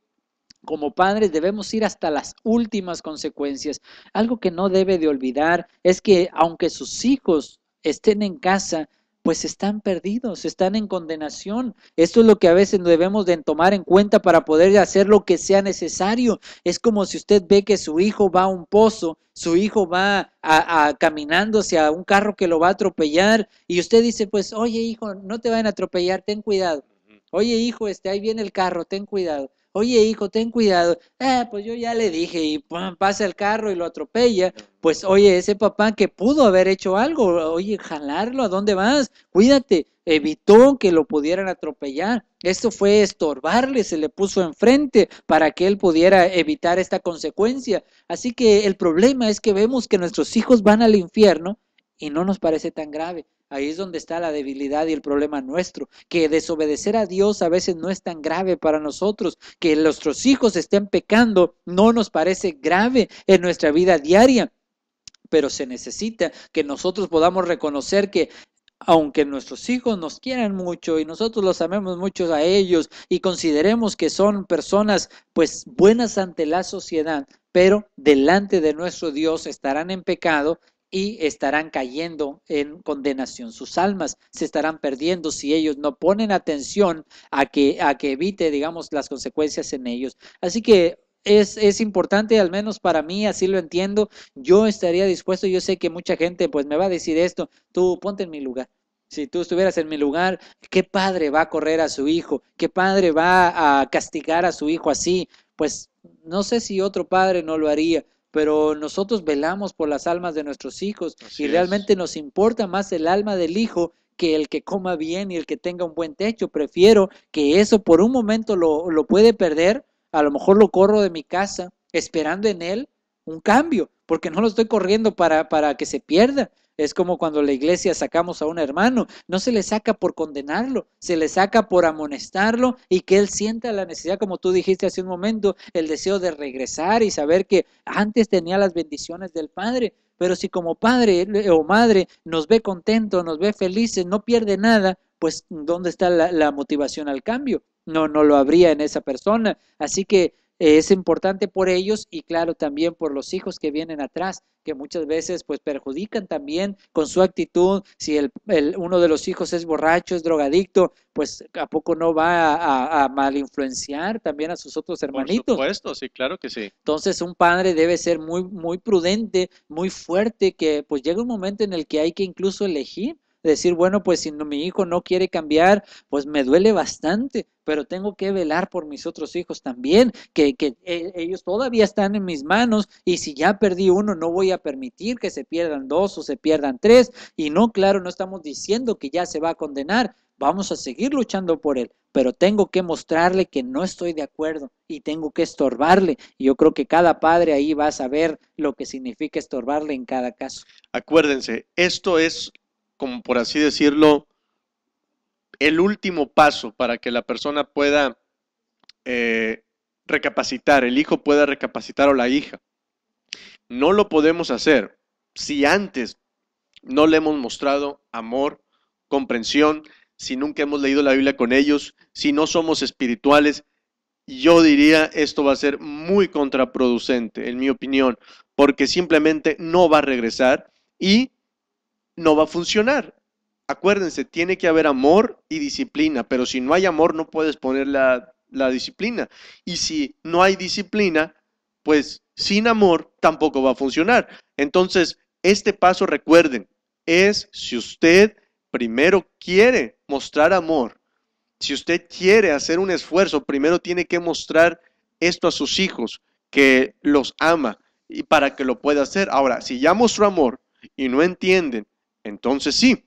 como padres debemos ir hasta las últimas consecuencias. Algo que no debe de olvidar es que aunque sus hijos estén en casa, pues están perdidos, están en condenación. Esto es lo que a veces debemos de tomar en cuenta para poder hacer lo que sea necesario. Es como si usted ve que su hijo va a un pozo, su hijo va a, a caminando hacia un carro que lo va a atropellar y usted dice, pues, oye hijo, no te van a atropellar, ten cuidado. Oye hijo, este, ahí viene el carro, ten cuidado oye hijo, ten cuidado, ah, pues yo ya le dije y pasa el carro y lo atropella, pues oye, ese papá que pudo haber hecho algo, oye, jalarlo, ¿a dónde vas? Cuídate, evitó que lo pudieran atropellar. Esto fue estorbarle, se le puso enfrente para que él pudiera evitar esta consecuencia. Así que el problema es que vemos que nuestros hijos van al infierno y no nos parece tan grave. Ahí es donde está la debilidad y el problema nuestro, que desobedecer a Dios a veces no es tan grave para nosotros, que nuestros hijos estén pecando no nos parece grave en nuestra vida diaria, pero se necesita que nosotros podamos reconocer que aunque nuestros hijos nos quieran mucho y nosotros los amemos mucho a ellos y consideremos que son personas pues buenas ante la sociedad, pero delante de nuestro Dios estarán en pecado y estarán cayendo en condenación. Sus almas se estarán perdiendo si ellos no ponen atención a que, a que evite, digamos, las consecuencias en ellos. Así que es, es, importante, al menos para mí, así lo entiendo. Yo estaría dispuesto, yo sé que mucha gente pues me va a decir esto, tú ponte en mi lugar. Si tú estuvieras en mi lugar, ¿qué padre va a correr a su hijo? ¿Qué padre va a castigar a su hijo así? Pues no sé si otro padre no lo haría pero nosotros velamos por las almas de nuestros hijos y realmente nos importa más el alma del hijo que el que coma bien y el que tenga un buen techo. Prefiero que eso por un momento lo, lo puede perder, a lo mejor lo corro de mi casa esperando en él un cambio, porque no lo estoy corriendo para que se pierda, es como cuando la iglesia sacamos a un hermano, no se le saca por condenarlo, se le saca por amonestarlo y que él sienta la necesidad, como tú dijiste hace un momento, el deseo de regresar y saber que antes tenía las bendiciones del Padre, pero si como padre eh, o madre nos ve contento, nos ve felices, no pierde nada, pues ¿dónde está la, la motivación al cambio? No, no lo habría en esa persona. Así que eh, es importante por ellos y claro también por los hijos que vienen atrás, que muchas veces pues perjudican también con su actitud, si el, uno de los hijos es borracho, es drogadicto, pues a poco no va a, mal influenciar también a sus otros hermanitos.
Por supuesto, sí, claro que sí.
Entonces un padre debe ser muy, muy prudente, muy fuerte, que pues llega un momento en el que hay que incluso elegir decir, bueno, pues si no, mi hijo no quiere cambiar, pues me duele bastante, pero tengo que velar por mis otros hijos también, que, e, ellos todavía están en mis manos y si ya perdí uno, no voy a permitir que se pierdan dos o se pierdan tres. Y no, claro, no estamos diciendo que ya se va a condenar, vamos a seguir luchando por él, pero tengo que mostrarle que no estoy de acuerdo y tengo que estorbarle. Y yo creo que cada padre ahí va a saber lo que significa estorbarle en cada caso.
Acuérdense, esto es como por así decirlo, el último paso para que la persona pueda eh, recapacitar, el hijo pueda recapacitar o la hija. No lo podemos hacer si antes no le hemos mostrado amor, comprensión, si nunca hemos leído la Biblia con ellos, si no somos espirituales, yo diría esto va a ser muy contraproducente, en mi opinión, porque simplemente no va a regresar y no va a funcionar. Acuérdense, tiene que haber amor y disciplina, pero si no hay amor no puedes poner la, disciplina. Y si no hay disciplina, pues sin amor tampoco va a funcionar. Entonces, este paso, recuerden, es si usted primero quiere mostrar amor, si usted quiere hacer un esfuerzo, primero tiene que mostrar esto a sus hijos, que los ama y para que lo pueda hacer. Ahora, si ya mostró amor y no entienden entonces sí,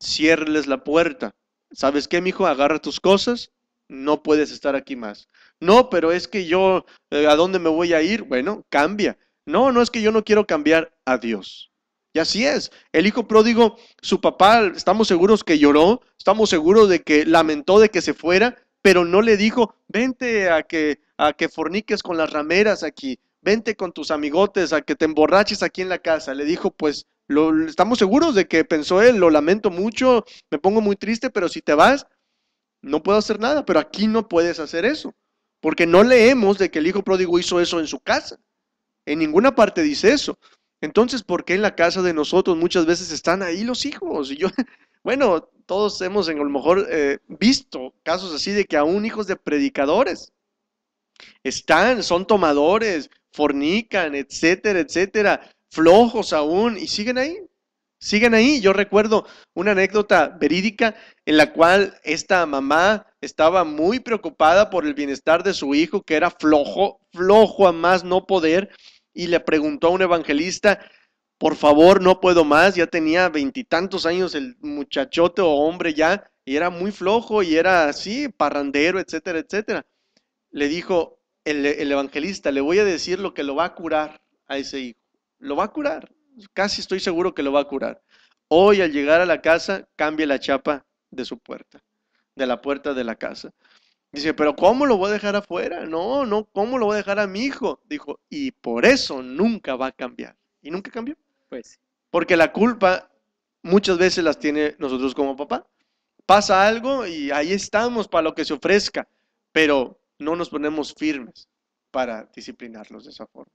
cierres la puerta. ¿Sabes qué, mijo? Agarra tus cosas, no puedes estar aquí más. No, pero es que yo, eh, ¿a dónde me voy a ir? Bueno, cambia. No, no es que yo no quiero cambiar a Dios. Y así es. El hijo pródigo, su papá, estamos seguros que lloró, estamos seguros de que lamentó de que se fuera, pero no le dijo, vente a que, a que forniques con las rameras aquí, vente con tus amigotes, a que te emborraches aquí en la casa. Le dijo, pues estamos seguros de que pensó él, lo lamento mucho, me pongo muy triste, pero si te vas, no puedo hacer nada, pero aquí no puedes hacer eso, porque no leemos de que el hijo pródigo hizo eso en su casa. En ninguna parte dice eso. Entonces, ¿por qué en la casa de nosotros muchas veces están ahí los hijos? Y yo, bueno, todos hemos en a lo mejor eh, visto casos así de que aún hijos de predicadores están, son tomadores, fornican, etcétera, etcétera flojos aún y siguen ahí, siguen ahí. Yo recuerdo una anécdota verídica en la cual esta mamá estaba muy preocupada por el bienestar de su hijo, que era flojo, flojo a más no poder, y le preguntó a un evangelista, por favor, no puedo más, ya tenía veintitantos años el muchachote o hombre ya, y era muy flojo y era así, parrandero, etcétera, etcétera. Le dijo el, evangelista, le voy a decir lo que lo va a curar a ese hijo lo va a curar. Casi estoy seguro que lo va a curar. Hoy al llegar a la casa, cambia la chapa de su puerta, de la puerta de la casa. Dice, pero ¿cómo lo voy a dejar afuera? No, no, ¿cómo lo voy a dejar a mi hijo? Dijo, y por eso nunca va a cambiar. ¿Y nunca cambió? Pues. Porque la culpa muchas veces las tiene nosotros como papá. Pasa algo y ahí estamos para lo que se ofrezca, pero no nos ponemos firmes para disciplinarlos de esa forma.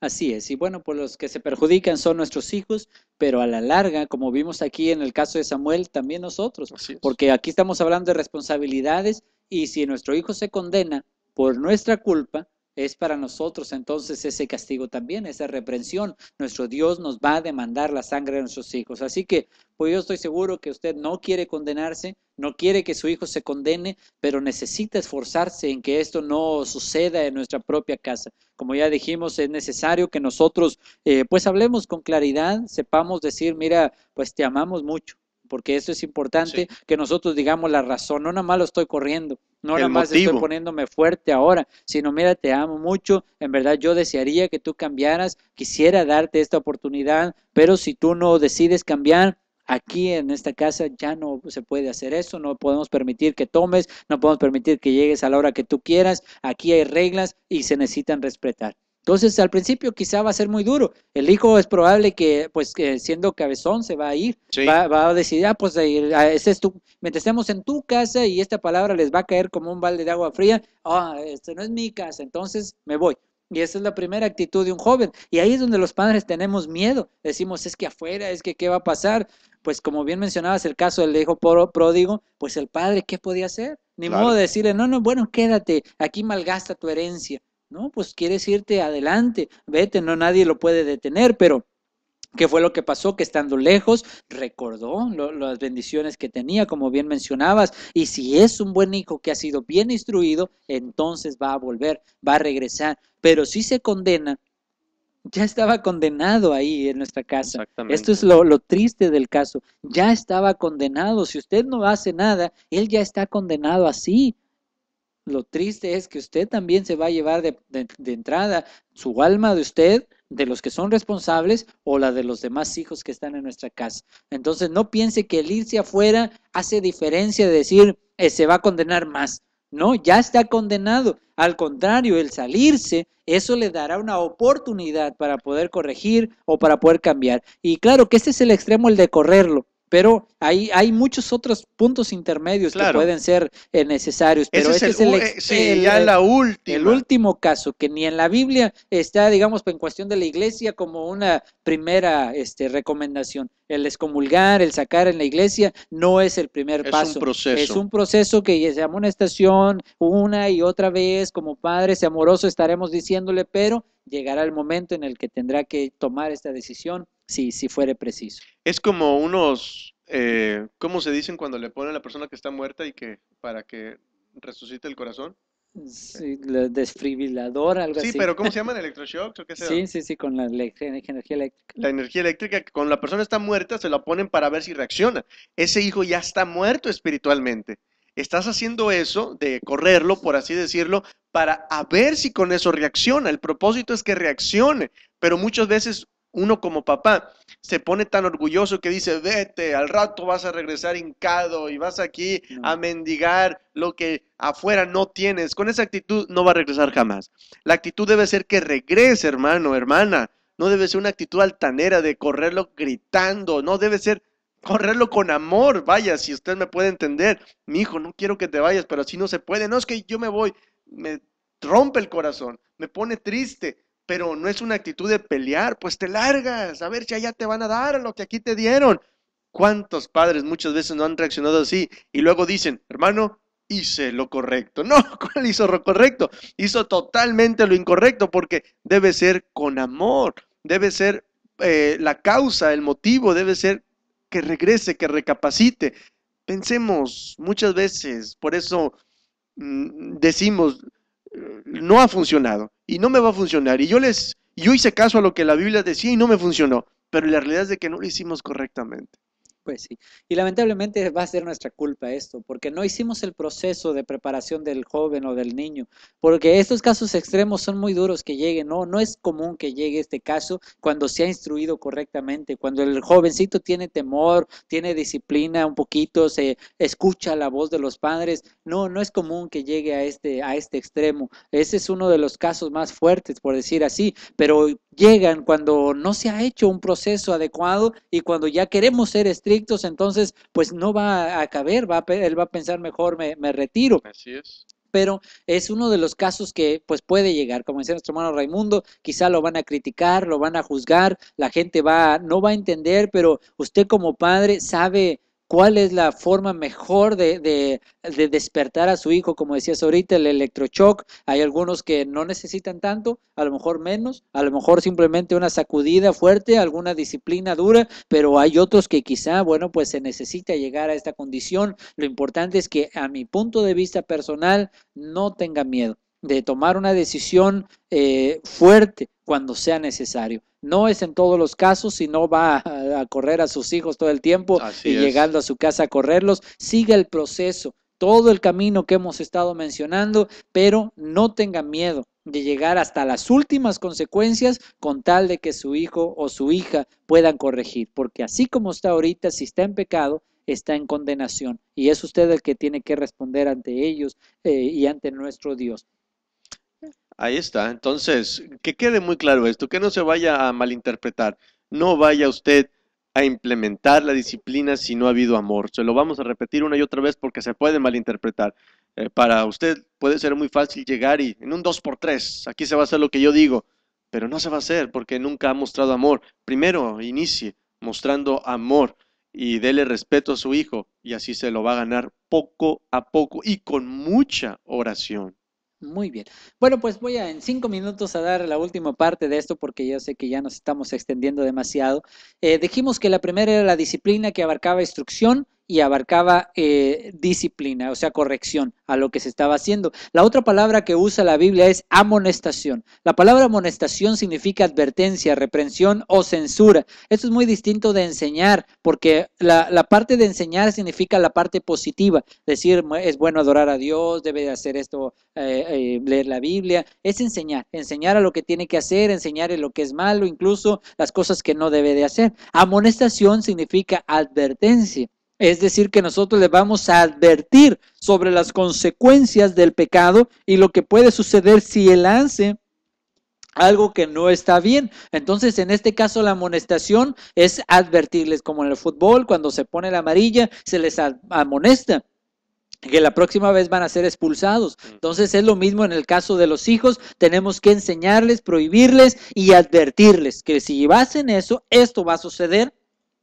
Así es, y bueno, pues los que se perjudican son nuestros hijos, pero a la larga, como vimos aquí en el caso de Samuel, también nosotros, porque aquí estamos hablando de responsabilidades y si nuestro hijo se condena por nuestra culpa, es para nosotros entonces ese castigo también, esa reprensión. Nuestro Dios nos va a demandar la sangre de nuestros hijos. Así que, pues yo estoy seguro que usted no quiere condenarse, no quiere que su hijo se condene, pero necesita esforzarse en que esto no suceda en nuestra propia casa. Como ya dijimos, es necesario que nosotros eh, pues hablemos con claridad, sepamos decir, mira, pues te amamos mucho, porque eso es importante, que nosotros digamos la razón, no nada más lo estoy corriendo
no nada más estoy
poniéndome fuerte ahora, sino mira, te amo mucho, en verdad yo desearía que tú cambiaras, quisiera darte esta oportunidad, pero si tú no decides cambiar, aquí en esta casa ya no se puede hacer eso, no podemos permitir que tomes, no podemos permitir que llegues a la hora que tú quieras, aquí hay reglas y se necesitan respetar. Entonces, al principio quizá va a ser muy duro. El hijo es probable que, pues, que siendo cabezón, se va a ir. Va, va, a decir, ah, pues, este es tu, mientras estemos en tu casa y esta palabra les va a caer como un balde de agua fría, ah, oh, este no es mi casa, entonces me voy. Y esa es la primera actitud de un joven. Y ahí es donde los padres tenemos miedo. Decimos, es que afuera, es que qué va a pasar. Pues como bien mencionabas el caso del hijo pródigo, pues el padre, ¿qué podía hacer? Ni modo de decirle, no, no, bueno, quédate, aquí malgasta tu herencia. No, pues quieres irte adelante, vete, no nadie lo puede detener, pero ¿Qué fue lo que pasó? Que estando lejos, recordó las bendiciones que tenía, como bien mencionabas. Y si es un buen hijo que ha sido bien instruido, entonces va a volver, va a regresar. Pero si se condena, ya estaba condenado ahí en nuestra casa. Esto es lo, lo triste del caso. Ya estaba condenado. Si usted no hace nada, él ya está condenado así lo triste es que usted también se va a llevar de, entrada su alma de usted, de los que son responsables o la de los demás hijos que están en nuestra casa. Entonces no piense que el irse afuera hace diferencia de decir eh, se va a condenar más. No, ya está condenado. Al contrario, el salirse, eso le dará una oportunidad para poder corregir o para poder cambiar. Y claro que este es el extremo, el de correrlo pero hay, hay muchos otros puntos intermedios que pueden ser eh, necesarios. Pero ese, es, el, eh, la última. el, último caso, que ni en la Biblia está, digamos, en cuestión de la iglesia como una primera este, recomendación. El excomulgar, el sacar en la iglesia, no es el primer paso. Es un proceso. Es un proceso que se llama una estación, una y otra vez, como padres amorosos estaremos diciéndole, pero llegará el momento en el que tendrá que tomar esta decisión si, fuere preciso.
Es como unos, eh, ¿cómo se dicen cuando le ponen a la persona que está muerta y que para que resucite el corazón? Eh. Sí, el desfibrilador, algo así. Sí, pero ¿cómo se llaman? ¿Electroshocks o qué sea? Sí, sí, sí, con la energía eléctrica. La energía eléctrica, que cuando la persona está muerta, se la ponen para ver si reacciona. Ese hijo ya está muerto espiritualmente. Estás haciendo eso, de correrlo, por así decirlo, para a ver si con eso reacciona. El propósito es que reaccione, pero muchas veces uno como papá se pone tan orgulloso que dice, vete, al rato vas a regresar hincado y vas aquí a mendigar lo que afuera no tienes. Con esa actitud no va a regresar jamás. La actitud debe ser que regrese, hermano, hermana. No debe ser una actitud altanera de correrlo gritando. No debe ser correrlo con amor. Vaya, si usted me puede entender. Mi hijo, no quiero que te vayas, pero así no se puede. No es que yo me voy. Me rompe el corazón, me pone triste, pero no es una actitud de pelear, pues te largas, a ver si allá te van a dar lo que aquí te dieron. ¿Cuántos padres muchas veces no han reaccionado así y luego dicen, hermano, hice lo correcto? No, ¿cuál hizo lo correcto? Hizo totalmente lo incorrecto porque debe ser con amor, debe ser eh, la causa, el motivo, debe ser que regrese, que recapacite. Pensemos muchas veces, por eso mm, decimos, no ha funcionado y no me va a funcionar. Y yo les, yo hice caso a lo que la Biblia decía y no me funcionó, pero la realidad es de que no lo hicimos correctamente. Pues sí.
Y lamentablemente va a ser nuestra culpa esto, porque no hicimos el proceso de preparación del joven o del niño, porque estos casos extremos son muy duros que lleguen, no, no es común que llegue este caso cuando se ha instruido correctamente, cuando el jovencito tiene temor, tiene disciplina un poquito, se escucha la voz de los padres, no, no es común que llegue a este, a este extremo. Ese es uno de los casos más fuertes, por decir así, pero llegan cuando no se ha hecho un proceso adecuado y cuando ya queremos ser estrictos, entonces pues no va a caber, va él va a pensar mejor me, retiro. Así es pero es uno de los casos que pues puede llegar, como decía nuestro hermano Raimundo, quizá lo van a criticar, lo van a juzgar, la gente va no va a entender, pero usted como padre sabe cuál es la forma mejor de, despertar a su hijo, como decías ahorita, el electrochoc. Hay algunos que no necesitan tanto, a lo mejor menos, a lo mejor simplemente una sacudida fuerte, alguna disciplina dura, pero hay otros que quizá, bueno, pues se necesita llegar a esta condición. Lo importante es que a mi punto de vista personal no tenga miedo de tomar una decisión eh, fuerte cuando sea necesario. No es en todos los casos, si no va a, correr a sus hijos todo el tiempo y llegando a su casa a correrlos, siga el proceso, todo el camino que hemos estado mencionando, pero no tenga miedo de llegar hasta las últimas consecuencias con tal de que su hijo o su hija puedan corregir, porque así como está ahorita, si está en pecado, está en condenación y es usted el que tiene que responder ante ellos eh, y ante
nuestro Dios. Ahí está. Entonces, que quede muy claro esto, que no se vaya a malinterpretar. No vaya usted a implementar la disciplina si no ha habido amor. Se lo vamos a repetir una y otra vez porque se puede malinterpretar. Eh, para usted puede ser muy fácil llegar y en un 2x3, aquí se va a hacer lo que yo digo, pero no se va a hacer porque nunca ha mostrado amor. Primero, inicie mostrando amor y dele respeto a su hijo y así se lo va a ganar poco a poco y con mucha oración.
Muy bien. Bueno, pues voy a en cinco minutos a dar la última parte de esto porque yo sé que ya nos estamos extendiendo demasiado. Eh, dijimos que la primera era la disciplina que abarcaba instrucción, y abarcaba eh, disciplina, o sea, corrección a lo que se estaba haciendo. La otra palabra que usa la Biblia es amonestación. La palabra amonestación significa advertencia, reprensión o censura. Esto es muy distinto de enseñar, porque la, parte de enseñar significa la parte positiva, decir es bueno adorar a Dios, debe hacer esto, eh, eh, leer la Biblia, es enseñar, enseñar a lo que tiene que hacer, enseñar lo que es malo, incluso las cosas que no debe de hacer. Amonestación significa advertencia. Es decir, que nosotros le vamos a advertir sobre las consecuencias del pecado y lo que puede suceder si él hace algo que no está bien. Entonces, en este caso, la amonestación es advertirles, como en el fútbol, cuando se pone la amarilla, se les amonesta que la próxima vez van a ser expulsados. Mm. Entonces es lo mismo en el caso de los hijos, tenemos que enseñarles, prohibirles y advertirles que si hacen eso, esto va a suceder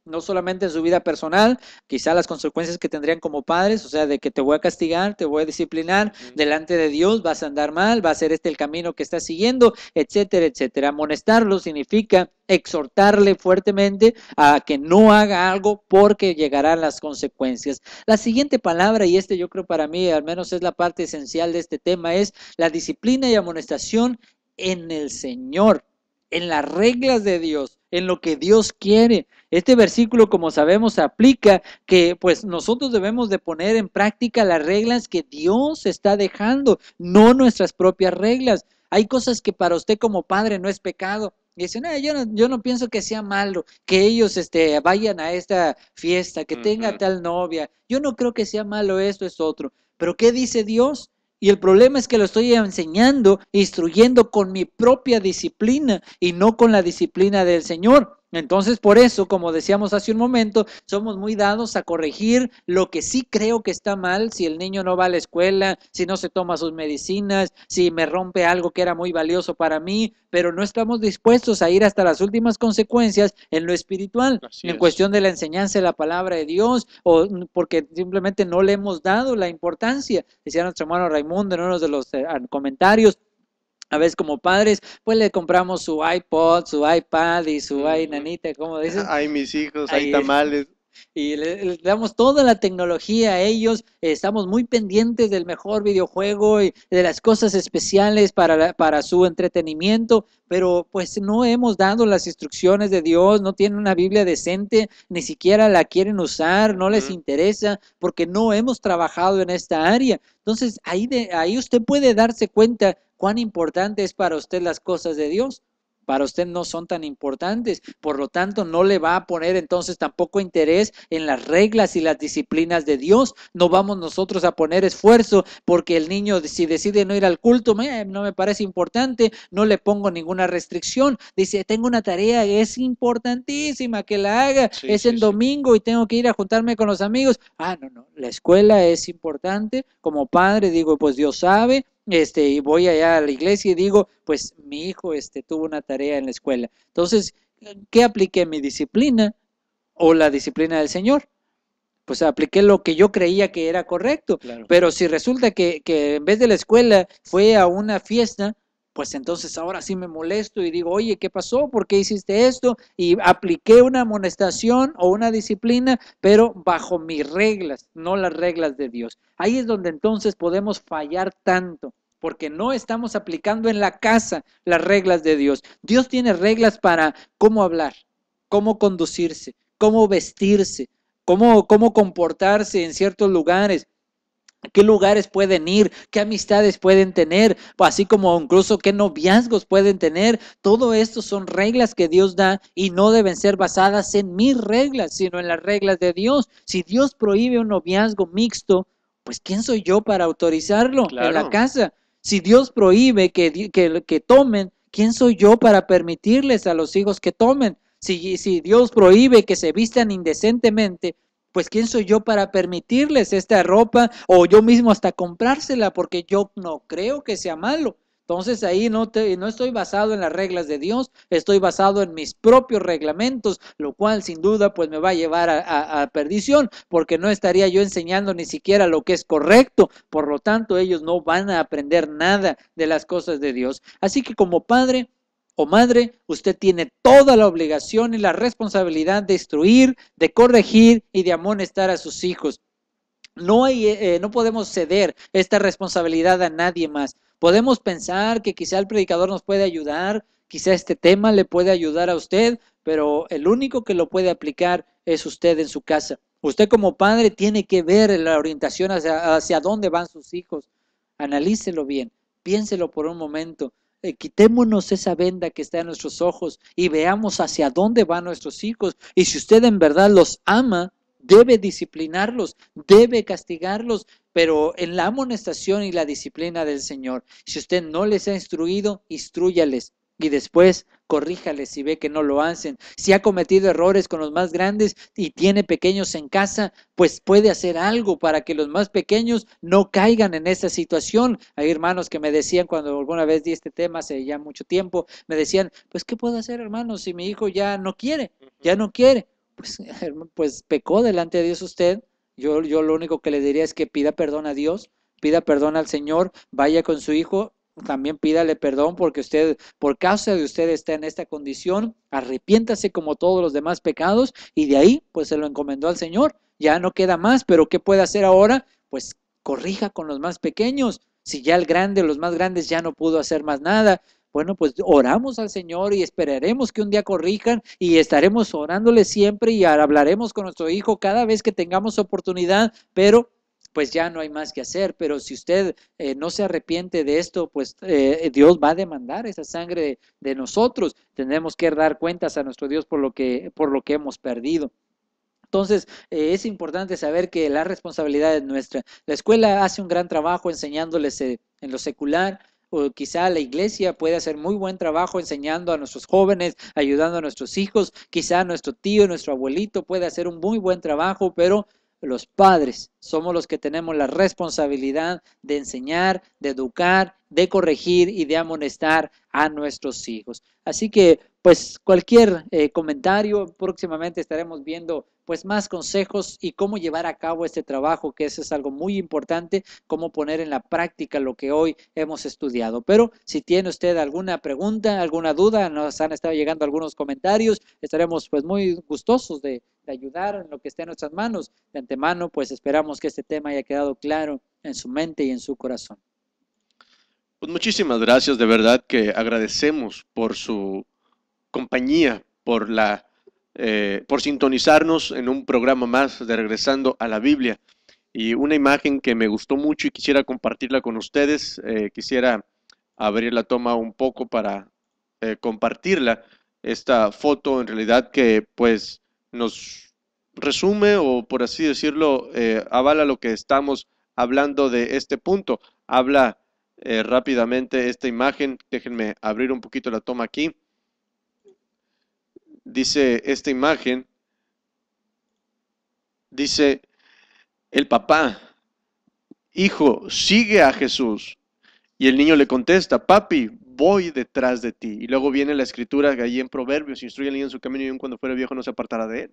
no solamente en su vida personal, quizá las consecuencias que tendrían como padres, o sea, de que te voy a castigar, te voy a disciplinar, delante de Dios vas a andar mal, va a ser este el camino que estás siguiendo, etcétera, etcétera. Amonestarlo significa exhortarle fuertemente a que no haga algo porque llegarán las consecuencias. La siguiente palabra, y este yo creo para mí al menos es la parte esencial de este tema, es la disciplina y amonestación en el Señor, en las reglas de Dios en lo que Dios quiere. Este versículo, como sabemos, aplica que pues nosotros debemos de poner en práctica las reglas que Dios está dejando, no nuestras propias reglas. Hay cosas que para usted como padre no es pecado, ah, y no, yo, no, pienso que sea malo que ellos este, vayan a esta fiesta, que tenga tal novia. Yo no creo que sea malo esto, es otro. Pero ¿qué dice Dios? Y el problema es que lo estoy enseñando, instruyendo con mi propia disciplina y no con la disciplina del Señor. Entonces, por eso, como decíamos hace un momento, somos muy dados a corregir lo que sí creo que está mal, si el niño no va a la escuela, si no se toma sus medicinas, si me rompe algo que era muy valioso para mí, pero no estamos dispuestos a ir hasta las últimas consecuencias en lo espiritual, en cuestión de la enseñanza de la palabra de Dios, o porque simplemente no le hemos dado la importancia. Decía nuestro hermano Raimundo en uno de los eh, comentarios, a veces como padres, pues le compramos su iPod, su iPad y su ay nanita, ¿cómo dices?
Ay, mis hijos, ay, hay tamales. Y
le, damos toda la tecnología a ellos, estamos muy pendientes del mejor videojuego y de las cosas especiales para, para su entretenimiento, pero pues no hemos dado las instrucciones de Dios, no tienen una Biblia decente, ni siquiera la quieren usar, no les interesa, porque no hemos trabajado en esta área. Entonces ahí, ahí usted puede darse cuenta cuán importante es para usted las cosas de Dios. Para usted no son tan importantes, por lo tanto no le va a poner entonces tampoco interés en las reglas y las disciplinas de Dios. No vamos nosotros a poner esfuerzo porque el niño si decide no ir al culto, no me parece importante, no le pongo ninguna restricción. Dice, tengo una tarea, es importantísima que la haga, es el domingo y tengo que ir a juntarme con los amigos. Ah, no, no, la escuela es importante, como padre digo, pues Dios sabe, este, y voy allá a la iglesia y digo, pues mi hijo este, tuvo una tarea en la escuela. Entonces, ¿qué apliqué? ¿Mi disciplina o la disciplina del Señor? Pues apliqué lo que yo creía que era correcto. Pero si resulta que, que en vez de la escuela fue a una fiesta, pues entonces ahora sí me molesto y digo, oye, ¿qué pasó? ¿Por qué hiciste esto? Y apliqué una amonestación o una disciplina, pero bajo mis reglas, no las reglas de Dios. Ahí es donde entonces podemos fallar tanto porque no estamos aplicando en la casa las reglas de Dios. Dios tiene reglas para cómo hablar, cómo conducirse, cómo vestirse, cómo, cómo comportarse en ciertos lugares, qué lugares pueden ir, qué amistades pueden tener, así como incluso qué noviazgos pueden tener. Todo esto son reglas que Dios da y no deben ser basadas en mis reglas, sino en las reglas de Dios. Si Dios prohíbe un noviazgo mixto, pues ¿quién soy yo para autorizarlo en la casa? Si Dios prohíbe que, que, que, tomen, ¿quién soy yo para permitirles a los hijos que tomen? Si, si Dios prohíbe que se vistan indecentemente, pues ¿quién soy yo para permitirles esta ropa o yo mismo hasta comprársela? Porque yo no creo que sea malo. Entonces ahí no, no estoy basado en las reglas de Dios, estoy basado en mis propios reglamentos, lo cual sin duda pues me va a llevar a, perdición, porque no estaría yo enseñando ni siquiera lo que es correcto, por lo tanto ellos no van a aprender nada de las cosas de Dios. Así que como padre, o madre, usted tiene toda la obligación y la responsabilidad de instruir, de corregir y de amonestar a sus hijos. No, eh, eh, no podemos ceder esta responsabilidad a nadie más. Podemos pensar que quizá el predicador nos puede ayudar, quizá este tema le puede ayudar a usted, pero el único que lo puede aplicar es usted en su casa. Usted como padre tiene que ver la orientación hacia, hacia dónde van sus hijos. Analícelo bien, piénselo por un momento. Eh, quitémonos esa venda que está en nuestros ojos y veamos hacia dónde van nuestros hijos. Y si usted en verdad los ama, debe disciplinarlos, debe castigarlos, pero en la amonestación y la disciplina del Señor. Si usted no les ha instruido, instruyales, y después corríjales si ve que no lo hacen. Si ha cometido errores con los más grandes y tiene pequeños en casa, pues puede hacer algo para que los más pequeños no caigan en esa situación. Hay hermanos que me decían cuando alguna vez di este tema hace ya mucho tiempo, me decían, pues ¿qué puedo hacer hermano si mi hijo ya no quiere? Ya no quiere. Pues, pues pecó delante de Dios usted. Yo, yo lo único que le diría es que pida perdón a Dios, pida perdón al Señor, vaya con su hijo, también pídale perdón porque usted, por causa de usted está en esta condición, arrepiéntase como todos los demás pecados y de ahí pues se lo encomendó al Señor. Ya no queda más, pero ¿qué puede hacer ahora? Pues corrija con los más pequeños. Si ya el grande, los más grandes ya no pudo hacer más nada, bueno, pues oramos al Señor y esperaremos que un día corrijan y estaremos orándole siempre y hablaremos con nuestro hijo cada vez que tengamos oportunidad, pero pues ya no hay más que hacer. Pero si usted eh, no se arrepiente de esto, pues eh, Dios va a demandar esa sangre de, nosotros. Tenemos que dar cuentas a nuestro Dios por lo que, por lo que hemos perdido. Entonces, eh, es importante saber que la responsabilidad es nuestra. La escuela hace un gran trabajo enseñándoles en lo secular, o quizá la iglesia puede hacer muy buen trabajo enseñando a nuestros jóvenes, ayudando a nuestros hijos, quizá nuestro tío, nuestro abuelito puede hacer un muy buen trabajo, pero los padres somos los que tenemos la responsabilidad de enseñar, de educar, de corregir y de amonestar a nuestros hijos. Así que pues cualquier eh, comentario, próximamente estaremos viendo pues más consejos y cómo llevar a cabo este trabajo, que eso es algo muy importante, cómo poner en la práctica lo que hoy hemos estudiado. Pero si tiene usted alguna pregunta, alguna duda, nos han estado llegando algunos comentarios, estaremos pues muy gustosos de, de ayudar en lo que esté en nuestras manos. De antemano, pues esperamos que este tema haya quedado claro en su mente y en su corazón.
Pues muchísimas gracias, de verdad que agradecemos por su compañía por, la, eh, por sintonizarnos en un programa más de Regresando a la Biblia. Y una imagen que me gustó mucho y quisiera compartirla con ustedes, eh, quisiera abrir la toma un poco para eh, compartirla. Esta foto en realidad que pues nos resume o por así decirlo, avala lo que estamos hablando de este punto. Habla rápidamente esta imagen. Déjenme abrir un poquito la toma aquí dice esta imagen, dice el papá, hijo, sigue a Jesús. Y el niño le contesta, papi, voy detrás de ti. Y luego viene la escritura que ahí en Proverbios, instruye al niño en su camino y aun cuando fuera viejo no se apartará de él.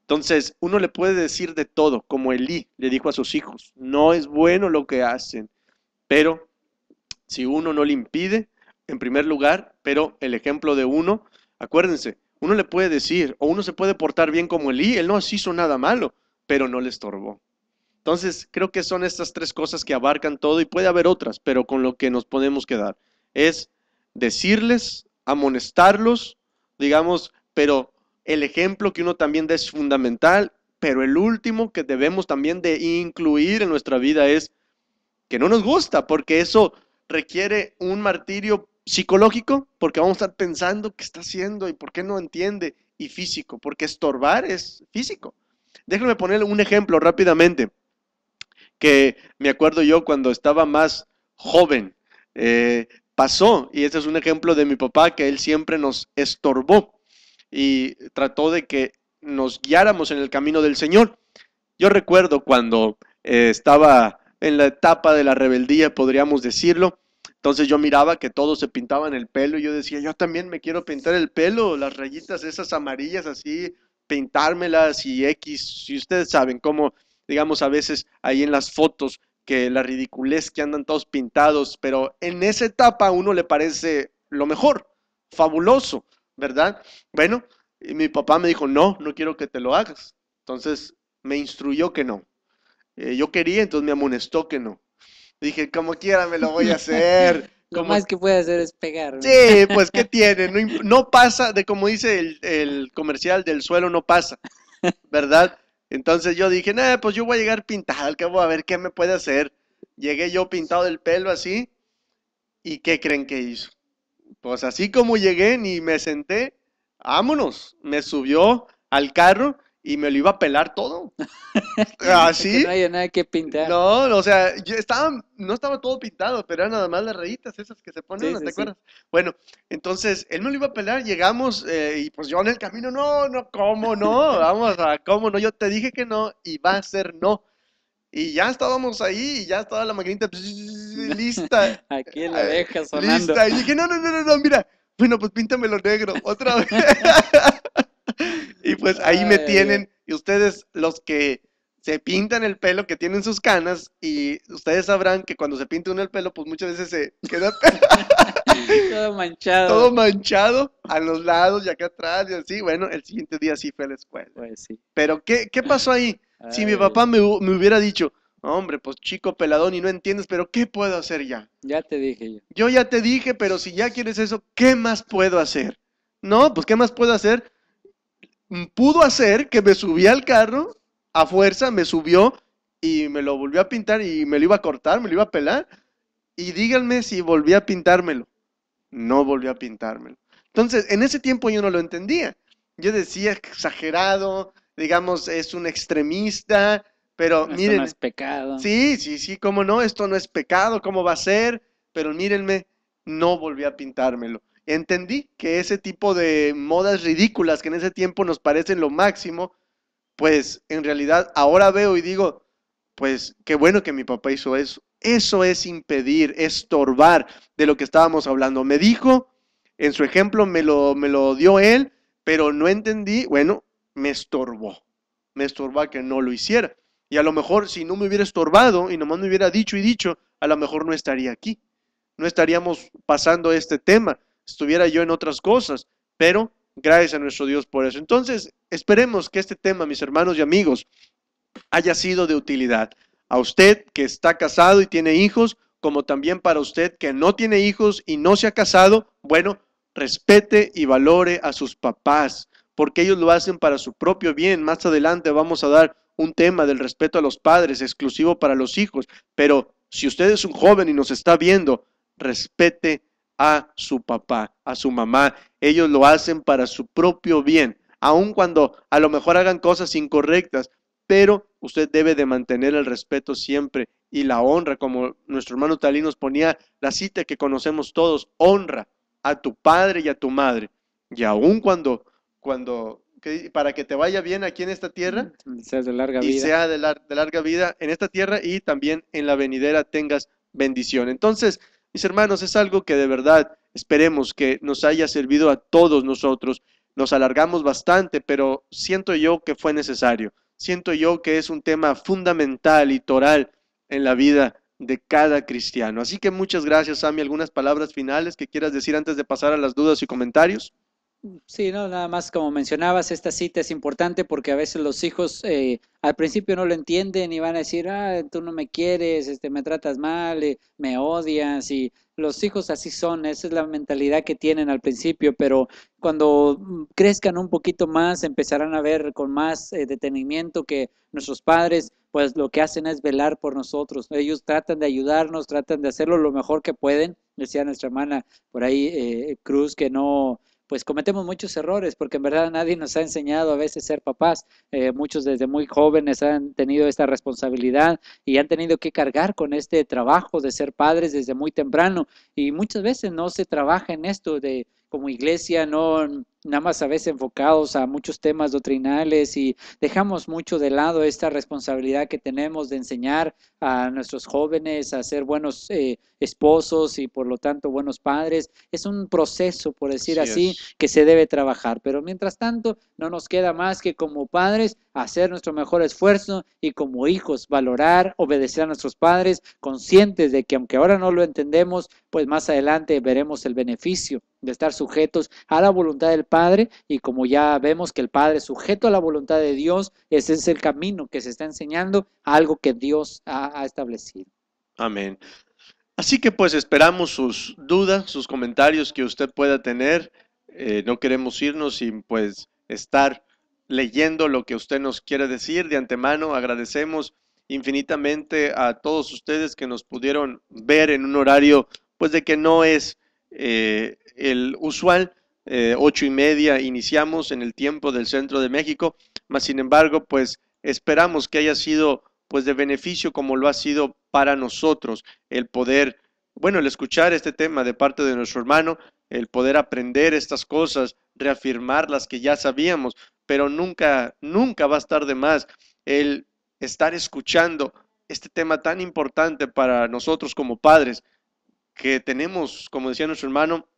Entonces, uno le puede decir de todo, como Elí le dijo a sus hijos, no es bueno lo que hacen, pero si uno no le impide, en primer lugar, pero el ejemplo de uno, acuérdense, uno le puede decir, o uno se puede portar bien como Elí, él no hizo nada malo, pero no le estorbó. Entonces, creo que son estas tres cosas que abarcan todo y puede haber otras, pero con lo que nos podemos quedar es decirles, amonestarlos, digamos, pero el ejemplo que uno también da es fundamental, pero el último que debemos también de incluir en nuestra vida es que no nos gusta, porque eso requiere un martirio Psicológico, porque vamos a estar pensando qué está haciendo y por qué no entiende. Y físico, porque estorbar es físico. Déjenme ponerle un ejemplo rápidamente, que me acuerdo yo cuando estaba más joven. Eh, pasó, y este es un ejemplo de mi papá, que él siempre nos estorbó y trató de que nos guiáramos en el camino del Señor. Yo recuerdo cuando eh, estaba en la etapa de la rebeldía, podríamos decirlo, entonces yo miraba que todos se pintaban el pelo y yo decía, yo también me quiero pintar el pelo, las rayitas esas amarillas así, pintármelas y X, si ustedes saben cómo, digamos, a veces ahí en las fotos que la ridiculez que andan todos pintados, pero en esa etapa a uno le parece lo mejor, fabuloso, ¿verdad? Bueno, y mi papá me dijo, no, no quiero que te lo hagas. Entonces me instruyó que no. Eh, yo quería, entonces me amonestó que no. Dije, como quiera me lo voy a hacer. Lo más que puede hacer es pegar. Sí, pues ¿qué tiene? No, no pasa, de como dice el, el, comercial, del suelo no pasa, ¿verdad? Entonces yo dije, nada pues yo voy a llegar pintado, al cabo a ver qué me puede hacer. Llegué yo pintado del pelo así, ¿y qué creen que hizo? Pues así como llegué, ni me senté, vámonos. Me subió al carro y me lo iba a pelar todo. Así. ¿Ah, no había nada que pintar. No, o sea, yo estaba, no estaba todo pintado, pero eran nada más las rayitas esas que se ponen, ¿te acuerdas? Bueno, entonces él me lo iba a pelar, llegamos eh, y pues yo en el camino, no, no, ¿cómo no? Vamos a, ¿cómo no? Yo te dije que no y va a ser no. Y ya estábamos ahí y ya estaba la maquinita pues, lista. Aquí la eh, deja sonando. Lista. Y dije, no, no, no, no, mira. Bueno, pues píntamelo negro, otra vez. y pues ahí me tienen. Y ustedes, los que se pintan el pelo, que tienen sus canas, y ustedes sabrán que cuando se pinta uno el pelo, pues muchas veces se queda todo manchado. Todo manchado a los lados y acá atrás y así. Bueno, el siguiente día sí fue a la escuela. Pues sí. Pero ¿qué, pasó ahí? Si mi papá me, me hubiera dicho, Hombre, pues chico peladón y no entiendes, pero ¿qué puedo hacer ya? Ya te dije yo. Yo ya te dije, pero si ya quieres eso, ¿qué más puedo hacer? No, pues ¿qué más puedo hacer? Mm, pudo hacer que me subía al carro a fuerza, me subió y me lo volvió a pintar y me lo iba a cortar, me lo iba a pelar. Y díganme si volví a pintármelo. No volvió a pintármelo. Entonces, en ese tiempo yo no lo entendía. Yo decía exagerado, digamos, es un extremista, pero miren. es
pecado.
Sí, sí, sí, cómo no, esto no es pecado, ¿cómo va a ser? Pero mírenme, no volví a pintármelo entendí que ese tipo de modas ridículas que en ese tiempo nos parecen lo máximo, pues en realidad ahora veo y digo, pues qué bueno que mi papá hizo eso. Eso es impedir, estorbar de lo que estábamos hablando. Me dijo, en su ejemplo me lo, me lo dio él, pero no entendí, bueno, me estorbó. Me estorbó a que no lo hiciera. Y a lo mejor si no me hubiera estorbado y nomás me hubiera dicho y dicho, a lo mejor no estaría aquí. No estaríamos pasando este tema estuviera yo en otras cosas, pero gracias a nuestro Dios por eso. Entonces, esperemos que este tema, mis hermanos y amigos, haya sido de utilidad a usted que está casado y tiene hijos, como también para usted que no tiene hijos y no se ha casado, bueno, respete y valore a sus papás, porque ellos lo hacen para su propio bien. Más adelante vamos a dar un tema del respeto a los padres exclusivo para los hijos, pero si usted es un joven y nos está viendo, respete a su papá, a su mamá. Ellos lo hacen para su propio bien, aun cuando a lo mejor hagan cosas incorrectas, pero usted debe de mantener el respeto siempre y la honra, como nuestro hermano Talí nos ponía la cita que conocemos todos, honra a tu padre y a tu madre. Y aun cuando, cuando para que te vaya bien aquí en esta tierra mm, sea de larga y sea de, de larga vida en esta tierra y también en la venidera tengas bendición. Entonces, mis hermanos, es algo que de verdad esperemos que nos haya servido a todos nosotros. Nos alargamos bastante, pero siento yo que fue necesario. Siento yo que es un tema fundamental y toral en la vida de cada cristiano. Así que muchas gracias, Sammy. ¿Algunas palabras finales que quieras decir antes de pasar a las dudas y comentarios? Sí,
no, nada más como mencionabas, esta cita es importante porque a veces los hijos eh, al principio no lo entienden y van a decir, ah, tú no me quieres, este, me tratas mal, eh, me odias y los hijos así son, esa es la mentalidad que tienen al principio, pero cuando mm, crezcan un poquito más empezarán a ver con más eh, detenimiento que nuestros padres pues lo que hacen es velar por nosotros. Ellos tratan de ayudarnos, tratan de hacerlo lo mejor que pueden. Decía nuestra hermana por ahí, Cruz, que no, pues cometemos muchos errores, porque en verdad nadie nos ha enseñado a veces ser papás. Eh, muchos desde muy jóvenes han tenido esta responsabilidad y han tenido que cargar con este trabajo de ser padres desde muy temprano. Y muchas veces no se trabaja en esto de como iglesia, no nada más a veces enfocados a muchos temas doctrinales y dejamos mucho de lado esta responsabilidad que tenemos de enseñar a nuestros jóvenes a ser buenos eh, esposos y por lo tanto buenos padres. Es un proceso, por decir así, que se debe trabajar. Pero mientras tanto, no nos queda más que como padres hacer nuestro mejor esfuerzo y como hijos valorar, obedecer a nuestros padres, conscientes de que aunque ahora no lo entendemos, pues más adelante veremos el beneficio de estar sujetos a la voluntad del Padre y como ya vemos que el Padre es sujeto a la voluntad de Dios, ese es el camino que se está enseñando, algo que Dios ha, establecido.
Amén. Así que pues esperamos sus dudas, sus comentarios que usted pueda tener. Eh, no queremos irnos sin pues estar leyendo lo que usted nos quiere decir. De antemano agradecemos infinitamente a todos ustedes que nos pudieron ver en un horario pues de que no es eh, el usual, eh, ocho y media iniciamos en el tiempo del centro de México, mas sin embargo, pues esperamos que haya sido pues de beneficio como lo ha sido para nosotros el poder, bueno, el escuchar este tema de parte de nuestro hermano, el poder aprender estas cosas, reafirmar las que ya sabíamos, pero nunca, nunca va a estar de más el estar escuchando este tema tan importante para nosotros como padres, que tenemos, como decía nuestro hermano,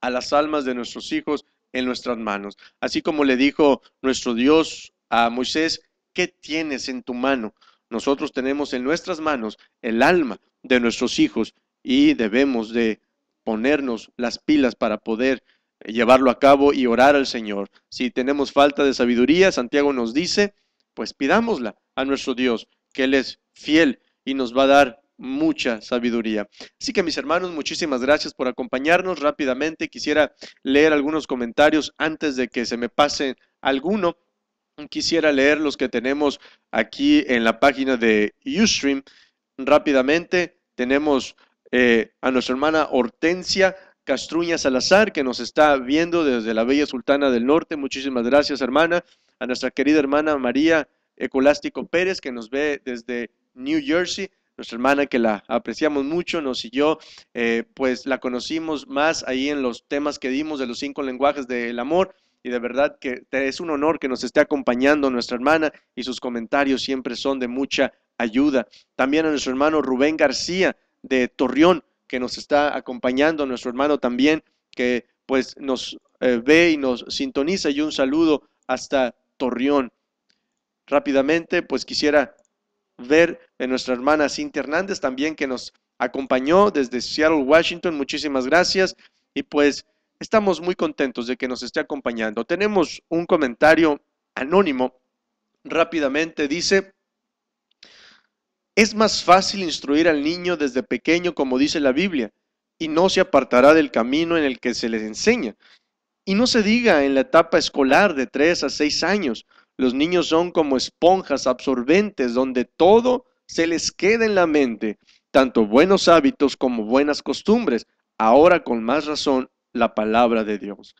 a las almas de nuestros hijos en nuestras manos. Así como le dijo nuestro Dios a Moisés, ¿qué tienes en tu mano? Nosotros tenemos en nuestras manos el alma de nuestros hijos y debemos de ponernos las pilas para poder eh, llevarlo a cabo y orar al Señor. Si tenemos falta de sabiduría, Santiago nos dice, pues pidámosla a nuestro Dios, que Él es fiel y nos va a dar mucha sabiduría. Así que mis hermanos, muchísimas gracias por acompañarnos. Rápidamente quisiera leer algunos comentarios antes de que se me pase alguno. Quisiera leer los que tenemos aquí en la página de Ustream. Rápidamente tenemos eh, a nuestra hermana Hortensia Castruña Salazar, que nos está viendo desde la Bella Sultana del Norte. Muchísimas gracias, hermana. A nuestra querida hermana María Ecolástico Pérez, que nos ve desde New Jersey nuestra hermana que la apreciamos mucho, nos siguió, yo eh, pues la conocimos más ahí en los temas que dimos de los cinco lenguajes del amor y de verdad que es un honor que nos esté acompañando nuestra hermana y sus comentarios siempre son de mucha ayuda. También a nuestro hermano Rubén García de Torreón, que nos está acompañando, nuestro hermano también, que pues nos eh, ve y nos sintoniza y un saludo hasta Torreón. Rápidamente, pues quisiera ver de nuestra hermana Cintia Hernández también que nos acompañó desde Seattle, Washington. Muchísimas gracias. Y pues estamos muy contentos de que nos esté acompañando. Tenemos un comentario anónimo rápidamente. Dice, es más fácil instruir al niño desde pequeño como dice la Biblia y no se apartará del camino en el que se le enseña. Y no se diga en la etapa escolar de 3 a 6 años. Los niños son como esponjas absorbentes donde todo se les queda en la mente tanto buenos hábitos como buenas costumbres, ahora con más razón la palabra de Dios.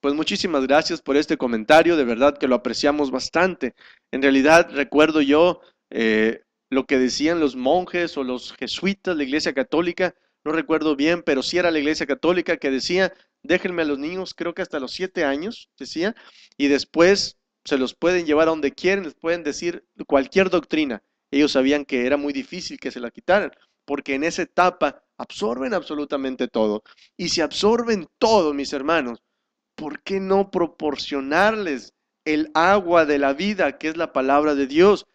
Pues muchísimas gracias por este comentario, de verdad que lo apreciamos bastante. En realidad recuerdo yo eh, lo que decían los monjes o los jesuitas, la Iglesia Católica, no recuerdo bien, pero sí era la Iglesia Católica que decía, déjenme a los niños, creo que hasta los siete años, decía, y después se los pueden llevar a donde quieren, les pueden decir cualquier doctrina, ellos sabían que era muy difícil que se la quitaran, porque en esa etapa absorben absolutamente todo. Y si absorben todo, mis hermanos, ¿por qué no proporcionarles el agua de la vida, que es la palabra de Dios,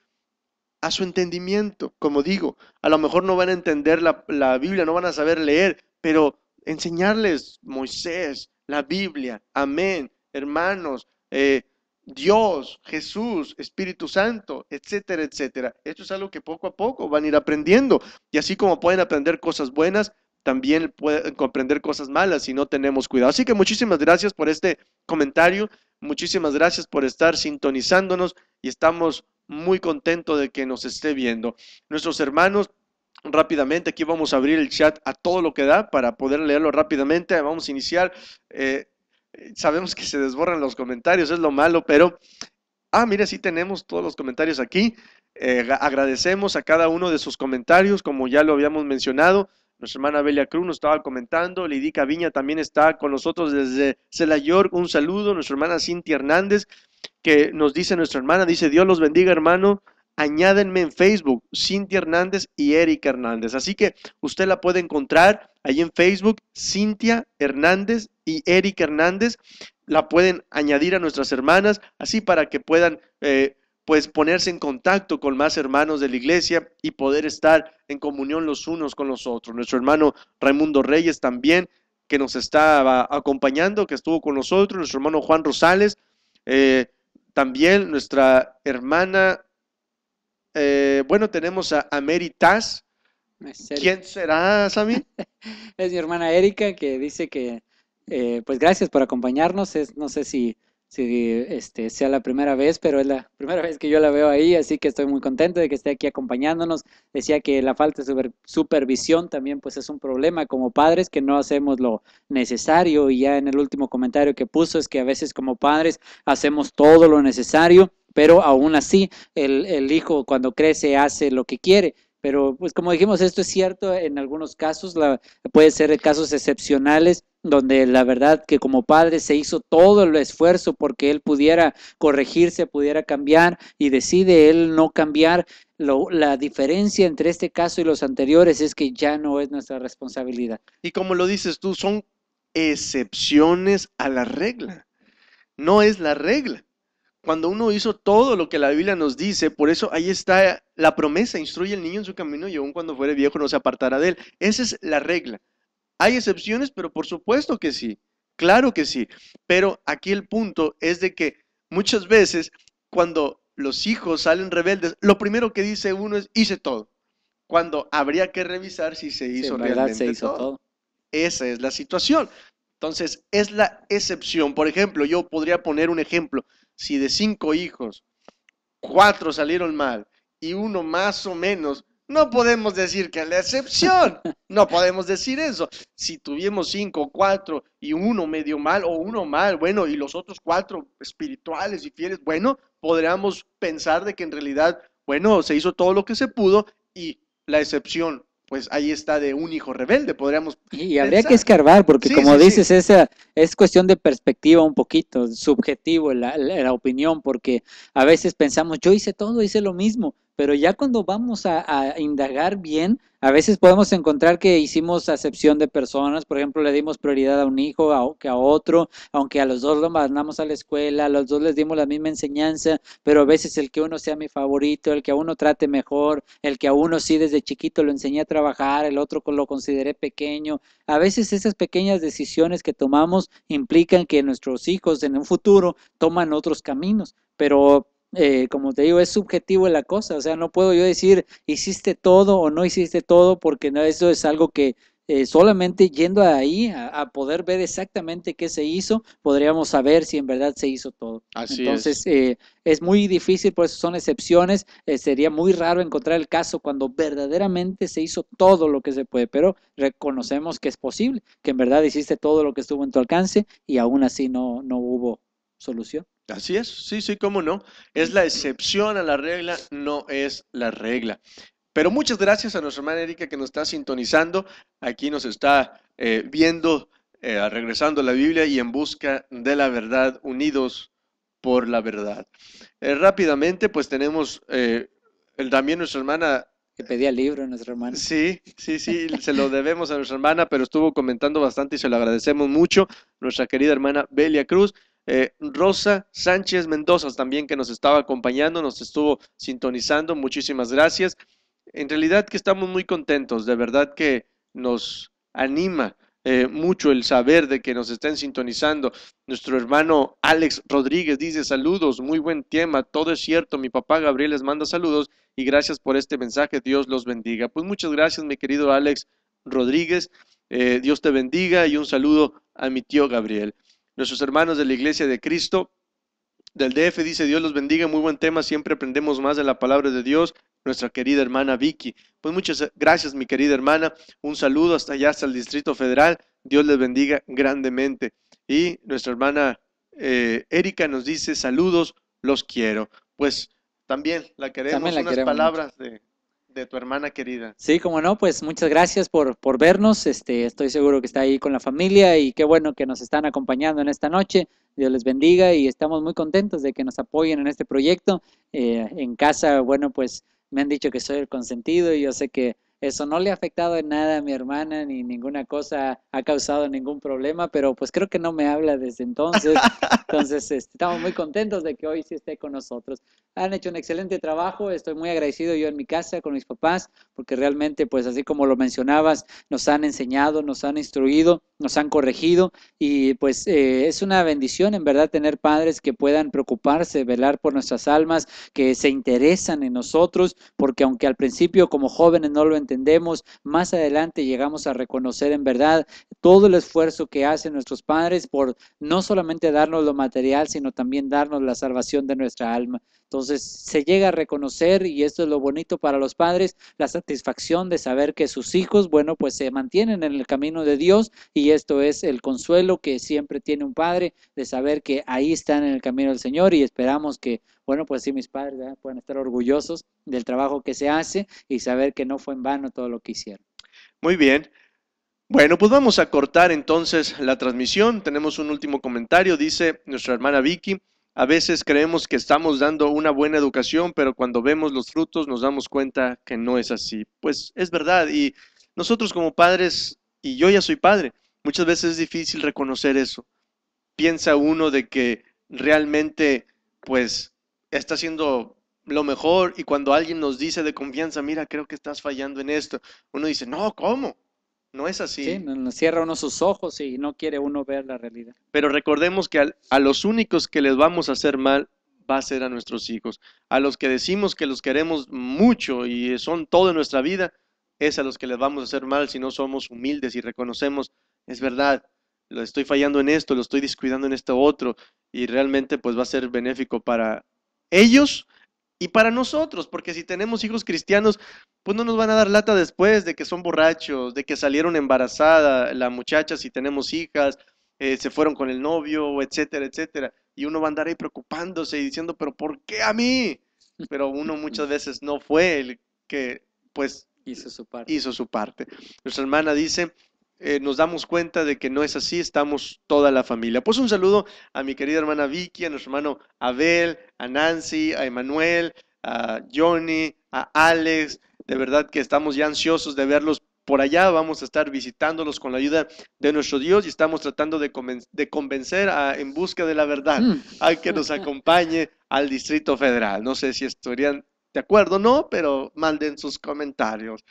a su entendimiento? Como digo, a lo mejor no van a entender la, Biblia, no van a saber leer, pero enseñarles Moisés, la Biblia, amén, hermanos, eh, Dios, Jesús, Espíritu Santo, etcétera, etcétera. Esto es algo que poco a poco van a ir aprendiendo. Y así como pueden aprender cosas buenas, también pueden comprender cosas malas si no tenemos cuidado. Así que muchísimas gracias por este comentario, muchísimas gracias por estar sintonizándonos y estamos muy contentos de que nos esté viendo. Nuestros hermanos, rápidamente, aquí vamos a abrir el chat a todo lo que da para poder leerlo rápidamente. Vamos a iniciar. Eh, sabemos que se desborran los comentarios, es lo malo, pero, ah, mira, sí tenemos todos los comentarios aquí. Eh, agradecemos a cada uno de sus comentarios, como ya lo habíamos mencionado. Nuestra hermana Belia Cruz nos estaba comentando, Lidica Viña también está con nosotros desde York. un saludo, nuestra hermana Cintia Hernández, que nos dice nuestra hermana, dice, Dios los bendiga hermano, añádenme en Facebook, Cintia Hernández y eric Hernández. Así que usted la puede encontrar ahí en Facebook, Cintia Hernández y eric Hernández. La pueden añadir a nuestras hermanas, así para que puedan eh, pues ponerse en contacto con más hermanos de la iglesia y poder estar en comunión los unos con los otros. Nuestro hermano Raimundo Reyes también, que nos estaba acompañando, que estuvo con nosotros, nuestro hermano Juan Rosales, eh, también nuestra hermana eh, bueno, tenemos a Ameritas. ¿Quién será, Sammy?
es mi hermana Erika que dice que, eh, pues gracias por acompañarnos. no sé si, si este, sea la primera vez, pero es la primera vez que yo la veo ahí, así que estoy muy contento de que esté aquí acompañándonos. Decía que la falta de supervisión también pues es un problema como padres, que no hacemos lo necesario. Y ya en el último comentario que puso es que a veces como padres hacemos todo lo necesario pero aún así el, hijo cuando crece hace lo que quiere pero pues como dijimos, esto es cierto en algunos casos, la, puede ser casos excepcionales donde la verdad que como padre se hizo todo el esfuerzo porque él pudiera corregirse, pudiera cambiar y decide él no cambiar. la diferencia entre este caso y los anteriores es que ya no es nuestra responsabilidad.
Y como lo dices tú, son excepciones a la regla. No es la regla cuando uno hizo todo lo que la Biblia nos dice, por eso ahí está la promesa, instruye al niño en su camino y aún cuando fuere viejo no se apartará de él. Esa es la regla. Hay excepciones, pero por supuesto que sí, claro que sí. Pero aquí el punto es de que muchas veces cuando los hijos salen rebeldes, lo primero que dice uno es hice todo, cuando habría que revisar si se hizo realmente todo. Esa es la situación. Entonces, es la excepción. Por ejemplo, yo podría poner un ejemplo si de cinco hijos, cuatro salieron mal y uno más o menos, no podemos decir que es la excepción. No podemos decir eso. Si tuvimos cinco, cuatro y uno medio mal o uno mal, bueno, y los otros cuatro espirituales y fieles, bueno, podríamos pensar de que en realidad, bueno, se hizo todo lo que se pudo y la excepción pues ahí está de un hijo rebelde, podríamos. Y habría que
escarbar, porque como dices, Esa, es cuestión de perspectiva un poquito, subjetivo la, la, opinión, porque a veces pensamos, yo hice todo, hice lo mismo, pero ya cuando vamos a, indagar bien, a veces podemos encontrar que hicimos acepción de personas, por ejemplo, le dimos prioridad a un hijo a, que a otro, aunque a los dos lo mandamos a la escuela, a los dos les dimos la misma enseñanza, pero a veces el que uno sea mi favorito, el que a uno trate mejor, el que a uno sí desde chiquito lo enseñé a trabajar, el otro lo consideré pequeño. A veces esas pequeñas decisiones que tomamos implican que nuestros hijos en un futuro toman otros caminos, pero eh, como te digo, es subjetivo la cosa, o sea, no puedo yo decir hiciste todo o no hiciste todo, porque no, eso es algo que eh, solamente yendo ahí a, poder ver exactamente qué se hizo, podríamos saber si en verdad se hizo todo. Entonces, es. Eh, es muy difícil, por eso son excepciones. Eh, sería muy raro encontrar el caso cuando verdaderamente se hizo todo lo que se puede, pero reconocemos que es posible, que en verdad hiciste todo lo que estuvo en tu alcance y aún así no, no hubo
solución. Así es, sí, sí, cómo no. Es la excepción a la regla, no es la regla. Pero muchas gracias a nuestra hermana Erika que nos está sintonizando. Aquí nos está eh, viendo, eh, regresando a la Biblia y en busca de la verdad, unidos por la verdad. Eh, rápidamente, pues tenemos el, también nuestra hermana que pedía el libro a nuestra hermana. Sí, sí, sí, se lo debemos a nuestra hermana, pero estuvo comentando bastante y se lo agradecemos mucho, nuestra querida hermana Belia Cruz. Eh, Rosa Sánchez Mendoza también que nos estaba acompañando, nos estuvo sintonizando. Muchísimas gracias. En realidad que estamos muy contentos, de verdad que nos anima eh, mucho el saber de que nos estén sintonizando. Nuestro hermano Alex Rodríguez dice saludos, muy buen tema, todo es cierto, mi papá Gabriel les manda saludos y gracias por este mensaje, Dios los bendiga. Pues muchas gracias, mi querido Alex Rodríguez, eh, Dios te bendiga y un saludo a mi tío Gabriel nuestros hermanos de la Iglesia de Cristo. Del DF dice Dios los bendiga, muy buen tema, siempre aprendemos más de la palabra de Dios, nuestra querida hermana Vicky. Pues muchas gracias, mi querida hermana, un saludo hasta allá, hasta el Distrito Federal, Dios les bendiga grandemente. Y nuestra hermana eh, Erika nos dice saludos, los quiero. Pues también la queremos, unas palabras de, de tu hermana querida.
Sí, como no, pues muchas gracias por, por vernos. Este, estoy seguro que está ahí con la familia y qué bueno que nos están acompañando en esta noche. Dios les bendiga y estamos muy contentos de que nos apoyen en este proyecto. Eh, en casa, bueno, pues me han dicho que soy el consentido y yo sé que eso no le ha afectado en nada a mi hermana ni ninguna cosa ha causado ningún problema, pero pues creo que no me habla desde entonces. Entonces este, estamos muy contentos de que hoy sí esté con nosotros. Han hecho un excelente trabajo, estoy muy agradecido yo en mi casa con mis papás, porque realmente pues así como lo mencionabas, nos han enseñado, nos han instruido nos han corregido y pues eh, es una bendición en verdad tener padres que puedan preocuparse, velar por nuestras almas, que se interesan en nosotros, porque aunque al principio como jóvenes no lo entendemos, más adelante llegamos a reconocer en verdad todo el esfuerzo que hacen nuestros padres por no solamente darnos lo material, sino también darnos la salvación de nuestra alma. Entonces se llega a reconocer, y esto es lo bonito para los padres, la satisfacción de saber que sus hijos, bueno, pues se mantienen en el camino de Dios y esto es el consuelo que siempre tiene un padre de saber que ahí están en el camino del Señor y esperamos que, bueno, pues sí, mis padres puedan estar orgullosos del trabajo que se hace y saber que no fue en vano todo lo que hicieron.
Muy bien. Bueno, pues vamos a cortar entonces la transmisión. Tenemos un último comentario, dice nuestra hermana Vicky. A veces creemos que estamos dando una buena educación, pero cuando vemos los frutos nos damos cuenta que no es así. Pues es verdad, y nosotros como padres, y yo ya soy padre, muchas veces es difícil reconocer eso. Piensa uno de que realmente, pues, está haciendo lo mejor y cuando alguien nos dice de confianza, mira, creo que estás fallando en esto, uno dice, no, ¿cómo? No es así. Sí, cierra uno sus ojos y no quiere uno ver la realidad. Pero recordemos que a los únicos que les vamos a hacer mal va a ser a nuestros hijos. A los que decimos que los queremos mucho y son todo en nuestra vida, es a los que les vamos a hacer mal si no somos humildes y reconocemos, es verdad, lo estoy fallando en esto, lo estoy descuidando en esto otro, y realmente pues va a ser benéfico para ellos y para nosotros, porque si tenemos hijos cristianos, pues no nos van a dar lata después de que son borrachos, de que salieron embarazada la muchacha, si tenemos hijas, eh, se fueron con el novio, etcétera, etcétera. Y uno va a andar ahí preocupándose y diciendo, pero ¿por qué a mí? Pero uno muchas veces no fue el que, pues, hizo su parte. Hizo su parte. Nuestra hermana dice, eh, nos damos cuenta de que no es así, estamos toda la familia. Pues un saludo a mi querida hermana Vicky, a nuestro hermano Abel, a Nancy, a Emanuel, a Johnny, a Alex. De verdad que estamos ya ansiosos de verlos por allá. Vamos a estar visitándolos con la ayuda de nuestro Dios y estamos tratando de, de convencer en busca de la verdad mm. a que nos acompañe al Distrito Federal. No sé si estarían de acuerdo, ¿no? Pero malden sus comentarios.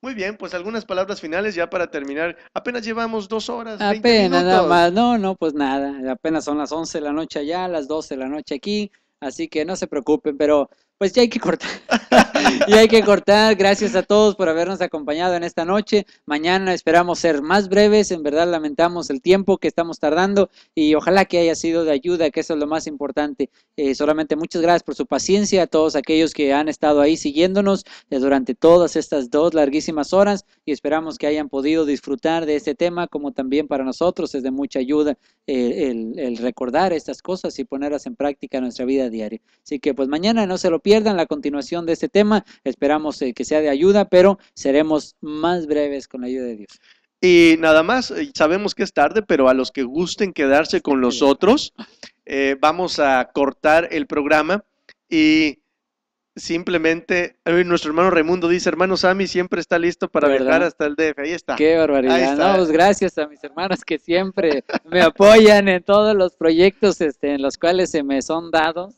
Muy bien, pues algunas palabras finales ya para terminar. Apenas llevamos dos horas. Apenas, nada más.
No, no, pues nada.
Apenas son las 11 de la noche allá, las
12 de la noche aquí. Así que no se preocupen, pero pues ya hay que cortar. ya hay que cortar. Gracias a todos por habernos acompañado en esta noche. Mañana esperamos ser más breves. En verdad lamentamos el tiempo que estamos tardando y ojalá que haya sido de ayuda, que eso es lo más importante. Eh, solamente muchas gracias por su paciencia a todos aquellos que han estado ahí siguiéndonos eh, durante todas estas dos larguísimas horas y esperamos que hayan podido disfrutar de este tema como también para nosotros es de mucha ayuda eh, el, recordar estas cosas y ponerlas en práctica en nuestra vida diaria. Así que pues mañana no se lo pierdan pierdan la continuación de este tema. Esperamos eh, que sea de ayuda, pero
seremos más breves con la ayuda de Dios. Y nada más, eh, sabemos que es tarde, pero a los que gusten quedarse con los eh, vamos a cortar el programa y simplemente eh, nuestro hermano Raimundo dice, hermano sami siempre está listo para llegar hasta el DF. Ahí está. Qué barbaridad. Pues gracias a mis hermanas que siempre me apoyan en todos los proyectos este, en los cuales
se me son dados.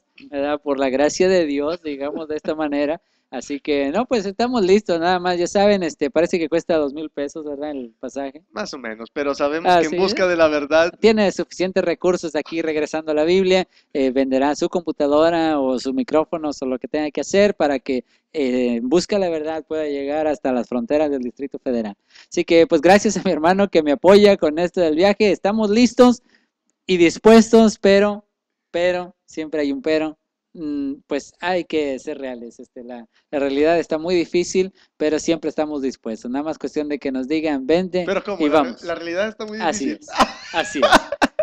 Por la gracia de Dios, digamos de esta manera. Así que, no, pues estamos listos, nada más. Ya saben, este parece que cuesta dos mil pesos, ¿verdad? El pasaje.
Más o menos, pero sabemos que en busca
de la verdad. Tiene suficientes recursos aquí regresando a la Biblia. Eh, venderá su computadora o su micrófono o lo que tenga que hacer para que eh, en busca de la verdad pueda llegar hasta las fronteras del Distrito Federal. Así que, pues gracias a mi hermano que me apoya con esto del viaje. Estamos listos y dispuestos, pero pero, siempre hay un pero, mm, pues hay que ser reales. Este, la, realidad está muy difícil, pero siempre estamos dispuestos. Nada más cuestión de que nos digan, vende pero y vamos.
La, la, realidad está muy difícil. Así es, así es.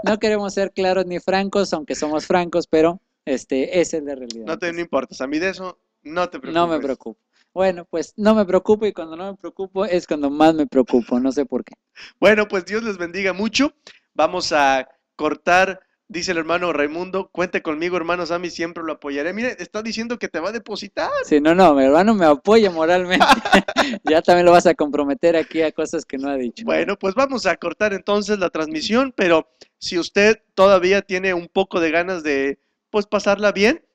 No queremos ser claros ni francos, aunque somos francos, pero
este, esa es la realidad. No te no importas, a mí de eso no te preocupes. No me preocupo. Bueno, pues no me preocupo y cuando no me preocupo es cuando más
me preocupo, no sé por qué.
Bueno, pues Dios les bendiga mucho. Vamos a cortar Dice el hermano Raimundo, cuente conmigo, hermano Sammy, siempre lo apoyaré. Mire, está diciendo que te va a depositar.
Sí, no, no, mi hermano me apoya
moralmente. ya también lo vas a comprometer aquí a cosas que no ha dicho. Bueno, pues vamos a cortar entonces la transmisión, pero si usted todavía tiene un poco de ganas de, pues, pasarla bien,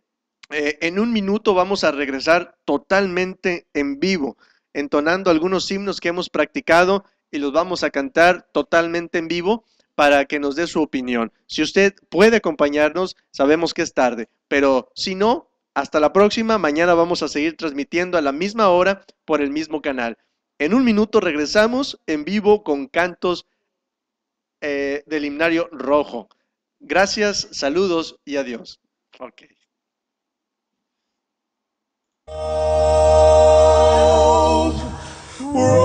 eh, en un minuto vamos a regresar totalmente en vivo, entonando algunos himnos que hemos practicado y los vamos a cantar totalmente en vivo para que nos dé su opinión. Si usted puede acompañarnos, sabemos que es tarde, pero si no, hasta la próxima. Mañana vamos a seguir transmitiendo a la misma hora por el mismo canal. En un minuto regresamos en vivo con cantos eh, del himnario rojo. Gracias, saludos y adiós. Okay.